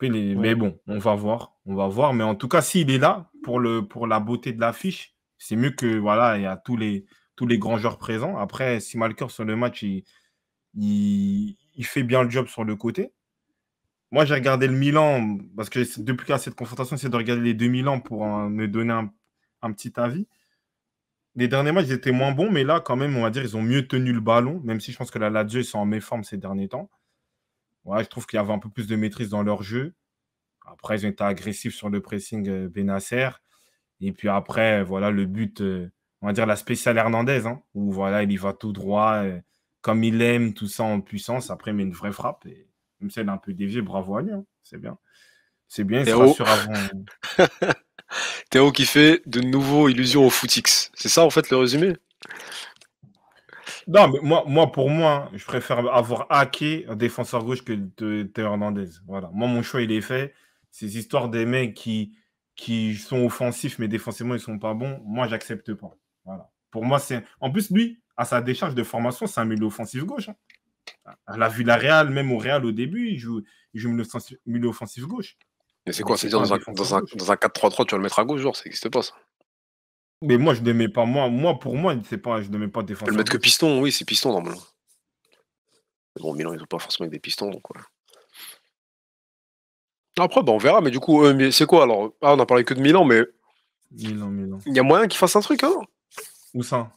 Mais bon, on va voir. On va voir. Mais en tout cas, s'il est là pour, le, pour la beauté de l'affiche, c'est mieux que voilà, il y a tous les, tous les grands joueurs présents. Après, si Malker sur le match, il, fait bien le job sur le côté. Moi, j'ai regardé le Milan, parce que depuis qu'il y a cette confrontation, c'est de regarder les deux Milan pour euh, me donner un, petit avis. Les derniers matchs, ils étaient moins bons, mais là, quand même, on va dire, ils ont mieux tenu le ballon, même si je pense que la Lazio, ils sont en méforme ces derniers temps. je trouve qu'il y avait un peu plus de maîtrise dans leur jeu. Après, ils ont été agressifs sur le pressing euh, Benacer. Et puis après, euh, voilà, le but, euh, on va dire la spéciale Hernandez, hein, où voilà, il y va tout droit, euh, comme il aime, tout ça en puissance. Après, il met une vraie frappe. Et même si elle est un peu déviée, bravo à lui. Hein, c'est bien. C'est bien, Théo. avant. Théo qui fait de nouveau illusion au footix. C'est ça, en fait, le résumé non, mais moi, moi pour moi, hein, je préfère avoir hacké un défenseur gauche que Théo Hernandez. Voilà. Moi, mon choix, il est fait. Ces histoires des mecs qui, qui sont offensifs, mais défensivement, ils ne sont pas bons, moi, j'accepte pas. Voilà. Pour moi, c'est. En plus, lui, à sa décharge de formation, c'est un milieu offensif gauche. À hein. la la Real, même au Real au début, il joue, il milieu offensif gauche. Mais c'est quoi C'est-à-dire dans un, 4-3-3, tu vas le mettre à gauche, genre, ça n'existe pas ça. Mais moi, je ne mets pas. Moi, moi pour moi, pas, je ne mets pas défenseur. Tu peux le mettre que piston, oui, c'est piston normalement. Bon, Milan, ils ont pas forcément des pistons, donc après, bah, on verra, mais du coup, euh, c'est quoi alors ah, on a parlé que de Milan, mais. Milan, Milan. Il y a moyen qu'ils fassent un truc, hein Où ça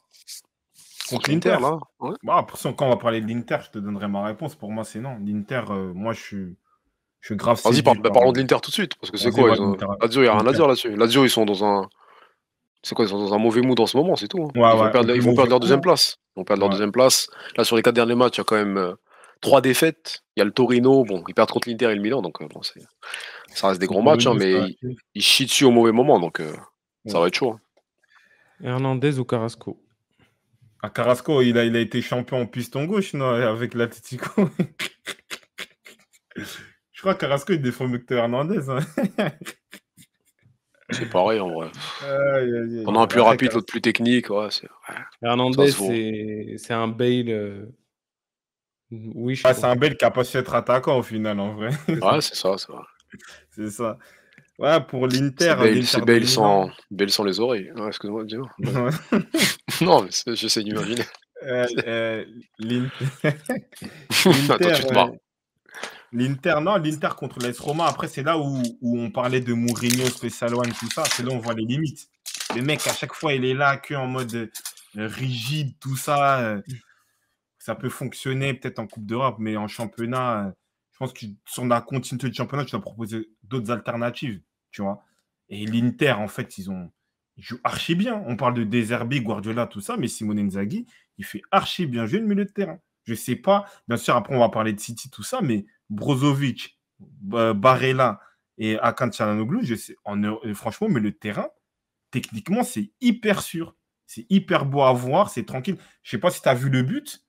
Contre l'Inter, là. Bah, pour quand on va parler de l'Inter, je te donnerai ma réponse. Pour moi, c'est non. L'Inter, euh, moi, je suis. Je grave. Vas-y, bah, parlons de l'Inter tout de suite, parce que c'est quoi Lazio, il n'y a rien à dire là-dessus. Lazio, ils sont dans un. C'est quoi Ils sont dans un mauvais mood en ce moment, c'est tout. Hein. ils, vont perdre, leur deuxième place. Ils vont perdre leur deuxième place. Là, sur les quatre derniers matchs, il y a quand même euh, trois défaites. Il y a le Torino, bon, perd trop de l'Inter et le Milan, donc euh, ça reste des grands matchs, hein, mais ils, il chient dessus au mauvais moment, donc euh, ça va être chaud. Hein. Hernandez ou Carrasco ah, Carrasco, il a, il a été champion en piston gauche non, avec l'Atletico. Je crois que Carrasco, il défend mieux que Hernandez. Hein. C'est pareil en vrai. On a un plus rapide, l'autre plus technique. Hernandez, c'est un bail... Euh, oui, ah, c'est un bel qui a pas su être attaquant au final, en vrai. Ouais, c'est ça, c'est ça. c'est ça. Ouais, pour l'Inter. C'est belle sans, les oreilles. Excuse-moi, dis Non, mais j'essaie d'imaginer. Euh, euh L'Inter. Euh, L'Inter, non, l'Inter contre l'Est Roma. Après, c'est là où, on parlait de Mourinho, Special One, tout ça. C'est là où on voit les limites. Le mec, à chaque fois, il est là, que en mode euh, rigide, tout ça ça peut fonctionner peut-être en Coupe d'Europe, mais en championnat, euh, je pense que sur a continuité de championnat, tu dois proposer d'autres alternatives, tu vois. Et l'Inter, en fait, ils ont jouent archi bien. On parle de Deserbi, Guardiola, tout ça, mais Simone Inzaghi, il fait archi bien jouer le milieu de terrain. Je ne sais pas. Bien sûr, après, on va parler de City, tout ça, mais Brozovic, Barella et Akan je sais, euh, franchement, mais le terrain, techniquement, c'est hyper sûr. C'est hyper beau à voir, c'est tranquille. Je ne sais pas si tu as vu le but,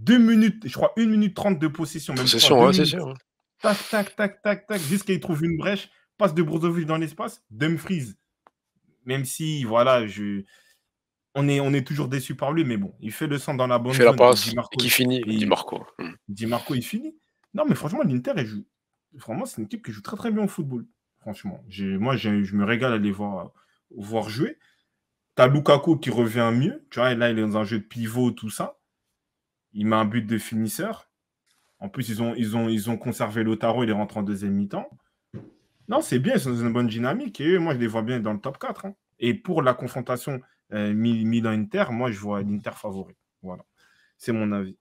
2 minutes, je crois 1 minute 30 de possession. Même possession, ouais, c'est sûr. Tac, tac, tac, tac, tac, jusqu'à il trouve une brèche. Passe de Brozovic dans l'espace, Dumfries. Même si, voilà, je... on, est, on est toujours déçu par lui, mais bon, il fait le sang dans la bonne Il fait la passe, qui finit, Di Marco. Hmm. Di Marco, il finit. Non, mais franchement, l'Inter, joue. Franchement, c'est une équipe qui joue très très bien au football. Franchement, moi, je me régale à les voir, voir jouer. T'as Lukaku qui revient mieux. Tu vois, là, il est dans un jeu de pivot, tout ça. Il met un but de finisseur. En plus, ils ont, ils ont, ils ont conservé l'Otaro, il est rentré en deuxième mi-temps. Non, c'est bien, ils une bonne dynamique. Et moi, je les vois bien dans le top 4. Hein. Et pour la confrontation euh, Milan-Inter, moi, je vois l'Inter favori. Voilà. C'est mon avis.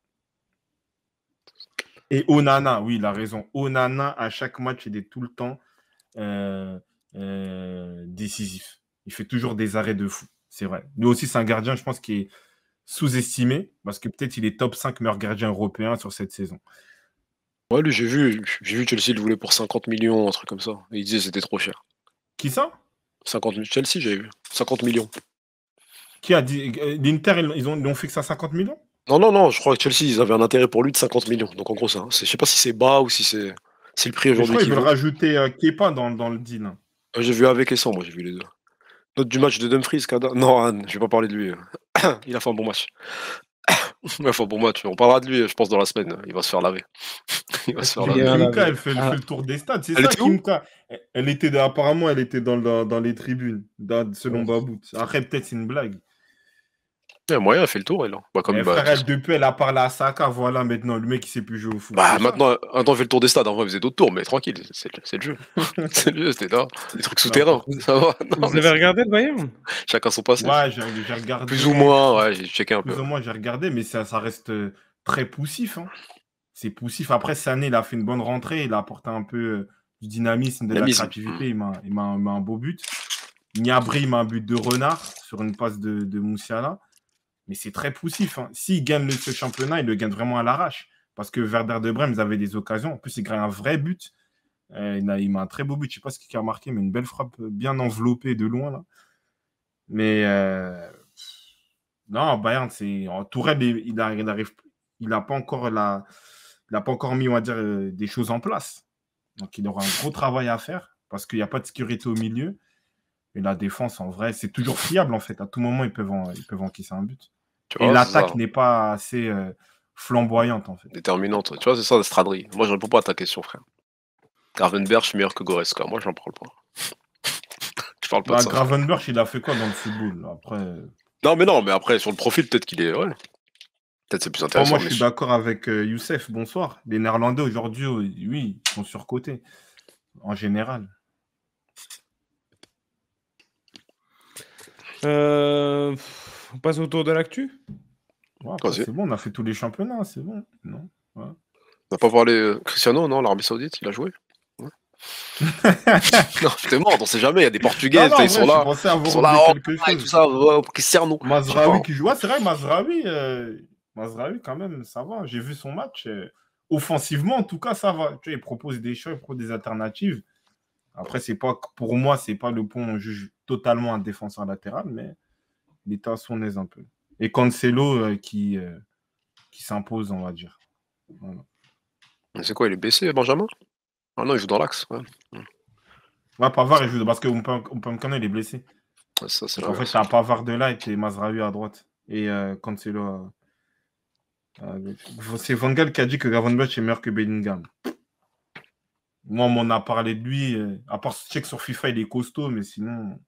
Et Onana, oui, il a raison. Onana, à chaque match, il est tout le temps euh, euh, décisif. Il fait toujours des arrêts de fou. C'est vrai. Nous aussi, c'est un gardien, je pense, qui est sous-estimé parce que peut-être il est top 5 meilleur gardien européen sur cette saison. Ouais, lui, j'ai vu, j'ai vu Chelsea le voulait pour 50 millions, un truc comme ça. Et il disait c'était trop cher. Qui ça 50 Chelsea, j'ai vu. 50 millions. Qui a dit euh, L'Inter, ils ont, fixé à 50 millions Non, non, non, je crois que Chelsea, ils avaient un intérêt pour lui de 50 millions. Donc en gros, ça, je sais pas si c'est bas ou si c'est, c'est le prix aujourd'hui. Je crois qu'ils veulent rajouter euh, Kepa dans, dans le deal. Euh, j'ai vu avec et sans, moi, j'ai vu les deux. Note du match de Dumfries, Kada. Non, Anne, je vais pas parler de lui. il a fait un bon match. il a fait un bon match, on parlera de lui, je pense, dans la semaine. Il va se faire laver. il va se faire laver. Kimka, elle ah. fait, le tour des stades. C'est ça, Kimka. Elle était, apparemment, elle était dans, dans, les tribunes, selon ouais. Babout. Après, peut-être c'est une blague a moyen, elle fait le tour, elle. Bah, comme, eh, bah, depuis, elle a parlé à Saka, voilà, maintenant, le mec, il sait plus jouer au foot. Bah, maintenant, un temps, fait le tour des stades. En vrai, il faisait d'autres tours, mais tranquille, c'est le jeu. c'est le jeu, c'était là. Des trucs souterrains, ça vous avez regardé le Bayern Chacun son passé. Ouais, j'ai regardé. Plus ou moins, ouais, j'ai checké un peu. Plus ou moins, j'ai regardé, mais ça, reste euh, très poussif. Hein. C'est poussif. Après, cette année, il a fait une bonne rentrée, il a apporté un peu euh, du dynamisme, de la créativité. Mm. Il m'a un, beau but. Niabri m'a un but de renard sur une passe de, de mais c'est très poussif. Hein. S'il gagne gagne ce championnat, il le gagne vraiment à l'arrache. Parce que Werder de Brême, avait des occasions. En plus, il gagne un vrai but. Euh, il, a, met un très beau but. Je ne sais pas ce qu'il a marqué, mais une belle frappe bien enveloppée de loin. Mais euh, non, Bayern, c'est. Oh, Tourelle, il n'a il il pas encore la... pas encore mis, on dire, euh, des choses en place. Donc, il aura un gros travail à faire parce qu'il n'y a pas de sécurité au milieu. Et la défense, en vrai, c'est toujours fiable, en fait. À tout moment, ils peuvent, ils peuvent encaisser un but et l'attaque n'est pas assez euh, flamboyante, en fait. Déterminante. Tu vois, c'est ça, stradrie. Moi, je réponds pas à ta question, frère. Gravenberg, meilleur que Goreska. Moi, j'en parle pas. Tu parles pas de bah, ça. Gravenberg, il a fait quoi dans le football Après. Euh? Non, mais non, mais après, sur le profil, peut-être qu'il est. Peut-être c'est plus intéressant. moi, je suis d'accord avec euh, Youssef. Bonsoir. Les Néerlandais, aujourd'hui, oui, ils sont surcotés. En général. Euh on passe autour de l'actu C'est bon, on a fait tous les championnats, c'est bon. Non ouais. On pas voir les euh, Cristiano, non L'Arabie Saoudite, il a joué non, t'es mort, on sait jamais, il y a des Portugais, ils, sont là, ils sont là, et tout ça, oh, Cristiano. Mazraoui qui joue, c'est vrai, Mazraoui, euh, Mazraoui quand même, ça va, j'ai vu son match, euh, offensivement en tout cas, ça va, tu vois, il propose des choses, il propose des alternatives, après pas, pour moi, c'est pas le point, on juge totalement un défenseur latéral, mais il tas sont son un peu. Et Cancelo euh, qui, euh, qui s'impose, on va dire. C'est quoi, il est baissé, Benjamin Ah non, il joue dans l'axe. Ouais. ouais, Pavard, il joue parce que connaître, il est blessé. ça, est en fait, un Pavard de là et t'es Mazraoui à droite. Et euh, Cancelo C'est Van Gaal qui a dit que Gavanbach est meilleur que Bellingham. Moi, on a parlé de lui. À part ce check sur FIFA, il est costaud, mais sinon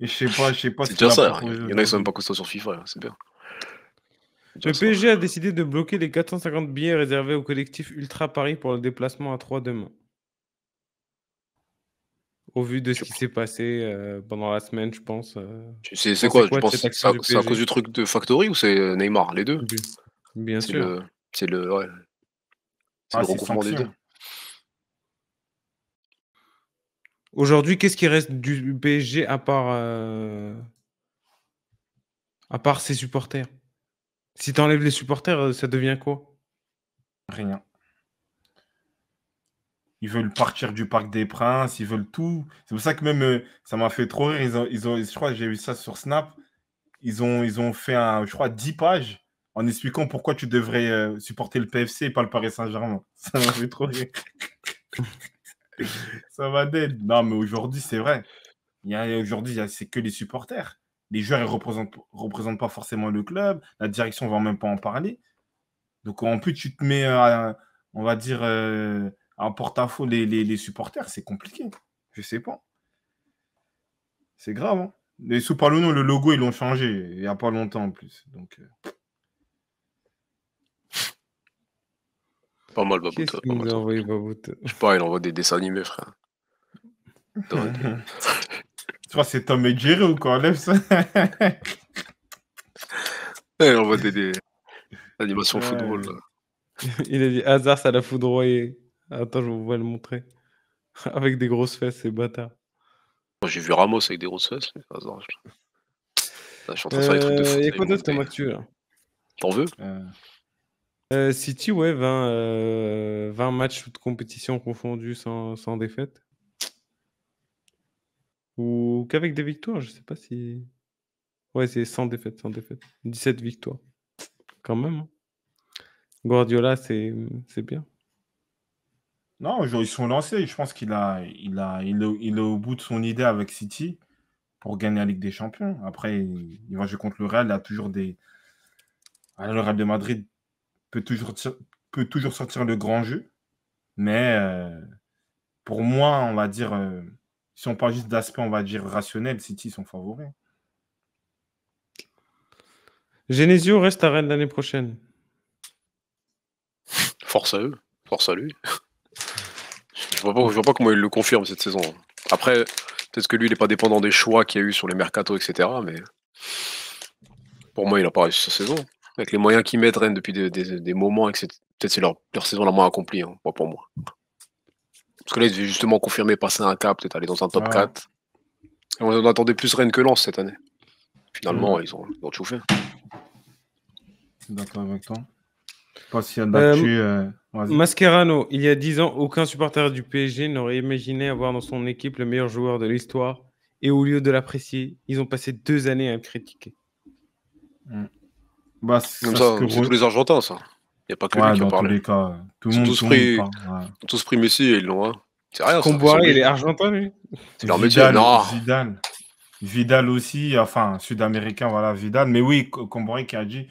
je sais pas, je sais pas. C'est déjà ça. Hein. Il y, en a qui euh. sont même pas costauds sur FIFA, hein, c'est Le PSG a décidé de bloquer les 450 billets réservés au collectif Ultra Paris pour le déplacement à 3 demain. Au vu de ce qui s'est passé euh, pendant la semaine, je pense. Euh. C'est quoi, c'est à cause du truc de Factory ou c'est Neymar Les deux Bien sûr. C'est le, ouais, ah, le des deux. Aujourd'hui, qu'est-ce qui reste du PSG à part, euh, à part ses supporters Si tu enlèves les supporters, euh, ça devient quoi Rien. Ils veulent partir du Parc des Princes, ils veulent tout. C'est pour ça que même euh, ça m'a fait trop rire. Ils ont, je crois que j'ai vu ça sur Snap. Ils ont, ils ont fait, un, je crois, 10 pages en expliquant pourquoi tu devrais supporter le PFC et pas le Paris Saint-Germain. Ça m'a fait trop rire ça va d'aide. Non, mais aujourd'hui, c'est vrai. Aujourd'hui, c'est que les supporters. Les joueurs, ils ne représentent, pas forcément le club. La direction ne va même pas en parler. Donc, en plus, tu te mets, à, euh, on va dire, euh, porte-à-faux les, supporters. C'est compliqué. Je sais pas. C'est grave. Hein. Les sous le logo, ils l'ont changé il n'y a pas longtemps en plus. Donc. Euh, Pas mal, Babouta. Qu'est-ce nous a Je sais pas, il envoie des dessins animés, frère. tu crois que c'est Tom et Jerry ou quoi Lève ça Il envoie des, animations football. Il a dit hasard, ça l'a foudroyé. Attends, je vous vais le montrer. avec des grosses fesses, c'est bâtard. J'ai vu Ramos avec des grosses fesses. Mais... Hasard, je... je suis en train de faire des trucs de euh, foot. Il y a quoi d'autre comme T'en veux euh, euh, City, ouais, 20, euh, matchs de compétition confondus sans, défaite. Ou qu'avec des victoires, je sais pas si. Ouais, c'est sans défaite, sans défaite. 17 victoires. Quand même. Hein. Guardiola, c'est bien. Non, ils sont lancés. Je pense qu'il a, il a, il est au bout de son idée avec City pour gagner la Ligue des Champions. Après, il va jouer contre le Real. Il a toujours des. le Real de Madrid, peut toujours, peut toujours sortir le grand jeu. Mais euh, pour moi, on va dire, euh, si on parle juste d'aspect, on va dire rationnel, City sont favoris. Genesio reste à Rennes l'année prochaine. Force à eux, force à lui. je vois pas, vois pas comment il le confirme cette saison. Après, peut-être que lui, il n'est pas dépendant des choix qu'il y a eu sur les mercato, etc. Mais pour moi, il n'a pas réussi sa saison avec les moyens qu'ils mettent Rennes depuis des, moments et que peut-être c'est leur, saison la moins accomplie, hein, pas pour moi. Parce que là, ils devaient justement confirmer, passer un cap, peut-être aller dans un top 4. on attendait plus Rennes que Lens cette année. Finalement, mm. ils, ont, chauffé. ont 20 fait. D'accord avec toi. Pas si euh, euh, Mascherano, il y a 10 ans, aucun supporter du PSG n'aurait imaginé avoir dans son équipe le meilleur joueur de l'histoire. Et au lieu de l'apprécier, ils ont passé deux années à le critiquer. Mm. Bah, c'est tous les Argentins, ça. Il n'y a pas que lui qui en parle. tout le monde, tous, pris, tous Messi ils l'ont. Hein. C'est rien. Comboiré, il est argentin, lui. C'est leur non. Vidal aussi, enfin, sud-américain, voilà, Vidal. Mais oui, Comboiré qui a dit.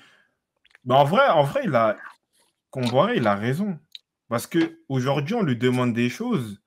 Mais bah, en vrai, en vrai, il a. Comboiré, il a raison. Parce qu'aujourd'hui, on lui demande des choses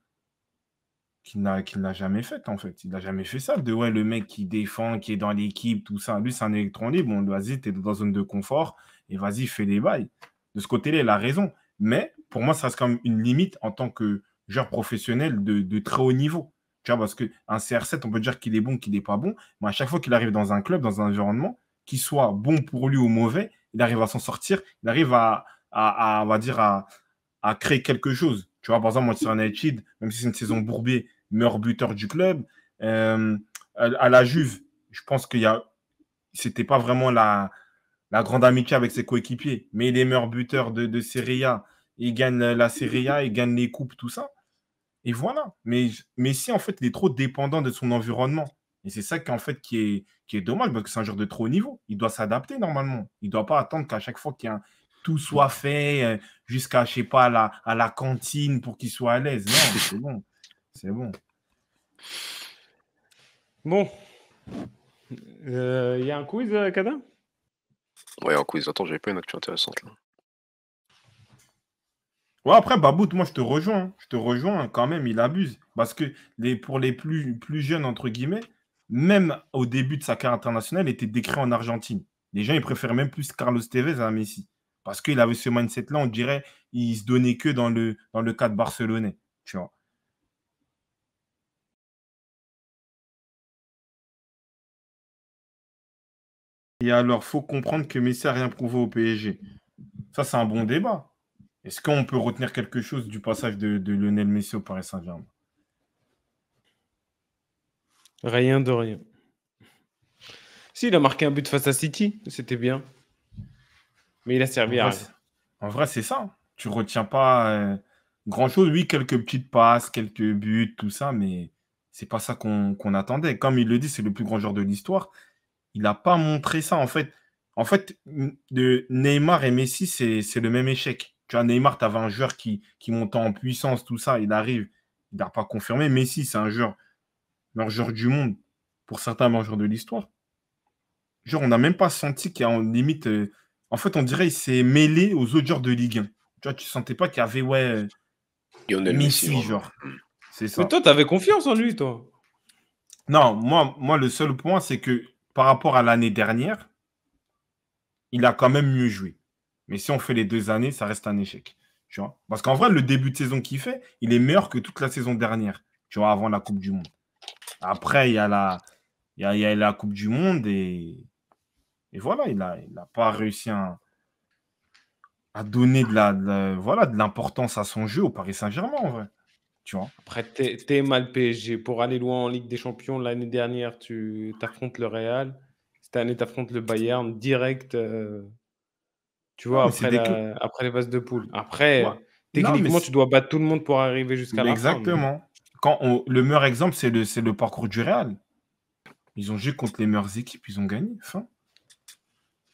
qu'il n'a jamais fait en fait. Il n'a jamais fait ça. De ouais, le mec qui défend, qui est dans l'équipe, tout ça. Lui, c'est un électron libre. vas-y t'es dans une zone de confort et vas-y, fais des bails. De ce côté-là, il a raison. Mais pour moi, ça reste quand même une limite en tant que joueur professionnel de, très haut niveau. Tu vois, parce qu'un CR7, on peut dire qu'il est bon, qu'il n'est pas bon. Mais à chaque fois qu'il arrive dans un club, dans un environnement, qu'il soit bon pour lui ou mauvais, il arrive à s'en sortir. Il arrive à, on va dire, à, créer quelque chose. Tu vois, par exemple, Manchester United, même si c'est une saison bourbier, meilleur buteur du club. Euh, à, la Juve, je pense que y a, c'était pas vraiment la, la grande amitié avec ses coéquipiers, mais il est meilleur buteur de, de Serie A. Il gagne la Serie A, il gagne les coupes, tout ça. Et voilà. Mais, si, en fait, il est trop dépendant de son environnement. Et c'est ça qu'en fait qui est, qui est dommage, parce que c'est un joueur de trop haut niveau. Il doit s'adapter normalement. Il ne doit pas attendre qu'à chaque fois qu'il tout soit fait euh, jusqu'à, je sais pas, à la, à la cantine pour qu'il soit à l'aise. Non, c'est bon. C'est bon. Bon. Il euh, y a un quiz, euh, Kada Ouais, un quiz. Attends, j'avais pas une action intéressante là. Ouais, après, Babout, moi, je te rejoins. Hein. Je te rejoins hein, quand même, il abuse. Parce que les, pour les plus, plus jeunes, entre guillemets, même au début de sa carrière internationale, il était décrit en Argentine. Les gens, ils préféraient même plus Carlos Tevez à Messi. Parce qu'il avait ce mindset-là, on dirait, il se donnait que dans le, dans le cadre barcelonais. Tu vois. Et alors, faut comprendre que Messi n'a rien prouvé au PSG. Ça, c'est un bon débat. Est-ce qu'on peut retenir quelque chose du passage de, Lionel Messi au Paris Saint-Germain Rien de rien. S'il a marqué un but face à City, c'était bien. Mais il a servi à rien. En vrai, c'est ça. Tu retiens pas euh, grand-chose. Oui, quelques petites passes, quelques buts, tout ça, mais c'est pas ça qu'on attendait. Comme il le dit, c'est le plus grand joueur de l'histoire il n'a pas montré ça. En fait, en fait de Neymar et Messi, c'est le même échec. Tu vois, Neymar, tu avais un joueur qui, qui montait en puissance, tout ça, il arrive, il n'a pas confirmé. Messi, c'est un joueur, meilleur joueur du monde, pour certains, meilleur joueur de l'histoire. Genre, on n'a même pas senti qu'il y a en limite. Euh, en fait, on dirait qu'il s'est mêlé aux autres joueurs de Ligue 1. Tu vois, tu sentais pas qu'il y avait, ouais. Messi, genre. Hmm. C'est ça. Mais toi, tu avais confiance en lui, toi. Non, moi, moi le seul point, c'est que par rapport à l'année dernière, il a quand même mieux joué. Mais si on fait les deux années, ça reste un échec. Tu Parce qu'en vrai, le début de saison qu'il fait, il est meilleur que toute la saison dernière, tu vois, avant la Coupe du Monde. Après, il y a la, il a, la Coupe du Monde et, voilà, il n'a il a pas réussi à, donner de la, voilà, de l'importance à son jeu au Paris Saint-Germain, en vrai vois Après, t'es mal PSG. Pour aller loin en Ligue des Champions, l'année dernière, tu t'affrontes le Real. Cette année, tu affrontes le Bayern direct. Euh, tu ah, vois, après, les phases de poule. Après, techniquement, tu dois battre tout le monde pour arriver jusqu'à la exactement. fin. Exactement. Quand Le meilleur exemple, c'est le, le parcours du Real. Ils ont joué contre les meilleures équipes, ils ont gagné.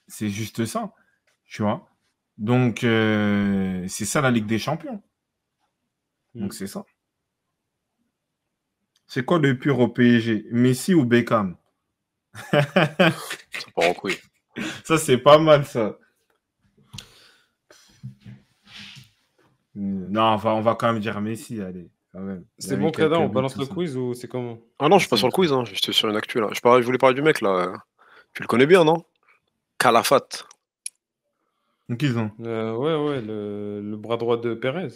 c'est juste ça. Tu vois Donc, euh, c'est ça la Ligue des Champions. Donc, mm. c'est ça. C'est quoi le pur au PSG Messi ou Beckham Ça pas Ça, c'est pas mal, ça. Hmm, non, on va quand même dire Messi, allez. C'est bon, Cada, on balance le quiz ou c'est comment Ah non, je suis pas sur le quiz, hein. j'étais sur une actu Je, je voulais parler du mec là. Tu le connais bien, non Calafat. Qu'ils ont euh, Ouais, ouais, le... le, bras droit de Perez.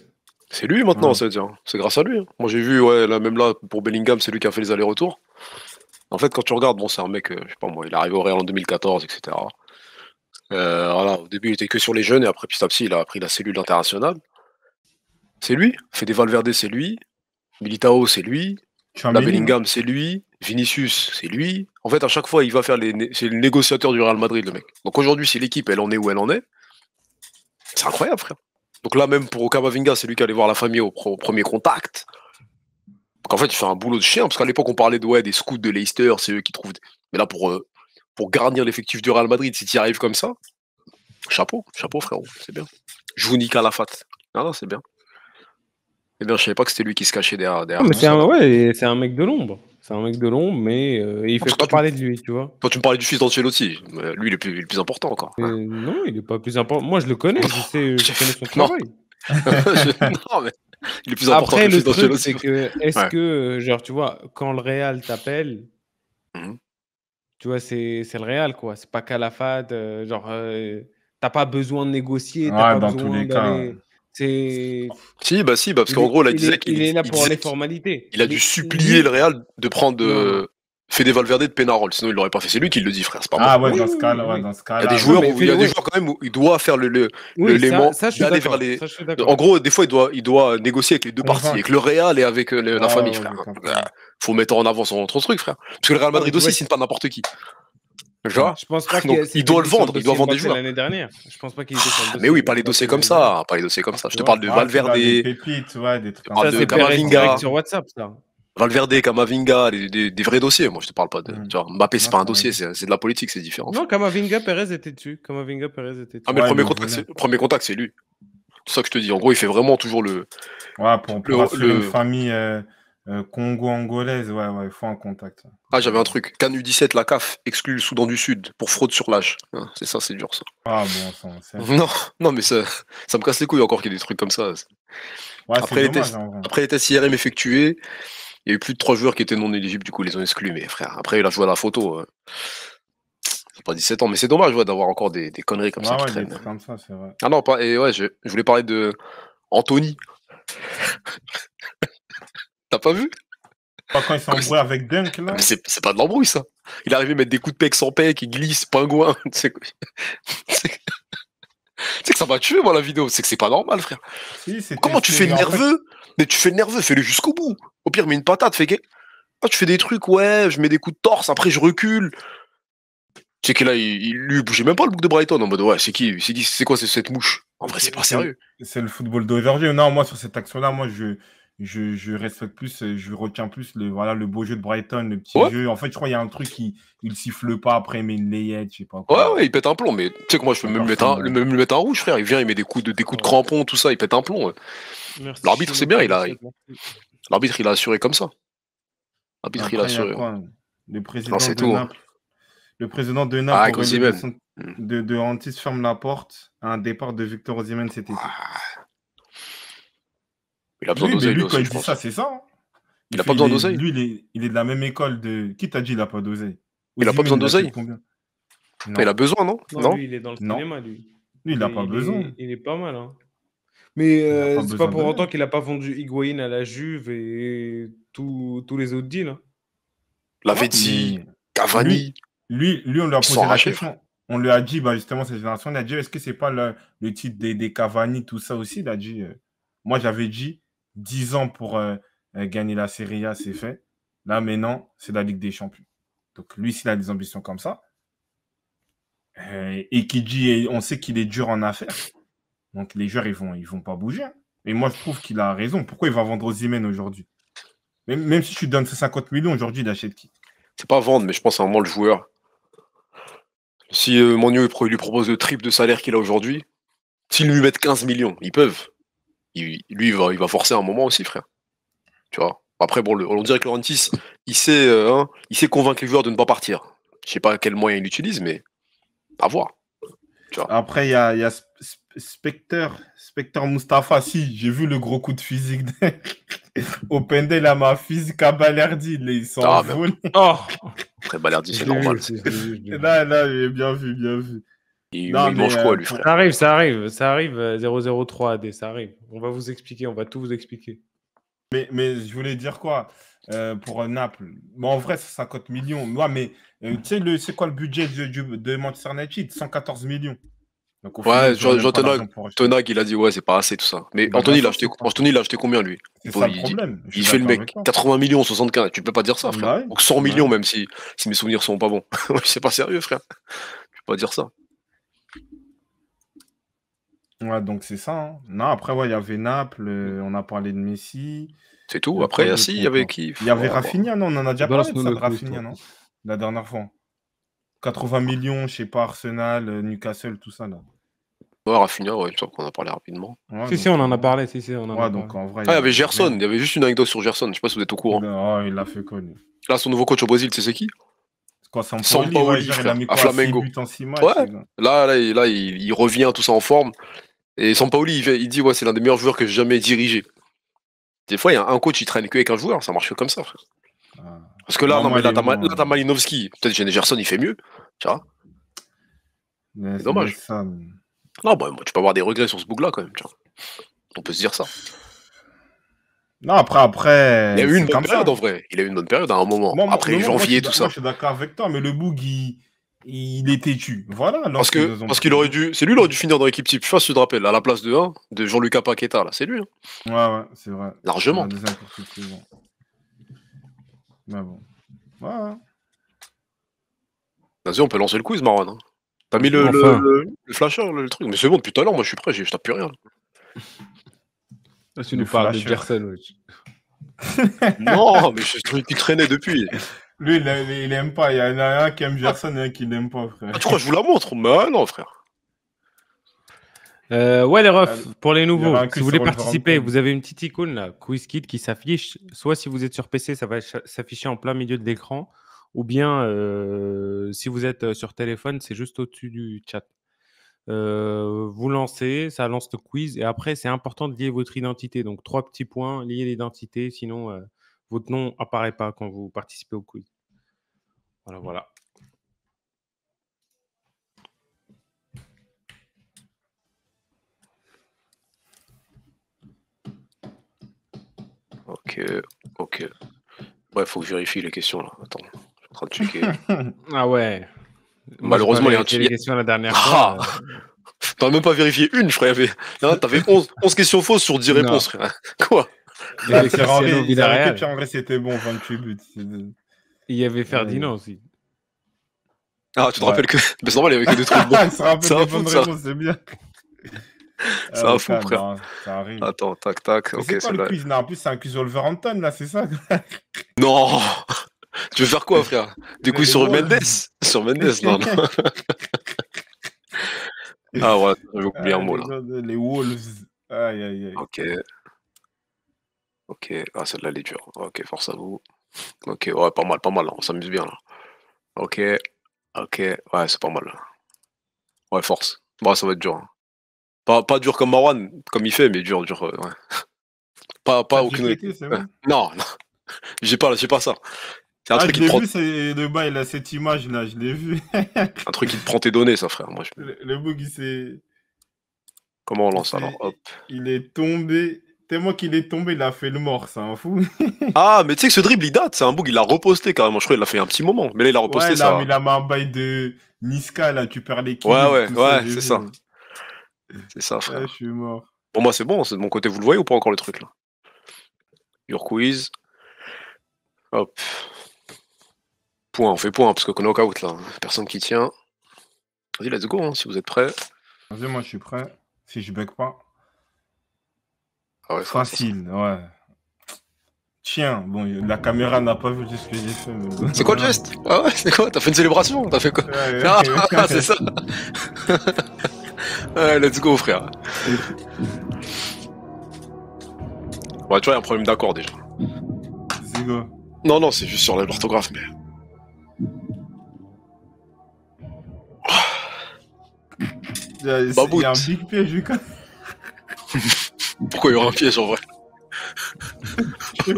C'est lui maintenant, dire. C'est grâce à lui. Hein. Moi j'ai vu, ouais, même là, pour Bellingham, c'est lui qui a fait les allers-retours. En fait, quand tu regardes, bon, c'est un mec, euh, je sais pas moi, il est arrivé au Real en 2014, etc. Euh, voilà, au début, il était que sur les jeunes, et après, petit à petit, il a pris la cellule internationale. C'est lui. Fait des Valverde, c'est lui. Militao, c'est lui. La Bellingham, c'est lui. Vinicius, c'est lui. En fait, à chaque fois, il va faire les. C'est le négociateur du Real Madrid, le mec. Donc aujourd'hui, si l'équipe, elle en est où elle en est, c'est incroyable, frère. Donc là, même pour Kamavinga, c'est lui qui allait voir la famille au, premier contact. Donc en fait, il fait un boulot de chien, parce qu'à l'époque, on parlait de, des scouts de Leicester, c'est eux qui trouvent. Mais là, pour, euh, pour garnir l'effectif du Real Madrid, si tu y arrives comme ça, chapeau, chapeau frérot, c'est bien. Je vous nique à la fat. Non, non, c'est bien. Je eh ne ben, je savais pas que c'était lui qui se cachait derrière. derrière ah, c'est un, un mec de l'ombre. C'est un mec de l'ombre, mais euh, il ah, fait pas parler de lui, tu vois. Toi, tu me parlais du fils d'Ancelotti. Euh, lui, il est, le plus important encore. Euh, non, il est pas plus important. Moi, je le connais. je, connais son travail. non, mais il est plus important Après, que le, fils truc, c'est que est-ce que, genre, tu vois, quand le Real t'appelle, mhm. tu vois, c'est, le Real, quoi. C'est pas Calafat. Euh, genre, t'as pas besoin de négocier. ouais, dans tous les cas. C'est. Si, bah si, bah, parce qu'en gros, là, il, disait qu'il est là pour les formalités. Il a dû supplier le Real de prendre. Euh, Fede Valverde de Penarol, sinon il l'aurait pas fait. C'est lui qui le dit, frère. Pas ah ouais, dans ce cas-là, dans Il y a des joueurs, quand même où il doit faire le, le, l'élément vers les. en gros, des fois, il doit, il doit négocier avec les deux mhm. parties, avec le Real et avec euh, la ah famille, frère. Bah, faut mettre en avant son, truc, frère. Parce que le Real Madrid aussi, c'est pas n'importe qui. Genre, je pense pas que il doit le vendre, il doit vendre des joueurs. L'année dernière, je pense pas qu'il ah, Mais oui, pas les dossiers comme ça, pas les dossiers comme ça. Je te parle de Valverde, des pépites, des trucs. Ça direct sur WhatsApp ça. Valverde, Kamavinga, des, des, vrais dossiers. Moi, je te parle pas de. Mmh. Tu vois, Mbappé, c'est pas un dossier, c'est de la politique, c'est différent. Non, Camavinga Perez était dessus. Camavinga Perez était dessus. Ah, mais le, premier mais contact, le premier contact, c'est lui. C'est ça que je te dis. En gros, il fait vraiment toujours le. Ouais, pour, le, plus le... famille. Euh, euh, Congo-angolaise, ouais, ouais, il faut un contact. Ah, j'avais un truc. Canu 17 la CAF exclut le Soudan du Sud pour fraude sur l'âge. Hein, c'est ça, c'est dur ça. Ah bon, ça, non, non, mais ça, ça me casse les couilles encore qu'il y ait des trucs comme ça. après, les tests, après les tests IRM effectués, il y a eu plus de trois joueurs qui étaient non éligibles, du coup, ils les ont exclus. Mais frère, après, il a joué à la photo. C'est euh. pas 17 ans, mais c'est dommage d'avoir encore des, conneries comme ça Ah non, pas, et ouais, je voulais parler de Anthony. T'as pas vu pas quand il s'embrouille avec Dunk, là. c'est pas de l'embrouille, ça. Il arrivé à mettre des coups de pec sans pec, il glisse, pingouin. c'est c'est que ça m'a tué, moi, la vidéo. C'est que c'est pas normal, frère. Comment tu fais nerveux Mais tu fais nerveux, fais-le jusqu'au bout. Au pire, mets une patate, fais que. Ah, tu fais des trucs, ouais, je mets des coups de torse, après je recule. Tu sais que là, il, lui bougeait même pas le bouc de Brighton en mode ouais, c'est qui C'est quoi cette mouche En vrai, c'est pas sérieux. C'est le football d'aujourd'hui. Non, moi, sur cette action-là, moi, je, je, je, respecte plus, euh, je retiens plus le, voilà, le beau jeu de Brighton, le petit jeu. En fait, je crois qu'il y a un truc qui il siffle pas après, mais il layette, je sais pas quoi. Ouais, ouais, il pète un plomb, mais tu sais que moi, je peux même, mettre le, hein. mettre en rouge, frère. Il vient, il met des coups de, des coups de crampons, tout ça, il pète un plomb. L'arbitre, c'est bien, il a, l'arbitre, il a assuré comme ça. L'arbitre, il a assuré. le président de tout, hein. Naples, le président de Naples, ah, de, de Antis ferme la porte un départ de Victor Osimhen c'était été. Ah. Il a besoin oui, d'oseille. Lui, quand il dit ça, c'est ça. Hein. Il n'a pas besoin d'oseille. Lui, il est, de la même école de. Qui t'a dit qu'il n'a pas d'oseille Il n'a pas besoin d'oseille. Il a besoin, non non, lui, il est dans le cinéma, lui. Lui, il n'a pas besoin. il est pas mal. Hein. Mais euh, c'est pas pour autant qu'il n'a pas vendu Higuain à la Juve et tous les autres deals. Hein. L'avait dit Cavani. Lui, lui, on lui a posé la question. On lui a dit, bah, justement, cette génération, on a dit, est-ce que c'est pas le, le titre des, Cavani, tout ça aussi Il a dit, euh, moi j'avais dit, 10 ans pour euh, euh, gagner la Serie A, c'est fait. Là, maintenant, c'est la Ligue des Champions. Donc, lui, s'il a des ambitions comme ça, euh, et qui dit, on sait qu'il est dur en affaires. Donc, les joueurs, ils vont, ils vont pas bouger. Hein. Et moi, je trouve qu'il a raison. Pourquoi il va vendre aux Imen aujourd'hui même, même, si tu donnes 50 millions aujourd'hui, il achète qui C'est pas vendre, mais je pense à un moment le joueur. Si euh, lui propose le triple de salaire qu'il a aujourd'hui, s'il lui mettent 15 millions, ils peuvent lui, il va, il va forcer un moment aussi, frère. Tu vois Après, bon, on dirait que Laurentis, il sait, euh, hein, il sait convaincre les joueurs de ne pas partir. Je sais pas quel moyen il utilise, mais à voir. Tu Après, il y a, Spectre, Spectre Mustapha, si, j'ai vu le gros coup de physique. De... pendel à ma physique à Balerdi, les, ils sont très ah, oh. c'est normal. là, là, bien vu, bien vu. Il, mange quoi, euh, lui, Ça arrive, ça arrive, ça arrive, 003 euh, AD, ça arrive. On va vous expliquer, on va tout vous expliquer. Mais, mais je voulais dire quoi euh, pour euh, Naples bon, En vrai, ça 50 millions. Moi, mais euh, tu sais, c'est quoi le budget de, Manchester United 114 millions. Donc, ouais, Jean, il a dit ouais, c'est pas assez tout ça. Mais bah, Anthony, là, acheté, il acheté combien lui C'est il, problème. Il, fait le mec 80 millions, 75. Tu peux pas dire ça, frère. Donc 100 millions, même si, si mes souvenirs sont pas bons. c'est pas sérieux, frère. Tu peux pas dire ça. Ouais, donc c'est ça. Hein. Non, après, ouais, il y avait Naples, euh, mm. on a parlé de Messi. C'est tout. après, Après, il y avait qui Il y avait Rafinha, non, on en a déjà parlé de Rafinha, non? La dernière fois. 80 millions, je sais pas, Arsenal, euh, Newcastle, tout ça, là. Ouais, Rafinha, ouais, je crois qu'on en a parlé rapidement. Ouais, Si, si, on en a euh, parlé. Si, si, on en a Ouais, donc en vrai, ah, il y avait Gerson, il y avait juste une anecdote sur Gerson, je sais pas si vous êtes au courant. Il l'a fait connu. Là, son nouveau coach au Brésil, tu sais c'est qui Sans Sampaoli, ouais, il a mis à buts en matchs, Ouais. Là, là, là, il revient tout ça en forme. Et Sampaoli, il, il dit ouais, c'est l'un des meilleurs joueurs que j'ai jamais dirigé. Des fois, il y a un coach qui traîne que avec un joueur, ça marche comme ça. Ah. Parce que là, non, mais là, t'as hein. Peut-être Jenny Gerson, il fait mieux. Tu vois C'est dommage. Non, bah, tu peux avoir des regrets sur ce bouc là quand même. Tu vois. On peut se dire ça. Non, après, après. Il a eu une bonne période en vrai. Il a eu une bonne période à un moment. après, janvier, tout ça. je suis d'accord avec toi, mais le boug, il il est têtu. Voilà. Parce que parce qu'il aurait dû, c'est lui, qui aurait dû finir dans l'équipe type. Je sais pas tu te rappelles, à la place de de Jean-Luc Paqueta, là, c'est lui. Hein. Ouais, ouais, c'est vrai. Largement. bon. Bah, Vas-y, on peut lancer le quiz, Marwan. Hein. T'as mis le, le, flasher, le, truc. Mais c'est bon, depuis tout à l'heure, moi je suis prêt, je tape plus rien. Là, ah, tu nous parles de Gerson, non, mais je, suis tu traîné depuis. Lui, il, n'aime pas. Il y en a un qui aime ah. Gerson et un qui n'aime pas, frère. Ah, crois que je vous la montre Mais bah, non, frère. Euh, ouais, les refs, ah, pour les nouveaux, si vous voulez participer, vous avez une petite icône là, QuizKit, qui s'affiche. Soit si vous êtes sur PC, ça va s'afficher en plein milieu de l'écran. Ou bien euh, si vous êtes euh, sur téléphone, c'est juste au-dessus du chat. vous lancez, ça lance le quiz. Et après, c'est important de lier votre identité. Donc, trois petits points, lier l'identité. Sinon, votre nom apparaît pas quand vous participez au quiz. Voilà, voilà. Ok, ok. Ouais, faut que je vérifie les questions là. Attends, je suis en train de checker. ah ouais. Malheureusement, les questions questions la dernière ah fois. T'en as même pas vérifié une, je Non, T'avais 11, questions fausses sur 10 réponses, Quoi ah, il a en puis en vrai, c'était bon, 28 buts. Il y avait Ferdinand euh, aussi. Ah, tu te rappelles que. Mais c'est normal, il y avait que deux trucs bons. c'est un peu c'est bien. C'est un ah fou, frère. Attends, tac, tac. ok, c'est là. en plus, c'est un quiz Wolverhampton, là, c'est ça Non Tu veux faire quoi, frère Du coup, sur Mendes Sur Mendes, non, non. ah, ouais, j'ai oublié un ah, mot, là. Euh, les Wolves. Aïe, aïe, aïe. Ok. Ok. Ah, celle-là, elle est dure. Ok, force à vous. Ok, ouais, pas mal, pas mal. On s'amuse bien là. Ok, ok, ouais, c'est pas mal. Ouais, force. Ouais, bah, ça va être dur. Hein. Pas, dur comme Marwan, comme il fait, mais dur, dur. Euh, ouais. Pas, pas aucune. c'est Non, non. j'ai pas, j'ai pas ça. C'est un ah, truc qui te prend, vu, c'est le bail, cette image, là, je l'ai vu. un truc qui te prend tes données, ça, frère. Moi, je- Le, le bug, il s'est... Comment on lance alors Hop. Il est tombé Tellement qu'il est tombé, il a fait le mort, c'est un fou. ah, mais tu sais que ce dribble, il date, c'est un bug, il l'a reposté carrément. Je crois qu'il l'a fait un petit moment, mais là, il l'a reposté. Ouais, là, ça... mais la un bail de Niska, là, tu perds l'équipe. Ouais, ouais, ouais, c'est ça. C'est ça, frère. Ouais, je suis mort. Bon, moi, c'est bon, c'est de mon côté, vous le voyez ou pas encore le truc, là Your quiz. Hop. Point, on fait point, parce que est out, là. Personne qui tient. Vas-y, let's go, hein, si vous êtes prêts. Vas-y, moi, je suis prêt. Si je bug pas. Ah ouais, Facile, ouais. Tiens, bon, la caméra n'a pas vu ce que j'ai fait. C'est quoi le geste Ah ouais, c'est quoi T'as fait une célébration T'as fait quoi ah, c'est ça ouais, Let's go, frère. Ouais, tu vois, il y a un problème d'accord déjà. C'est quoi Non, non, c'est juste sur l'orthographe, mais. Ah. Il y a un big piège, Lucas. Pourquoi il y aura un piège en vrai Pourquoi il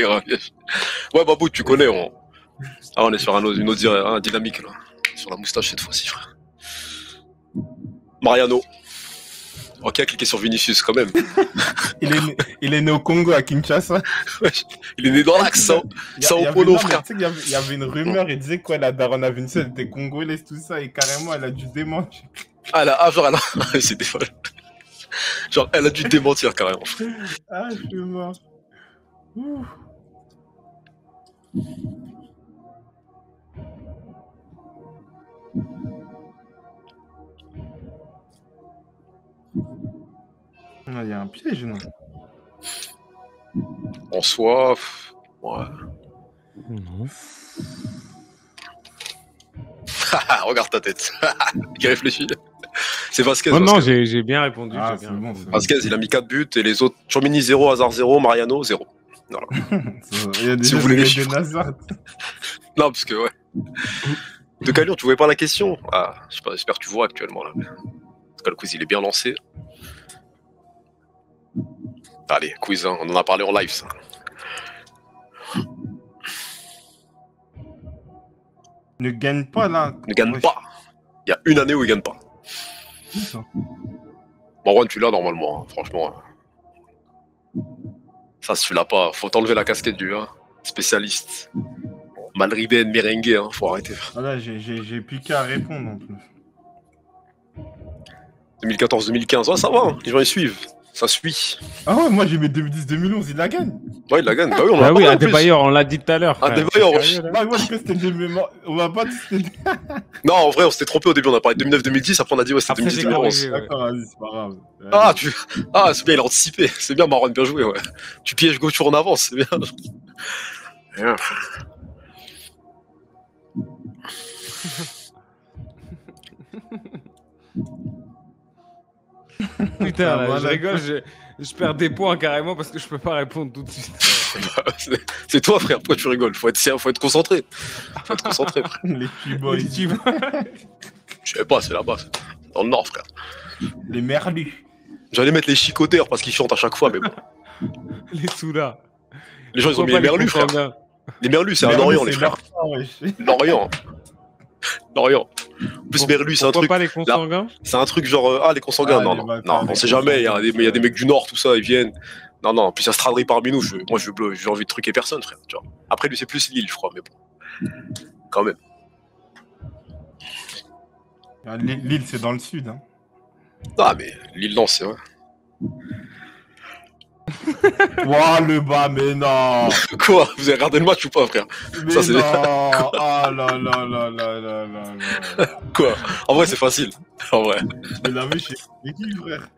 y aura un piège Ouais, Babou, tu connais. On... Ah, on est sur un une autre dynamique là. Sur la moustache cette fois-ci, frère. Mariano. Ok, a cliqué sur Vinicius quand même. il, est né, il, est au Congo, à Kinshasa. il est né dans l'axe, sans... Sans Polo, frère. Il y, y, avait une rumeur, il disait quoi, la daronne à Vinicius, elle était congolaise, tout ça, et carrément, elle a dû démanger. Ah, là, ah, genre, elle c'était folle. Genre, elle a dû démentir carrément. Ah, je suis mort. Ah, il y a un piège, non En soi, ouais. Non. Regarde ta tête. Il réfléchit. c'est Vasquez. Non, non, j'ai bien répondu. Ah, Vasquez, il a mis 4 buts et les autres, Chomini 0, Hazard 0, Mariano 0. si vous voulez les chiffres. non, parce que ouais. De Calur, tu voulais pas la question Ah, j'espère que tu vois actuellement là. En le quiz, il est bien lancé. Allez, quiz, hein. on en a parlé en live, ça. Ne gagne pas, là. Ne gagne pas. Il y a une année où il gagne pas. Marwan, tu l'as normalement, hein, franchement. Hein. Ça, tu l'as pas. Faut t'enlever la casquette du spécialiste. Malribène, merengue, hein, faut arrêter. Ah j'ai plus qu'à répondre en plus. 2014-2015, ça va, les gens ils suivent. Ça suit. Ah ouais, moi j'ai mis 2010-2011, il la gagne. Ouais, il la gagne. Bah oui, on bah oui, un on l'a dit tout à l'heure. Un bah, on va pas Non, en vrai, on s'était trompé au début, on a parlé de 2009-2010, après on a dit ouais, c'est 2010-2011. D'accord, vas-y, c'est pas grave. Ah, ah c'est bien, il a anticipé. C'est bien, Marron, bien joué, ouais. Tu pièges gauche en avance, c'est bien. Putain, je rigole, je, perds des points carrément parce que je peux pas répondre tout de suite. c'est toi, frère, pourquoi tu rigoles Faut être faut être concentré. Faut être concentré, frère. Les Cuboys. Les je sais pas, c'est là-bas, dans le nord, frère. Les merlus. J'allais mettre les chicoteurs parce qu'ils chantent à chaque fois, mais bon. les soulas. Les gens, ils ont mis les merlus, frère. Les merlus, c'est un Orient, les frères. L'Orient. Lorient. Plus Merlu c'est un truc. C'est un truc genre. Euh, ah, les consanguins, ah, non, non. non, ah, on sait jamais. Il y, a des, mecs du Nord, tout ça, ils viennent. Non, non, en plus, il y parmi nous. Je, moi, j'ai envie de truquer personne, frère. Après, lui, c'est plus Lille, je crois, mais bon. Quand même. Ah, Lille, c'est dans le sud. Hein. Ah, mais Lille, non, c'est vrai. Ouah, le bas, mais non Quoi Vous avez regardé le match ou pas, frère mais Ça, non Ah là là là là là Quoi En vrai, c'est facile. En vrai. Mais la mèche, c'est qui, frère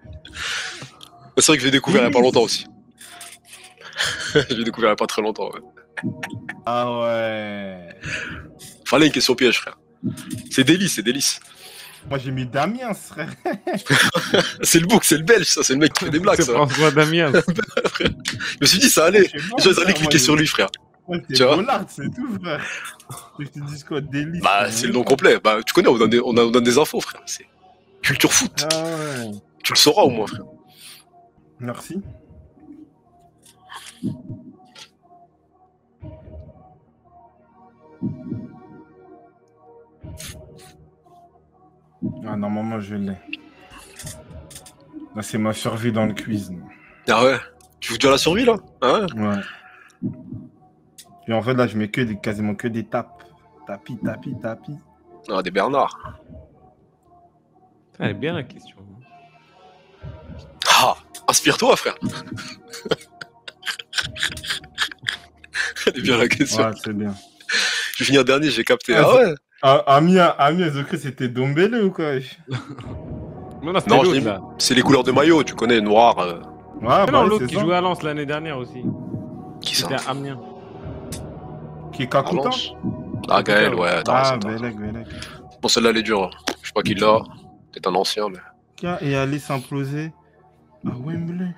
C'est vrai que je l'ai découvert il n'y a pas longtemps aussi. je l'ai découvert il n'y a pas très longtemps, Ah ouais Fallait une question piège, frère. C'est délice, c'est délice. Moi j'ai mis Damien, frère. c'est le bouc, c'est le belge, ça, c'est le mec qui fait des blagues. C'est François Damien. je me suis dit, ça allait. Je vais aller cliquer sur lui, frère. Ouais, c'est tout, frère. Je te dis quoi, délice. Bah, c'est le nom complet. Bah, tu connais, on donne des, on donne des infos, frère. C'est culture foot. Ah tu le sauras au moins, frère. Merci. Ah, normalement, je l'ai. Là, c'est ma survie dans le quiz. Ah ouais Tu veux dire la survie, là ah ouais. ouais. Et en fait, là, je mets que des, quasiment que des tapes. Tapis, tapis, tapis. Ah, des Bernard. Ah, elle est bien la question. Ah Inspire-toi, frère Elle est bien la question. Ouais, c'est bien. Je vais finir dernier, j'ai capté. ah, ah ouais Amiens, ah, Ami c'était Dombele ou quoi Non, c'est les couleurs de maillot, tu connais, noir. Euh... Ah, non, l'autre qui jouait à Lens l'année dernière aussi. Qui ça C'était Amiens. Qui est Kakuta Ah, Gaël, ouais, ah, Bon, celle-là, elle est dure. Hein. Je sais pas qui l'a. T'es un ancien, mais. Et aller s'imploser à ah, Wembley.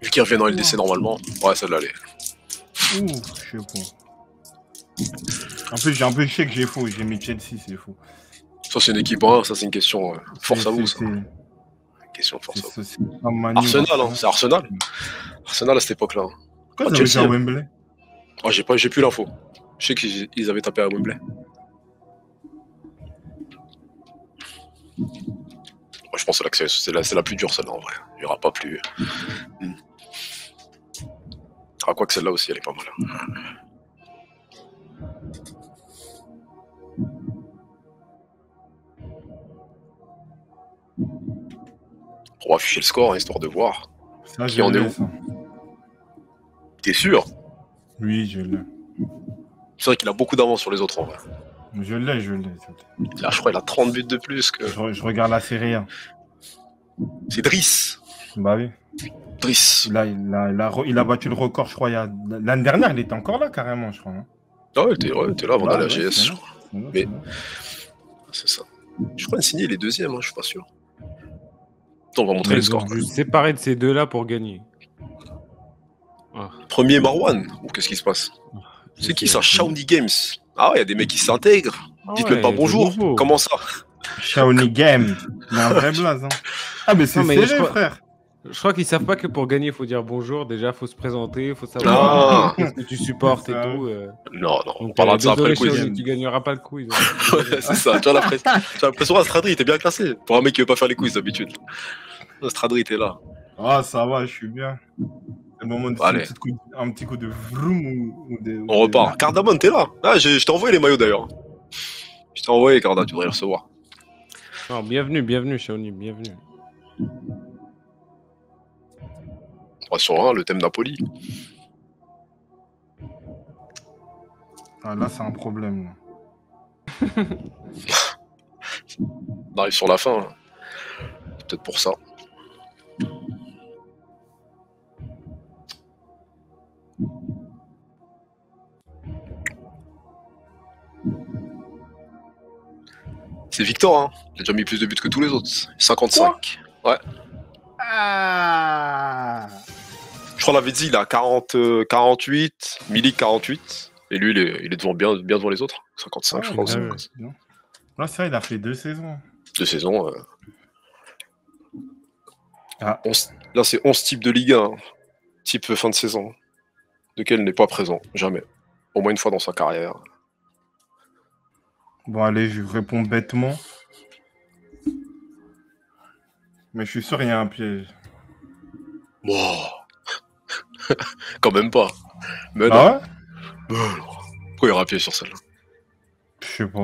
Vu qu'il revient dans LDC normalement. Ouais, celle-là, elle est. Ouh, je sais pas. En plus, j'ai un peu chier que j'ai faux. J'ai mis Chelsea, c'est faux. Ça, c'est une équipe rare. Ça, c'est une question euh, force à vous. Ça. question force à vous. Arsenal, hein, c'est Arsenal. Arsenal à cette époque-là. Quand tu as à hein. Wembley oh, J'ai pas... plus l'info. Je sais qu'ils avaient tapé à Wembley. je pense que c'est la, la, plus dure, celle-là, en vrai. Il n'y aura pas plus. Hmm. Ah, quoi que celle-là aussi, elle est pas mal. Hein. On va afficher le score, histoire de voir. Ça, en est où T'es sûr Oui, je l'ai. C'est vrai qu'il a beaucoup d'avance sur les autres en vrai. Je l'ai, je l'ai. Là, ah, je crois qu'il a 30 buts de plus que. Je, regarde la série 1. Hein. C'est Driss. Bah oui. Driss. Là, il a, battu le record, je crois. A... L'année dernière, il était encore là, carrément, je crois. Hein. Ah ouais, t'es ouais, là avant bah d'aller à la GS. Mais. C'est ça. Je crois qu'il signé les deuxièmes, hein, je suis pas sûr. On va montrer le score. séparer de ces deux-là pour gagner. Ah. Premier Marwan qu'est-ce qui se passe ah, C'est qui ça Shawnee Games. Ah ouais, il y a des mecs qui s'intègrent. Ah Dites ouais, pas bonjour. Comment ça Shawnee Games, Mais un vrai blaze. Hein. Ah mais c'est serré, frère. Je crois qu'ils savent pas que pour gagner, il faut dire bonjour. Déjà, il faut se présenter, il faut savoir ce que tu supportes et tout. Euh. Non, non, on parlera de ça après le quiz. tu gagneras pas le quiz. Hein. c'est ça. Tu as l'impression, ah, Stradri, t'es bien classé. Pour un mec qui veut pas faire les quiz d'habitude. Stradri, t'es là. Ah, ça va, je suis bien. Le moment de faire Un, petit coup de, un petit coup de vroom ou, On repart. Cardamon, t'es là. Ah, je t'ai envoyé les maillots d'ailleurs. Je t'ai envoyé, Cardamon, tu devrais les recevoir. Non, bienvenue, bienvenue, Shaoni, bienvenue sur le thème Napoli. Ah, là, c'est un problème. On arrive sur la fin. Peut-être pour ça. C'est Victor, hein. Il a déjà mis plus de buts que tous les autres. 55. ouais. Ah crois l'avait dit, il a 40, 48, euh, Milik 48. Et lui, il est, devant, bien, bien, devant les autres. 55, ah, je crois. Là, ça, il a fait deux saisons. Deux saisons. Ah. Là, c'est 11 types de Ligue 1, type fin de saison, lequel n'est pas présent, jamais. Au moins une fois dans sa carrière. Bon, allez, je réponds bêtement. Mais je suis sûr, il y a un piège. Quand même pas. Mais ah non. Pourquoi il aura appuyé sur celle-là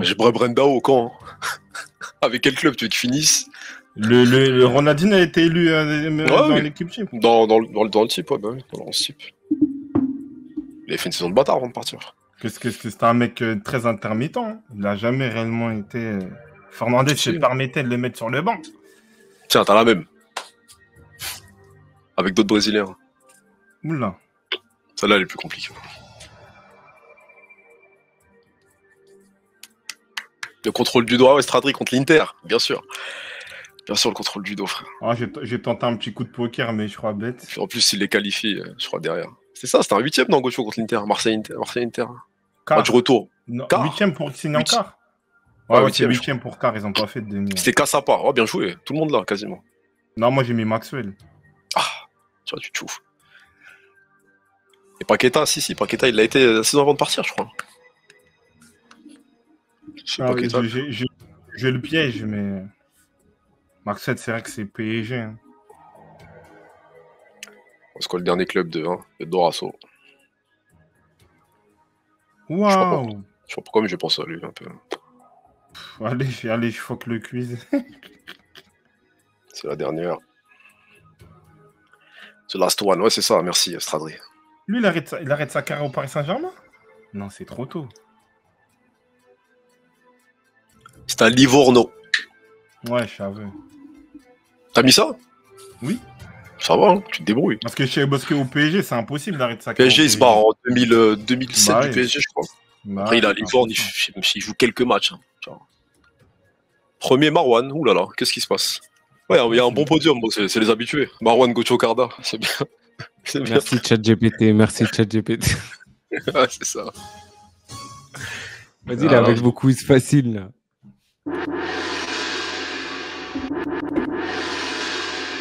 Je sais pas. Brenda au camp. Hein. Avec quel club tu veux que finissent le, le, Ronaldinho a été élu euh, euh, dans l'équipe type. Dans, dans, dans, dans, le type, ouais, bah dans le type. Il a fait une saison de bâtard avant de partir. Qu'est-ce que un mec euh, très intermittent. Hein. Il n'a jamais réellement été. Fernandez se permettait de le mettre sur le banc. Tiens, t'as la même. Avec d'autres Brésiliens. Oula. Celle-là, elle est plus compliquée. Le contrôle du doigt, Stradry contre l'Inter, bien sûr. Bien sûr, le contrôle du dos, frère. Ah, j'ai tenté un petit coup de poker, mais je crois bête. En plus, s'il les qualifie, euh, je crois, derrière. C'est ça, c'était un huitième, dans Gochou contre l'Inter, Marseille-Inter. Marseille -Inter. retour. Non, Huitième pour... C'est encore. Ouais, 8 huitième pour Car, ils n'ont pas fait de demi. C'était Kassapa. Oh, bien joué. Tout le monde là, quasiment. Non, moi, j'ai mis Maxwell. Ah, tu vois, tu te chouffes. Et Paqueta, si, si, Paqueta, il l'a été la euh, saison avant de partir, je crois. Je J'ai ah le piège, mais. Marc 7, c'est vrai que c'est PSG. Hein. On C'est quoi le dernier club de hein, le Dorasso Waouh Je sais pourquoi, sais pas pourquoi mais je pense à lui un peu. allez, allez, je que le cuise. c'est la dernière. The last one, ouais, c'est ça, merci Stradri. Lui, il arrête, sa carrière au Paris Saint-Germain Non, c'est trop tôt. C'est un Livorno. Ouais, je savais. T'as mis ça Oui. Ça va, hein, tu te débrouilles. Parce que chez Bosque au PSG, c'est impossible d'arrêter sa carrière. PSG, il se barre en 2000, 2007 euh, bah du PSG, je crois. Bah il a Livorno, il, joue quelques matchs. Hein. Premier Marwan, oulala, qu'est-ce qui se passe Ouais, il y a un bon podium, c'est les habitués. Marwan Carda, c'est bien. Merci GPT, merci ChatGPT. GPT. c'est ça. Vas-y, là, avec beaucoup, c'est facile.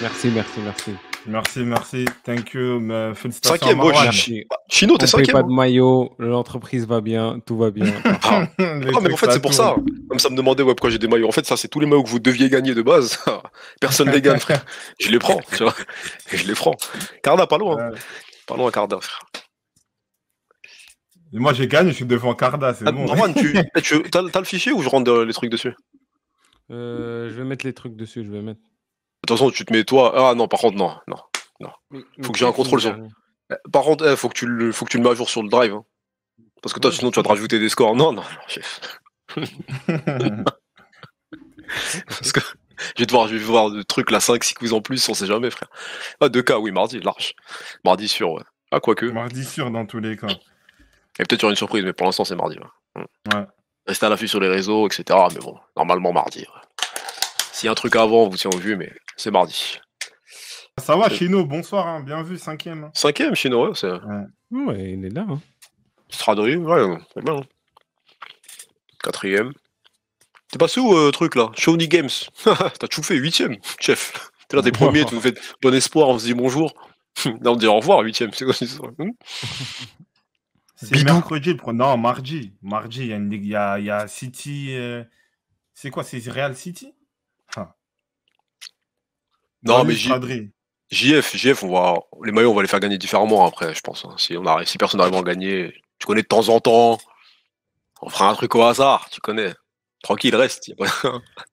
Merci, merci, merci. Merci, merci. Thank you. Cinquième, moi, bah, Chino, t'es cinquième. pas de hein maillot, l'entreprise va bien, tout va bien. Ah, ah, mais en fait, c'est pour ça. Comme ça me demandait pourquoi j'ai des maillots. En fait, ça, c'est tous les maillots que vous deviez gagner de base. Personne ne les gagne, frère. Je les prends, tu vois. je les prends. Carda, pas loin. Pas loin, Carda, frère. moi, j'ai gagné, je suis devant Carda, c'est ah, bon. Norman, tu, eh, tu as, le fichier ou je rentre euh, les trucs dessus euh, Je vais mettre les trucs dessus, je vais mettre toute façon, tu te mets toi. Ah non, par contre, non, non, non. faut que j'ai un contrôle sur. Eh, par contre, eh, faut que tu le, faut que tu le mets à jour sur le drive. Hein. Parce que toi, sinon, tu vas te rajouter des scores. Non, non, non, chef. Parce que je vais devoir, je vais voir le truc, là 5, 6 coups en plus, on sait jamais, frère. Ah, deux cas, oui, mardi, large. Mardi sûr, ouais. Ah, quoique. Mardi sûr dans tous les cas. Et peut-être sur une surprise, mais pour l'instant, c'est mardi. Ouais. Hmm. ouais. Restez à l'affût sur les réseaux, etc. Mais bon, normalement, mardi. Ouais. S'il y a un truc avant, on vous tient au vu, mais c'est mardi. Ça va, Chino, bonsoir, hein. bien vu, cinquième. Hein. Cinquième, Chino, ouais, c'est... Ouais. il est là. Hein. ouais, c'est bien. Hein. Quatrième. T'es passé où, le euh, truc, là Shawnee Games. T'as tout fait huitième, chef. T'es là, des premiers, tu nous fais bon espoir, on se dit bonjour. là, on dit au revoir, huitième, c'est quoi ce C'est mercredi, non, mardi. Mardi, il y, y, a, y, a, City... Euh, c'est quoi, c'est Real City non, mais JF, JF, on va, les maillots, on va les faire gagner différemment après, je pense. Hein. Si, on a, si personne n'arrive à en gagner, tu connais de temps en temps, on fera un truc au hasard, tu connais. Tranquille, reste.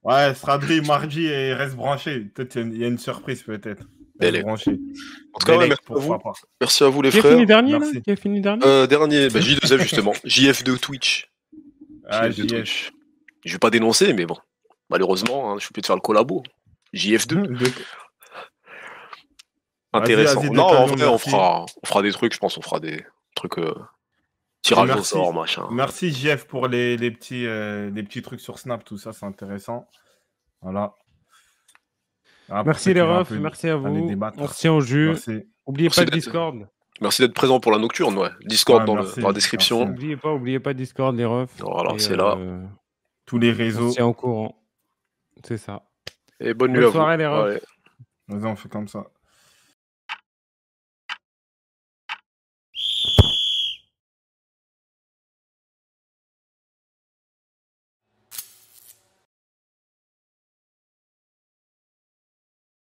ouais, Stradri, mardi et reste branché. Peut-être il y a une surprise, peut-être. Branché. En tout cas, merci, à vous. merci, à vous. les frères. Qui fini dernier, dernier euh, bah, J2F justement. JF de Twitch. Ah, JF. Twitch. Je vais pas dénoncer, mais bon. Malheureusement, hein, je suis obligé de faire le collabo. JF2. Intéressant. non, on fera, on fera des trucs, je pense, on fera des trucs euh, tirage au sort, machin. Merci JF pour les, petits, euh, petits trucs sur Snap, tout ça, c'est intéressant. Voilà. merci les refs, merci à vous. merci Oubliez pas le Discord. Merci d'être présent pour la nocturne, ouais. Discord dans, la description. N'oubliez pas, oubliez pas Discord, les refs. Voilà, c'est là. Euh, Tous les réseaux. C'est en courant. C'est ça. Et bonne, bonne nuit soirée, à vous. les refs. Vas-y, on fait comme ça.